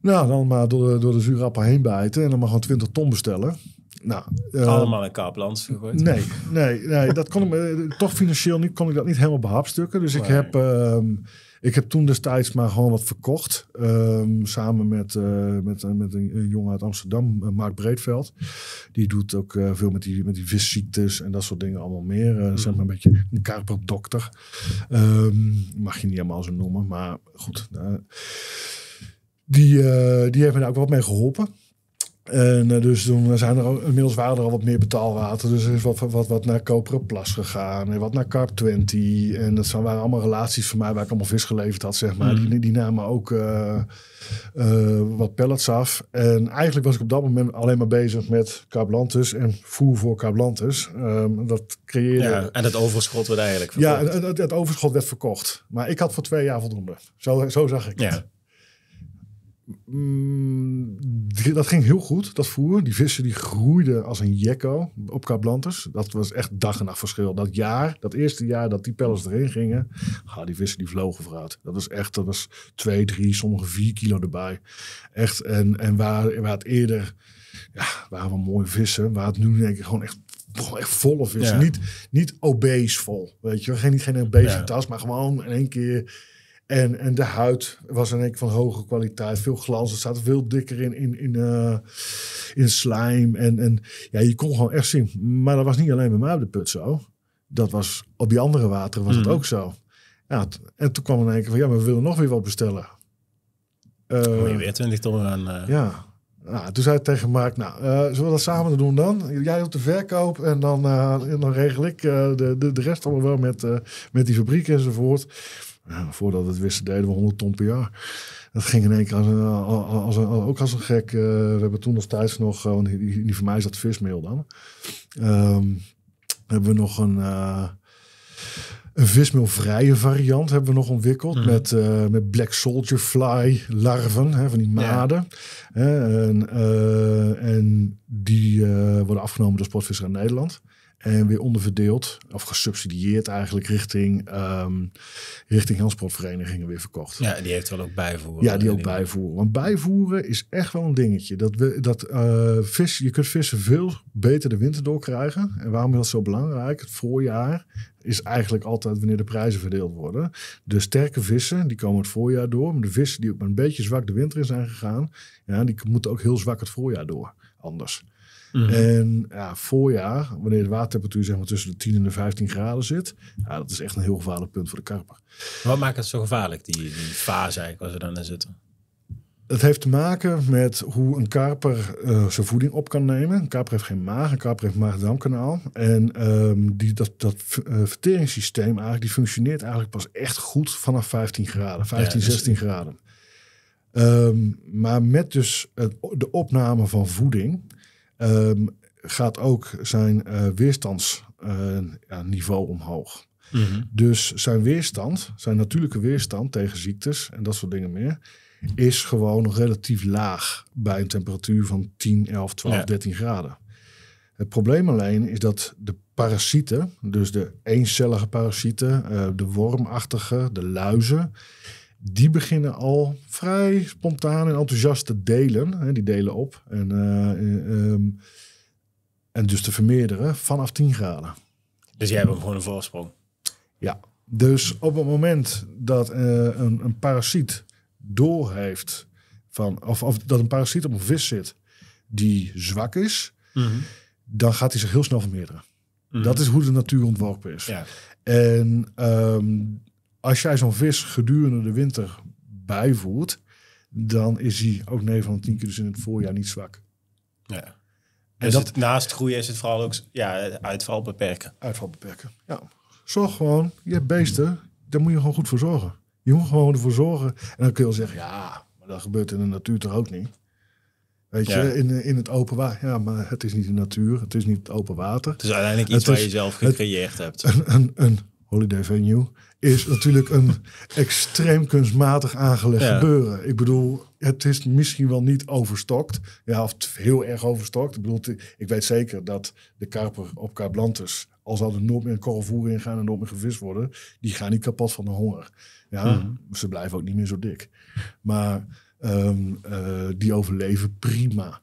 Speaker 2: nou, dan maar door de, door de zuurappel heen bijten en dan maar gewoon 20 ton bestellen.
Speaker 1: Nou, Allemaal in Kaaplands gegooid? Nee,
Speaker 2: nee, nee dat kon ik, toch financieel niet, kon ik dat niet helemaal behapstukken. Dus ik heb... Ehm, ik heb toen destijds maar gewoon wat verkocht. Ehm, samen met, eh, met, eh, met een, jongen uit Amsterdam, eh, Mark Breedveld. Die doet ook veel met die, met die visziektes en dat soort dingen allemaal meer. Zeg mhm. maar een beetje een karperdokter. Ehm, mag je niet helemaal zo noemen, maar goed. die, die heeft me daar ook wat mee geholpen. En eh, dus toen zijn er ook, inmiddels waren er al wat meer betaalwater. Dus er is wat, wat, wat naar Koperen Plas gegaan en wat naar Carp 20. En dat zijn, waren allemaal relaties van mij waar ik allemaal vis geleverd had, zeg maar. Hmm. Die, die namen ook eh, eh, wat pellets af. En eigenlijk was ik op dat moment alleen maar bezig met Lantus en voer voor Cablantus. Um, dat creëerde... Ja, en het
Speaker 1: overschot werd eigenlijk verkocht. Ja,
Speaker 2: het, het, overschot werd verkocht. Maar ik had voor twee jaar voldoende. Zo, zo zag ik ja. Mm, dat ging heel goed, dat voer. Die vissen die groeiden als een jekko op Kablanters. Dat was echt dag en nacht verschil. Dat jaar, dat eerste jaar dat die pellets erin gingen, ah, die vissen die vlogen vooruit. Dat was echt, dat was twee, drie, sommige vier kilo erbij. Echt, en, en waar, waar het eerder, ja, waren we mooie vissen. Waar het nu denk ik gewoon echt gewoon echt volle vissen. Niet, niet obese vol, weet je Geen, geen obese tas, maar gewoon in één keer en, en de huid was in één van hoge kwaliteit. Veel glans. Er zat veel dikker in, in, in, eh, in slijm. En, en ja, je kon gewoon echt zien. Maar dat was niet alleen bij mij op de put zo. Dat was op die andere wateren was het mhm. ook zo. Ja, en toen kwam in één keer van ja, maar we willen nog weer wat bestellen. Uh, je eh, weer
Speaker 1: 20 ton aan. Eh.
Speaker 2: Ja. Nou, toen zei ik tegen Mark, nou, zullen we dat samen doen dan? Jij op de verkoop en dan, en dan regel ik de, de, de rest allemaal wel met, met die fabriek enzovoort. Ja, voordat het wisten deden we 100 ton per jaar. Dat ging in één keer als als ook als een gek. Eh, we hebben toen destijds nog, eh, want die, die voor mij is dat vismeel dan. Ehm, hebben we nog een, uh, vismeelvrije variant hebben we nog ontwikkeld. Mhm. Met, met black soldier fly larven, hè, van die maden. en, en die worden afgenomen door Sportvisser in Nederland. En weer onderverdeeld of gesubsidieerd eigenlijk richting, um, richting handsportverenigingen weer verkocht. Ja, die heeft wel ook bijvoer. Ja, die ook bijvoeren. Want bijvoeren is echt wel een dingetje. Dat we, dat, eh, vis, je kunt vissen veel beter de winter door krijgen. En waarom is dat zo belangrijk? Het voorjaar is eigenlijk altijd wanneer de prijzen verdeeld worden. De sterke vissen, die komen het voorjaar door. Maar de vissen die op een beetje zwak de winter in zijn gegaan, ja, die moeten ook heel zwak het voorjaar door. Anders. Mhm. En ja, voorjaar, wanneer de watertemperatuur zeg maar, tussen de 10 en de 15 graden zit, ja, dat is echt een heel gevaarlijk punt voor de karper.
Speaker 1: Wat maakt het zo gevaarlijk, die, die fase eigenlijk, als ze dan zitten?
Speaker 2: Het heeft te maken met hoe een karper eh, zijn voeding op kan nemen. Een karper heeft geen maag, een karper heeft maag-darmkanaal. En ehm, die, dat, dat eh, verteringssysteem eigenlijk, die functioneert eigenlijk pas echt goed vanaf 15 graden, 15, 16 dus- graden. Ehm, maar met dus de opname van voeding Ehm, gaat ook zijn eh, weerstandsniveau eh, omhoog. Mhm. Dus zijn weerstand, zijn natuurlijke weerstand tegen ziektes en dat soort dingen meer, is gewoon relatief laag bij een temperatuur van 10, 11, 12, 13 graden. Het probleem alleen is dat de parasieten, dus de eencellige parasieten, eh, de wormachtige, de luizen, die beginnen al vrij spontaan en enthousiast te delen. Hè, die delen op. En, eh, eh, ehm, en dus te vermeerderen vanaf 10 graden.
Speaker 1: Dus jij hebt gewoon een voorsprong?
Speaker 2: Ja. Dus op het moment dat eh, een, een, parasiet doorheeft... Van, of, of, dat een parasiet op een vis zit die zwak is... Mhm. dan gaat hij zich heel snel vermeerderen. Mhm. Dat is hoe de natuur ontworpen is. Ja. En... Ehm, als jij zo'n vis gedurende de winter bijvoert, dan is hij ook 9 van 10 keer dus in het voorjaar niet zwak.
Speaker 1: Ja. En dat, het, naast groeien is het vooral ook ja, uitval beperken. Uitval beperken,
Speaker 2: ja. Zorg gewoon, je hebt beesten, daar moet je gewoon goed voor zorgen. Je moet gewoon ervoor zorgen. En dan kun je wel zeggen, ja, maar dat gebeurt in de natuur toch ook niet. Weet je, in, in het open water. Ja, maar het is niet de natuur, het is niet het open water. Het is uiteindelijk iets waar je zelf gecreëerd hebt. Een, een, een holiday venue is natuurlijk een extreem kunstmatig aangelegd ja. gebeuren. Ik bedoel, het is misschien wel niet overstokt. Ja, of heel erg overstokt. Ik bedoel, ik weet zeker dat de karper op Kaablanders, als al er nooit meer koolvoer in gaan en nooit meer gevist worden, die gaan niet kapot van de honger. Ja, mhm. ze blijven ook niet meer zo dik. Maar ehm, eh, die overleven prima.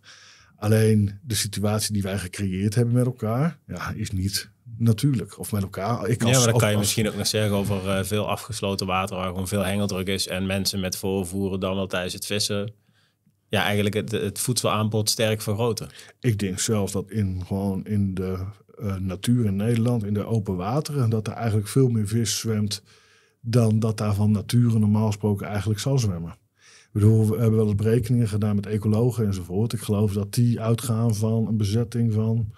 Speaker 2: Alleen de situatie die wij gecreëerd hebben met elkaar, ja, is niet natuurlijk. Of met elkaar. Ik ja, maar dan kan je misschien
Speaker 1: ook nog zeggen over eh, veel afgesloten water waar gewoon veel hengeldruk is. En mensen met voorvoeren dan wel tijdens het vissen. Ja, eigenlijk het, het voedselaanbod sterk vergroten. Ik denk
Speaker 2: zelfs dat in, gewoon in de eh, natuur in Nederland, in de open wateren, dat er eigenlijk veel meer vis zwemt dan dat daar van nature normaal gesproken eigenlijk zal zwemmen. bedoel, we hebben wel eens berekeningen gedaan met ecologen enzovoort. Ik geloof dat die uitgaan van een bezetting van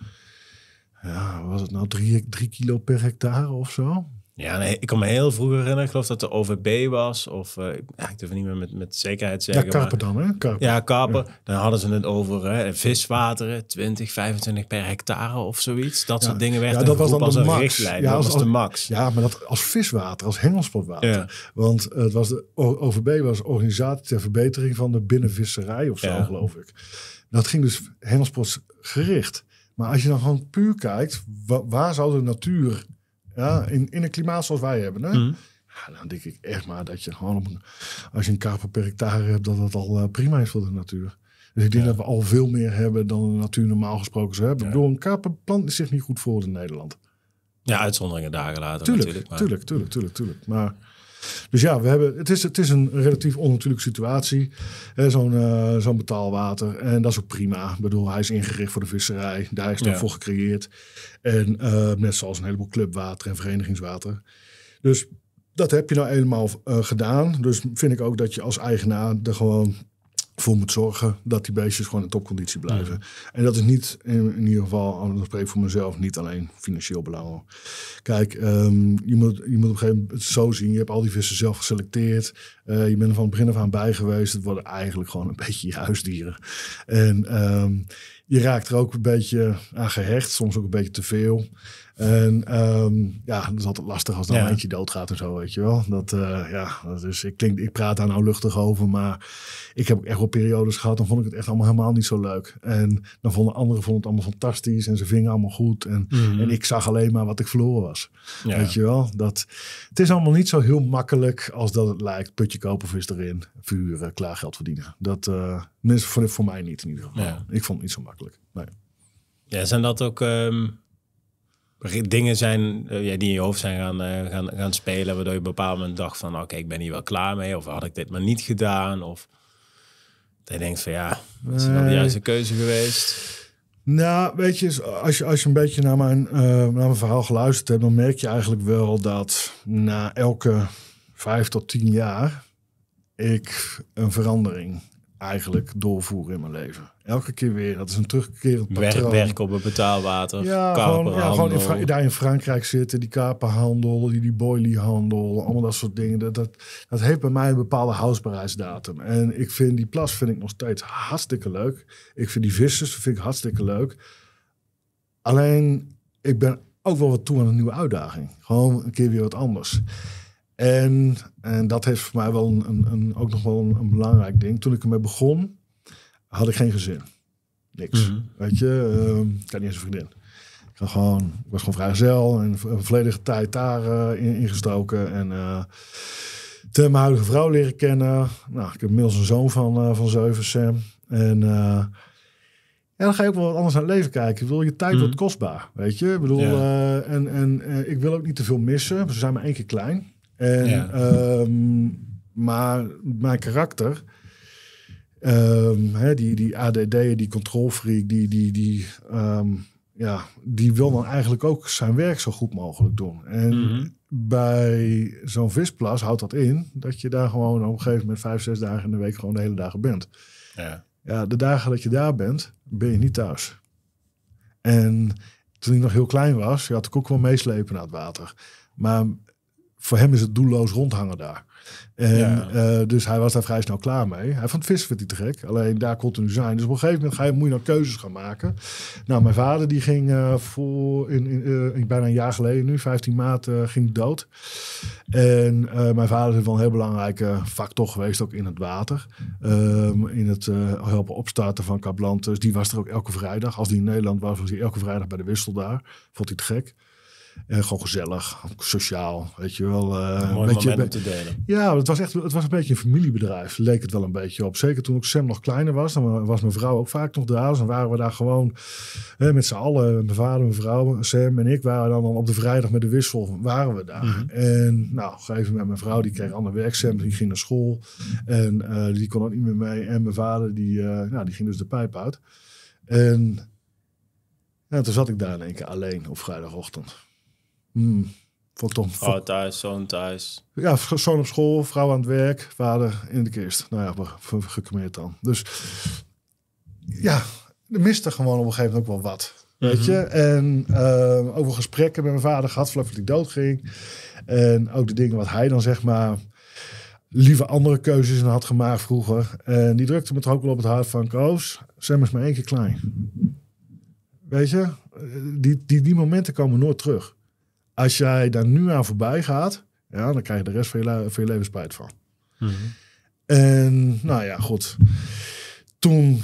Speaker 2: ja, was het nou drie, drie kilo per hectare of zo?
Speaker 1: Ja, ik kan me heel vroeger herinneren. Ik geloof dat de OVB was. Of uh, ik durf niet meer met, met zekerheid zeggen. Ja, Kaper dan, hè? Ja, Kaper. Dan hadden ze het over hè, viswateren. 20, 25 per hectare of zoiets. Dat soort dingen werden ja, dat was dan als de max. richtlijn. Ja, als, de
Speaker 2: max. Ja, maar dat als viswater, als hengelsportwater. Want het was de OVB was organisatie ter verbetering van de binnenvisserij of zo, geloof ik. Dat ging dus gericht maar als je dan gewoon puur kijkt, waar zou de natuur ja, hmm. in, in een klimaat zoals wij hebben, hè? Hmm. Ja, dan denk ik echt maar dat je gewoon als je een kaper per hectare hebt, dat dat al eh, prima is voor de natuur. Dus ik denk dat we al veel meer hebben dan de natuur normaal gesproken zou hebben. Ja. een kaperplant is zich niet goed voor in Nederland.
Speaker 1: Ja, uitzonderingen dagen later tuurlijk, natuurlijk. Tuurlijk,
Speaker 2: tuurlijk, tuurlijk, tuurlijk. Maar dus ja, we hebben, het, is, het is een relatief onnatuurlijke situatie, zo'n eh, zo'n betaalwater. En dat is ook prima. Ik bedoel, hij is ingericht voor de visserij. Daar is het voor gecreëerd. En eh, net zoals een heleboel clubwater en verenigingswater. Dus dat heb je nou helemaal eh, gedaan. Dus vind ik ook dat je als eigenaar er gewoon voor moet zorgen dat die beestjes gewoon in topconditie blijven. En dat is niet, in, ieder geval, dat spreek voor mezelf, niet alleen financieel belangrijk. Kijk, ehm, je, moet, je moet op een gegeven moment zo zien, je hebt al die vissen zelf geselecteerd. Eh, je bent er van het begin af aan bij geweest. Het worden eigenlijk gewoon een beetje je huisdieren. En ehm, je raakt er ook een beetje aan gehecht, soms ook een beetje te veel. En ehm, ja, dat is altijd lastig als dan ja. eentje doodgaat en zo, weet je wel. Dat, eh, ja, dus ik, klink, ik praat daar nou luchtig over, maar ik heb echt wel periodes gehad, dan vond ik het echt allemaal helemaal niet zo leuk. En dan vonden anderen vond het allemaal fantastisch en ze vingen allemaal goed. En, mhm. en ik zag alleen maar wat ik verloren was. Ja. Weet je wel, dat, het is allemaal niet zo heel makkelijk als dat het lijkt. Putje kopen, vis erin, vuren, klaar geld verdienen. Dat uh, voor, voor mij niet in ieder geval. Ik vond het niet zo makkelijk. Nee.
Speaker 1: Ja, zijn dat ook... Ehm, dingen zijn eh, ja, die in je hoofd zijn gaan, eh, gaan, gaan spelen, waardoor je op een bepaald moment dacht van oké, ik ben hier wel klaar mee, of had ik dit maar niet gedaan, of dat je denkt van ja, is het wel de juiste keuze geweest?
Speaker 2: Nou, weet je, als je, als je een beetje naar mijn, eh, naar mijn verhaal geluisterd hebt, dan merk je eigenlijk wel dat na elke vijf tot tien jaar ik een verandering eigenlijk doorvoeren in mijn leven. Elke keer weer. Dat is een terugkerend patroon. Werk, op het betaalwater. Ja, gewoon, ja, gewoon in daar in Frankrijk zitten. Die kapenhandel, die, die boiliehandel. Allemaal dat soort dingen. Dat, dat, dat heeft bij mij een bepaalde houdbaarheidsdatum. En ik vind die plas vind ik nog steeds hartstikke leuk. Ik vind die vissers vind ik hartstikke leuk. Alleen, ik ben ook wel wat toe aan een nieuwe uitdaging. Gewoon een keer weer wat anders. En, en dat heeft voor mij wel een, een, ook nog wel een, belangrijk ding. Toen ik ermee begon, had ik geen gezin. Niks. Mhm. Weet je, ehm, ik had niet eens een vriendin. Ik, had gewoon, ik was gewoon vrijgezel en een volledige tijd daar eh, in, ingestoken. En uh, mijn huidige vrouw leren kennen. Nou, ik heb inmiddels een zoon van, eh, van zeven, Sam. En ja, dan ga je ook wel wat anders naar het leven kijken. Ik bedoel, je tijd wordt mhm. kostbaar, weet je. Ik bedoel, en, en ik wil ook niet te veel missen. Ze zijn maar één keer klein. En, ehm, maar mijn karakter, ehm, die, die ADD, die controlfreak, die, die, die, ehm, ja, die wil dan eigenlijk ook zijn werk zo goed mogelijk doen. En mhm. bij zo'n visplas houdt dat in dat je daar gewoon op een gegeven moment vijf, zes dagen in de week gewoon de hele dagen bent. Ja. ja, de dagen dat je daar bent, ben je niet thuis. En toen ik nog heel klein was, had ik ook wel meeslepen naar het water. Maar voor hem is het doelloos rondhangen daar. En, eh, dus hij was daar vrij snel klaar mee. Hij vond vis vindt hij te gek. Alleen daar nu zijn. Dus op een gegeven moment ga je, moet je nou keuzes gaan maken. Nou, mijn vader die ging eh, voor in, in, eh, bijna een jaar geleden nu, 15 maart, ging dood. En mijn vader is wel een heel belangrijke factor geweest ook in het water. Ehm, in het helpen opstarten van Kablantes. Dus die was er ook elke vrijdag. Als die in Nederland was, was hij elke vrijdag bij de wissel daar. Vond hij het gek. En eh, gewoon gezellig, sociaal, weet je wel. Uh, mooi beetje, te delen. Ja, het was echt het was een beetje een familiebedrijf, leek het wel een beetje op. Zeker toen ook Sam nog kleiner was, dan was mijn vrouw ook vaak nog daar. dan waren we daar gewoon hè, met z'n allen, mijn vader, mijn vrouw, Sam en ik, waren dan, dan op de vrijdag met de wissel, waren we daar. Mhm. En nou, op een gegeven moment, mijn vrouw die kreeg ander werk, Sam die ging naar school en eh, die kon ook niet meer mee. En mijn vader die, nou, die ging dus de pijp uit. En toen zat ik daar in één keer alleen op vrijdagochtend. Hmm, Tom. Oh, vrouw
Speaker 1: thuis, zoon thuis.
Speaker 2: Ja, zoon op school, vrouw aan het werk, vader in de kist. Nou ja, gecremeerd dan. Dus ja, er miste gewoon op een gegeven moment ook wel wat. Weet mhm. je? En uh, over gesprekken met mijn vader gehad voordat hij dood ging. En ook de dingen wat hij dan zeg maar liever andere keuzes in had gemaakt vroeger. En die drukte me toch ook wel op het hart van Koos. Sam eens maar één keer klein. Weet je? Eh, die, die, die momenten komen nooit terug. Als jij daar nu aan voorbij gaat, ja, dan krijg je de rest van je, van je leven spijt van. Mhm. En nou ja, goed. Toen,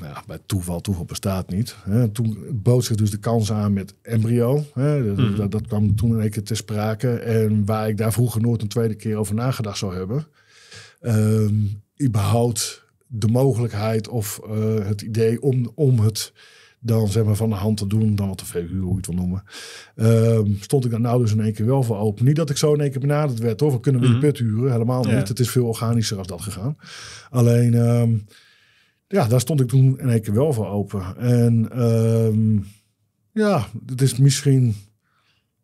Speaker 2: nou, bij toeval, toeval bestaat niet. Hè, toen bood zich dus de kans aan met embryo. Hè, dat, dat, mhm. kwam toen een keer te sprake. En waar ik daar vroeger nooit een tweede keer over nagedacht zou hebben. Um, überhaupt de mogelijkheid of eh, het idee om, om het dan zeg maar, van de hand te doen, dan wat de figuur, hoe je het wil noemen. Ehm, stond ik dan nou dus in één keer wel voor open. Niet dat ik zo in één keer benaderd werd, of We kunnen weer mm de put huren, helemaal niet. Het is veel organischer als dat gegaan. Alleen, ehm, ja, daar stond ik toen in één keer wel voor open. En ehm, ja, het is misschien...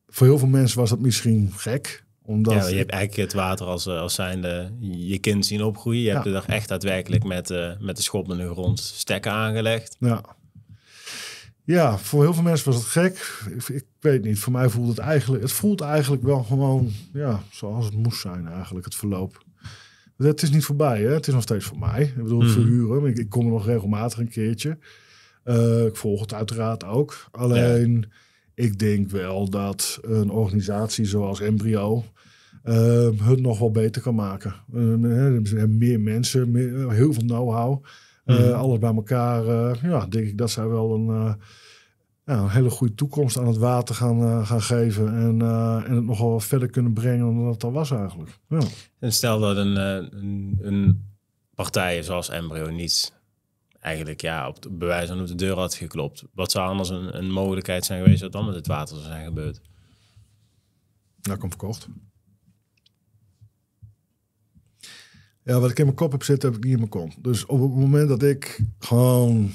Speaker 2: Voor heel veel mensen was dat misschien gek omdat ja, je hebt
Speaker 1: eigenlijk het water als, eh, als zijnde je kind zien opgroeien. Je hebt de er echt daadwerkelijk met, eh, met de schop in de grond stekken aangelegd.
Speaker 2: Ja. Ja, voor heel veel mensen was het gek. Ik, ik, weet niet, voor mij voelt het eigenlijk... Het voelt eigenlijk wel gewoon ja, zoals het moest zijn eigenlijk, het verloop. Het is niet voorbij, hè? het is nog steeds voor mij. Ik bedoel, hmm. verhuren, ik, kom er nog regelmatig een keertje. Eh, ik volg het uiteraard ook. Alleen, ik denk wel dat een organisatie zoals Embryo... Ehm, het nog wel beter kan maken. Ehm, meer mensen, meer, heel veel know-how. Eh, hmm. Alles bij elkaar, eh, ja, denk ik dat zij wel een, nou, een hele goede toekomst aan het water gaan, eh, gaan geven. En, eh, en het nogal verder kunnen brengen dan dat al was eigenlijk. Ja.
Speaker 1: En stel dat een, eh, een, een, partij zoals Embryo niet eigenlijk ja, op het bewijs op de deur had geklopt. Wat zou anders een, een mogelijkheid zijn geweest dat dan met het water zou zijn gebeurd? Nou, komt verkocht.
Speaker 2: Ja, wat ik in mijn kop heb zitten, heb ik niet in mijn kont. Dus op het moment dat ik gewoon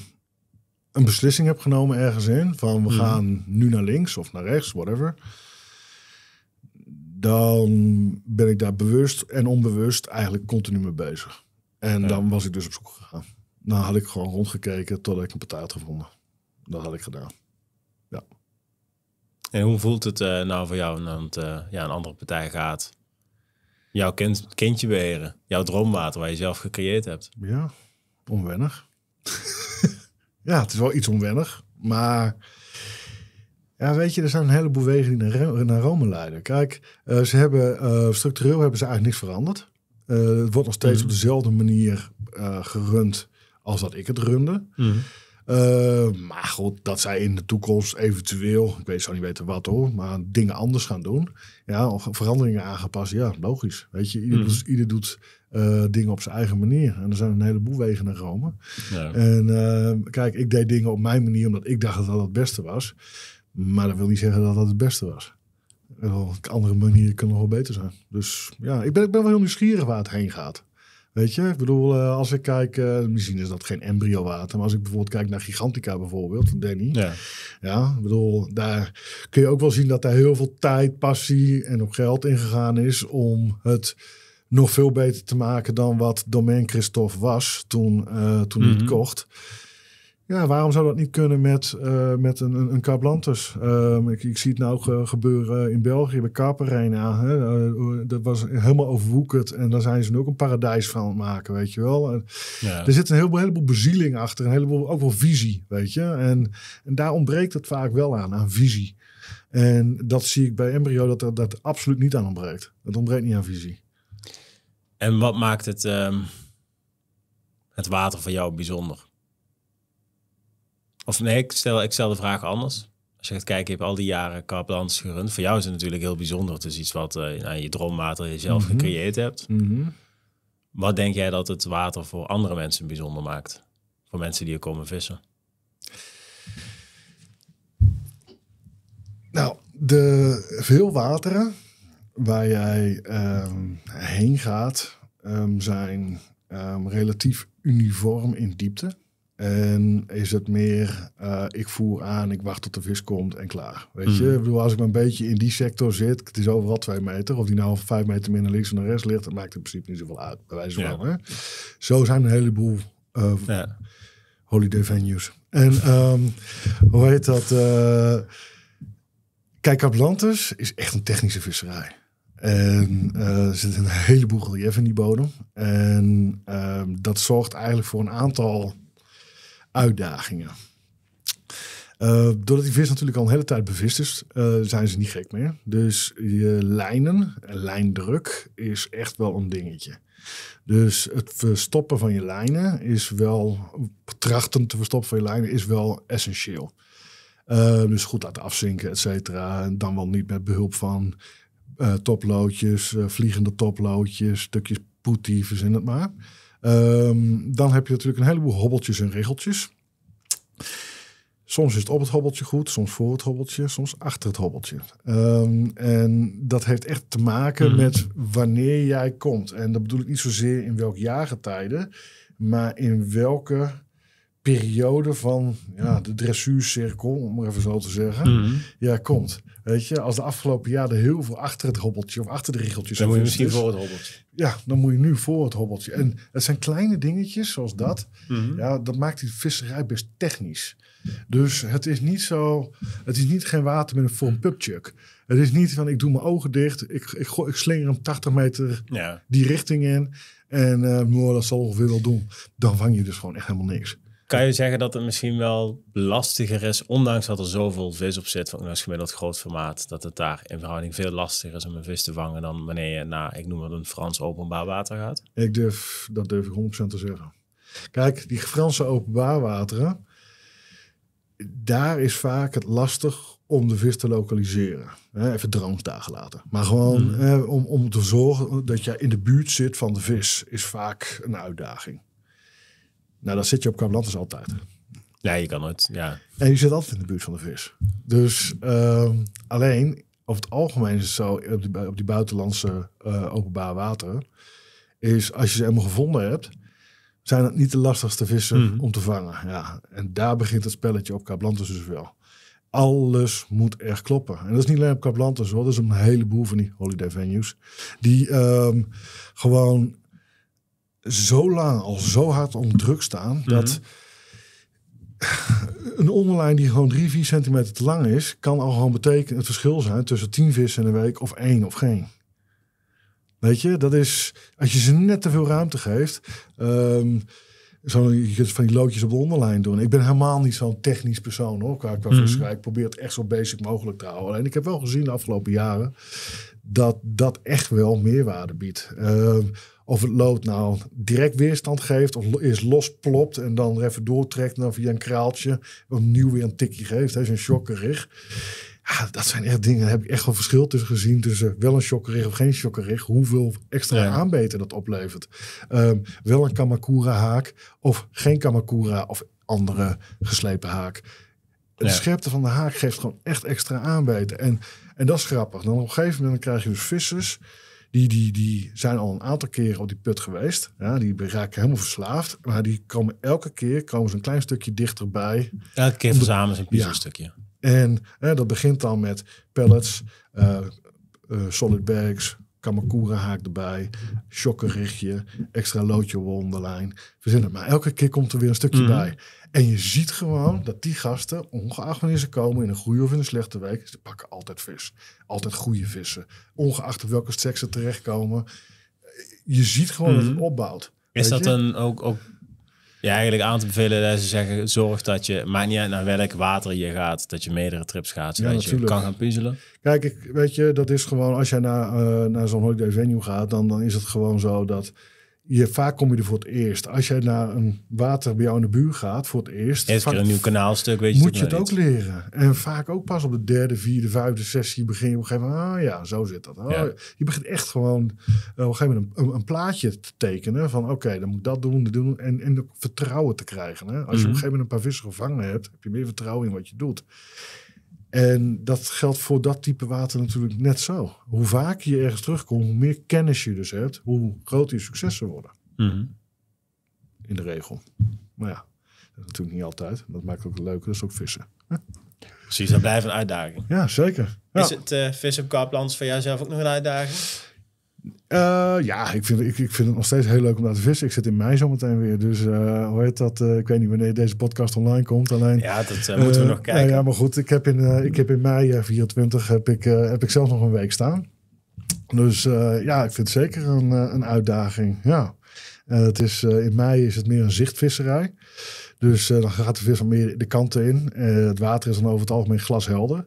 Speaker 2: een beslissing heb genomen ergens in, van we mhm. gaan nu naar links of naar rechts, whatever, dan ben ik daar bewust en onbewust eigenlijk continu mee bezig. En dan was ik dus op zoek gegaan. Dan had ik gewoon rondgekeken totdat ik een partij had gevonden. Dat had ik gedaan. Ja.
Speaker 1: En hoe voelt het eh, nou voor jou? Want uh, ja, een andere partij gaat jouw kind, kindje beheren. Jouw droomwater waar je zelf gecreëerd hebt.
Speaker 2: Ja, onwennig. ja, het is wel iets onwennig. Maar ja, weet je, er zijn een heleboel wegen die naar, naar Rome leiden. Kijk, eh, ze hebben, eh, structureel hebben ze eigenlijk niks veranderd. Eh, het wordt nog steeds mhm. op dezelfde manier gerund als dat ik het runde. Mhm. maar goed, dat zij in de toekomst eventueel, ik weet zo niet weten wat hoor, maar dingen anders gaan doen. Ja, of veranderingen aangepast, ja, logisch. Weet je, ieder, mhm. ieder doet eh, dingen op zijn eigen manier. En er zijn een heleboel wegen naar Rome. Ja. En ehm, kijk, ik deed dingen op mijn manier omdat ik dacht dat dat het beste was. Maar dat wil niet zeggen dat dat het beste was. Op andere manieren kunnen nog wel beter zijn. Dus ja, ik ben, ik ben wel heel nieuwsgierig waar het heen gaat. Weet je, ik bedoel, eh, als ik kijk, eh, misschien is dat geen embryo-water, maar als ik bijvoorbeeld kijk naar Gigantica bijvoorbeeld, van Danny. Ja. ja, ik bedoel, daar kun je ook wel zien dat daar heel veel tijd, passie en ook geld in gegaan is om het nog veel beter te maken dan wat Domain Christophe was toen, eh, toen hij het mhm. kocht. Ja, waarom zou dat niet kunnen met, eh, met een, een, Um, ik, ik, zie het nou eh, gebeuren in België bij Caparena. Uh, dat was helemaal overwoekerd en daar zijn ze nu ook een paradijs van het maken, weet je wel. Er zit een heleboel, heleboel bezieling achter, een heleboel, ook wel visie, weet je. En, en daar ontbreekt het vaak wel aan, aan visie. En dat zie ik bij Embryo dat dat, dat absoluut niet aan ontbreekt. Het ontbreekt niet aan visie.
Speaker 1: En wat maakt het, ehm, het water voor jou bijzonder? Of nee, ik stel, ik stel de vraag anders. Als je gaat kijken, je hebt al die jaren Kaplands gerund. Voor jou is het natuurlijk heel bijzonder. Het is iets wat eh, je droomwater jezelf mhm. gecreëerd hebt. Mhm. Wat denk jij dat het water voor andere mensen bijzonder maakt? Voor mensen die hier komen vissen?
Speaker 2: Nou, de, veel wateren waar jij ehm, heen gaat, ehm, zijn ehm, relatief uniform in diepte. En is het meer, eh, ik voer aan, ik wacht tot de vis komt en klaar. Weet je, hmm. ik bedoel, als ik een beetje in die sector zit, het is overal twee meter. Of die nou vijf meter meer links en naar rechts ligt, dat maakt in principe niet zoveel uit, bij wijze van. Hè? Zo zijn een heleboel uh, holiday venues. En hoe heet dat? Eh, kijk, Atlantis is echt een technische visserij. En eh, er zit een heleboel relief in die bodem. En ehm, dat zorgt eigenlijk voor een aantal uitdagingen. Eh, doordat die vis natuurlijk al een hele tijd bevist is, eh, zijn ze niet gek meer. Dus je lijnen, lijndruk, is echt wel een dingetje. Dus het verstoppen van je lijnen is wel, trachten te verstoppen van je lijnen is wel essentieel. dus goed laten afzinken, et cetera. En dan wel niet met behulp van uh, toploodjes, eh, vliegende toploodjes, stukjes poetie, verzin het maar. Ehm, dan heb je natuurlijk een heleboel hobbeltjes en regeltjes. Soms is het op het hobbeltje goed, soms voor het hobbeltje, soms achter het hobbeltje. Ehm, en dat heeft echt te maken hmm. met wanneer jij komt. En dat bedoel ik niet zozeer in welk jaargetijde, maar in welke periode van ja, de dressuurcirkel, om maar even zo te zeggen, hmm. ja, komt. Weet je, als de afgelopen jaren heel veel achter het hobbeltje of achter de riggeltjes. Dan moet je misschien voor het hobbeltje. Ja, dan moet je nu voor het hobbeltje. En het zijn kleine dingetjes zoals dat. Mhm. Ja, dat maakt die visserij best technisch. Dus het is niet zo, het is niet geen water met een voor een Het is niet van ik doe mijn ogen dicht, ik, ik, ik slinger hem 80 meter ja. die richting in. En uh, dat zal ongeveer wel doen. Dan vang je dus gewoon echt helemaal niks.
Speaker 1: Kan je zeggen dat het misschien wel lastiger is, ondanks dat er zoveel vis op zit van als gemiddeld groot formaat, dat het daar in verhouding veel lastiger is om een vis te vangen dan wanneer je naar, ik noem het een Frans openbaar water gaat?
Speaker 2: Ik durf, dat durf ik 100% te zeggen. Kijk, die Franse openbaar wateren, daar is vaak het lastig om de vis te lokaliseren. Even droomsdagen laten. Maar gewoon mm. om, om te zorgen dat jij in de buurt zit van de vis is vaak een uitdaging. Nou, dan zit je op Kamp altijd.
Speaker 1: Ja, je kan het, ja.
Speaker 2: En je zit altijd in de buurt van de vis. Dus ehm, alleen, over het algemeen is het zo, op die, op die buitenlandse eh, openbaar water, is als je ze helemaal gevonden hebt, zijn het niet de lastigste vissen mhm. om te vangen. Ja. En daar begint het spelletje op Kablantus dus wel. Alles moet echt kloppen. En dat is niet alleen op Kablantus hoor, dat is een heleboel van die holiday venues. Die ehm, gewoon zo lang al zo hard onder druk staan. Mhm. Dat een onderlijn die gewoon 3, vier centimeter te lang is, kan al gewoon betekenen het verschil zijn tussen tien vissen in een week of één of geen. Weet je, dat is als je ze net te veel ruimte geeft. Ehm, zo, je kunt van die loodjes op de onderlijn doen. Ik ben helemaal niet zo'n technisch persoon hoor, qua, mhm. Ik probeer het echt zo basic mogelijk te houden. En ik heb wel gezien de afgelopen jaren dat dat echt wel meerwaarde biedt. Ehm, of het lood nou direct weerstand geeft of eerst losplopt en dan even doortrekt naar via een kraaltje opnieuw weer een tikje geeft. Hij is een shockerig. Ja, dat zijn echt dingen, daar heb ik echt wel verschil tussen gezien tussen wel een shockerig of geen shockerig. Hoeveel extra aanbeten dat oplevert. Ehm, wel een Kamakura haak of geen Kamakura of andere geslepen haak. De scherpte van de haak geeft gewoon echt extra aanbeten. En, en dat is grappig. Dan op een gegeven moment krijg je dus vissers die, die, die zijn al een aantal keren op die put geweest. Ja, die raken helemaal verslaafd. Maar die komen elke keer komen ze een klein stukje dichterbij.
Speaker 1: Elke keer verzamelen ze een puzzelstukje.
Speaker 2: stukje. En dat begint dan met pallets, eh, eh, solid bags, Kamakura haak erbij, chockerigje, extra loodje wonderlijn. Verzin het maar. Elke keer komt er weer een stukje mhm. bij. En je ziet gewoon dat die gasten, ongeacht wanneer ze komen, in een goede of in een slechte week, ze pakken altijd vis. Altijd goede vissen. Ongeacht op welke seks ze terechtkomen. Je ziet gewoon dat het mhm. opbouwt. Is dat dan
Speaker 1: ook, ook ja, eigenlijk aan te bevelen dat ze zeggen, zorg dat je, maakt niet naar welk water je gaat, dat je meerdere trips gaat, zodat je kan gaan puzzelen.
Speaker 2: Kijk, ik, weet je, dat is gewoon, als jij naar, eh, naar zo'n holiday venue gaat, dan, dan is het gewoon zo dat je, vaak kom je er voor het eerst. Als jij naar een water bij jou in de buurt gaat voor het eerst. Eerst een nieuw
Speaker 1: kanaalstuk, weet je. Moet je het ook leren.
Speaker 2: En vaak ook pas op de derde, vierde, vijfde sessie begin je op een gegeven moment. Ah ja, zo zit dat. Oh, je begint echt gewoon eh, op een gegeven moment een, een, plaatje te tekenen. Van oké, dan moet dat doen, dat doen. En, en vertrouwen te krijgen. Hè? Als je op een mhm. gegeven moment een paar vissen gevangen hebt, heb je meer vertrouwen in wat je doet. En dat geldt voor dat type water natuurlijk net zo. Hoe vaker je ergens terugkomt, hoe meer kennis je dus hebt, hoe groter je successen worden. Mhm. In de regel. Maar ja, natuurlijk niet altijd. Dat maakt ook leuk, dat is ook vissen. Precies, dat blijft een uitdaging. Ja, zeker.
Speaker 1: Is het eh, vissen op kaaplands voor zelf ook nog een uitdaging?
Speaker 2: Eh, ja, ik vind, ik, ik, vind het nog steeds heel leuk om daar te vissen. Ik zit in mei zometeen weer. Dus eh, hoe heet dat? Eh, ik weet niet wanneer deze podcast online komt. Alleen, ja, dat moeten we nog kijken. Nou ja, maar goed, ik heb in, ik heb in mei 24 heb ik, heb ik zelf nog een week staan. Dus ja, ik vind het zeker een, een uitdaging. Ja. het is, in mei is het meer een zichtvisserij. Dus eh, dan gaat de vis van meer de kanten in. Eh, het water is dan over het algemeen glashelder.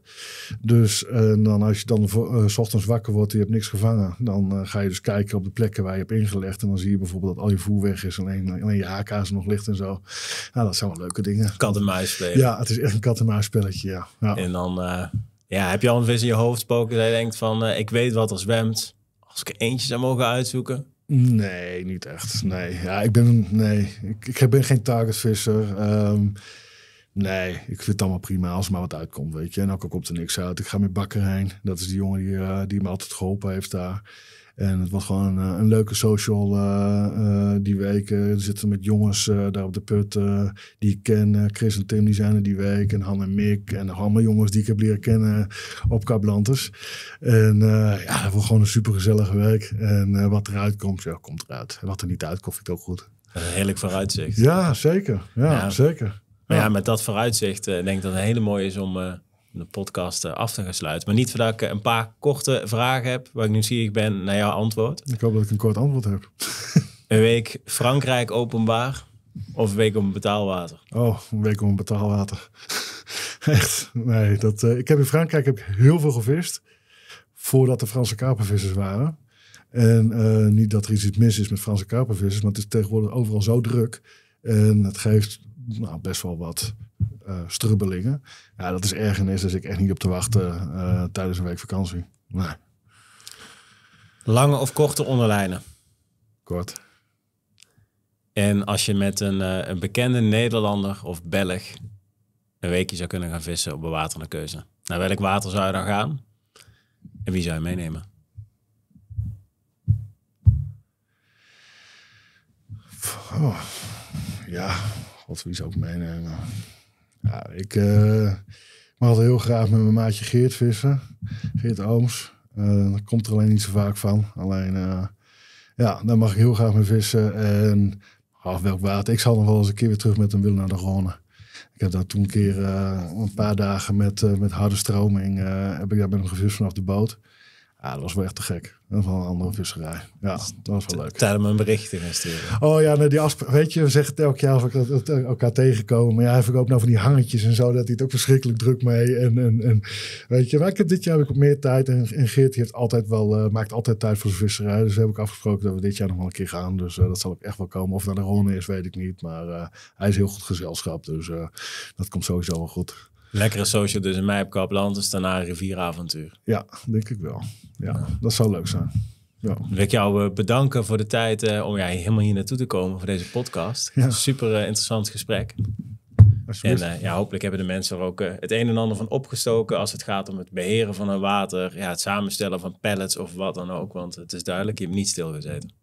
Speaker 2: Dus eh, dan als je dan s ochtends wakker wordt en je hebt niks gevangen, dan ga je dus kijken op de plekken waar je hebt ingelegd. En dan zie je bijvoorbeeld dat al je voer weg is en alleen, alleen je haakaas nog ligt en zo. Nou, dat zijn wel leuke dingen.
Speaker 1: Kat en muis spelen. Ja, het
Speaker 2: is echt een kat en muis spelletje, ja.
Speaker 1: ja. En dan ja, heb je al een vis in je hoofd spoken dat je denkt van, ik weet wat er zwemt. Als ik er eentje zou mogen uitzoeken, Nee, niet echt. Nee,
Speaker 2: ja, ik, ben, nee. Ik, ik ben geen targetvisser. Um, nee, ik vind het allemaal prima als maar wat uitkomt, weet je. En ook al komt er niks uit, ik ga met Bakker heen. Dat is die jongen die, eh, die me altijd geholpen heeft daar. En het was gewoon eh, een, leuke social eh, eh, die week. we zitten met jongens daar op de put die ik ken. Chris en Tim die zijn er die week. En Han en Mick. En nog allemaal jongens die ik heb leren kennen op Kablantes. En ja, dat was gewoon een supergezellige week. En wat eruit komt, ja, komt eruit. En wat er niet uitkomt, vind ik ook goed. Een
Speaker 1: heerlijk vooruitzicht.
Speaker 2: Ja, zeker. Ja, zeker. Maar
Speaker 1: ja. met dat vooruitzicht denk ik dat het hele mooi is om de podcast eh, af te gaan sluiten. Maar niet voordat ik eh, een paar korte vragen heb waar ik nu nieuwsgierig ben naar jouw antwoord.
Speaker 2: Ik hoop dat ik een kort antwoord heb.
Speaker 1: een week Frankrijk openbaar of een week om betaalwater?
Speaker 2: Oh, een week om betaalwater. Echt, nee. Dat, eh, ik heb in Frankrijk heb ik heel veel gevist voordat de Franse kapervissers waren. En niet dat er iets mis is met Franse kapervissers, maar het is tegenwoordig overal zo druk. En het geeft nou, best wel wat eh, strubbelingen. Ja, dat is ergernis, dus ik echt niet op te wachten eh, tijdens een week vakantie.
Speaker 1: Lange of korte onderlijnen? Kort. En als je met een, eh, een bekende Nederlander of Belg een weekje zou kunnen gaan vissen op een naar keuze. Naar welk water zou je dan gaan? En wie zou je meenemen?
Speaker 2: Oh, ja, wat wie zou ik meenemen? ja ik uh, mag heel graag met mijn maatje Geert vissen. Geert Ooms. Uh, eh, dat komt er alleen niet zo vaak van. Alleen, eh, ja, daar mag ik heel graag mee vissen. En af ah, welk water. Ik zal nog wel eens een keer weer terug met hem willen naar de Rhône. Ik heb daar toen een keer een paar dagen met, met harde stroming. Uh, heb ik daar met hem gevist vanaf de boot. Ja, dat was wel echt te gek. Dat was wel een andere visserij. Ja, dat was wel leuk. om mijn bericht in sturen. Oh ja, die afspraak. Weet je, we zeggen het elk jaar als we elkaar tegenkomen. Maar ja, hij verkoopt nou van die hangetjes en zo. Dat hij het ook verschrikkelijk druk mee. En, en, en weet je, maar ik dit jaar heb ik meer tijd. En, Geert heeft altijd wel, eh, maakt altijd tijd voor zijn visserij. Dus we hebben afgesproken dat we dit jaar nog wel een keer gaan. Dus eh, dat zal ook echt wel komen. Of naar de Ronde is, weet ik niet. Maar eh, hij is heel goed gezelschap. Dus dat komt sowieso wel goed.
Speaker 1: Lekkere social dus in mij op Kaapland. is dus daarna een rivieravontuur.
Speaker 2: Ja, denk ik wel ja, dat zou leuk zijn. Ja.
Speaker 1: Wil ik jou eh, bedanken voor de tijd eh, om jij helemaal hier naartoe te komen voor deze podcast. Ja. Super eh, interessant gesprek. En ja, hopelijk hebben de mensen er ook het een en ander van opgestoken als het gaat om het beheren van hun water, ja, het samenstellen van pallets of wat dan ook. Want het is duidelijk, je hebt niet stilgezeten.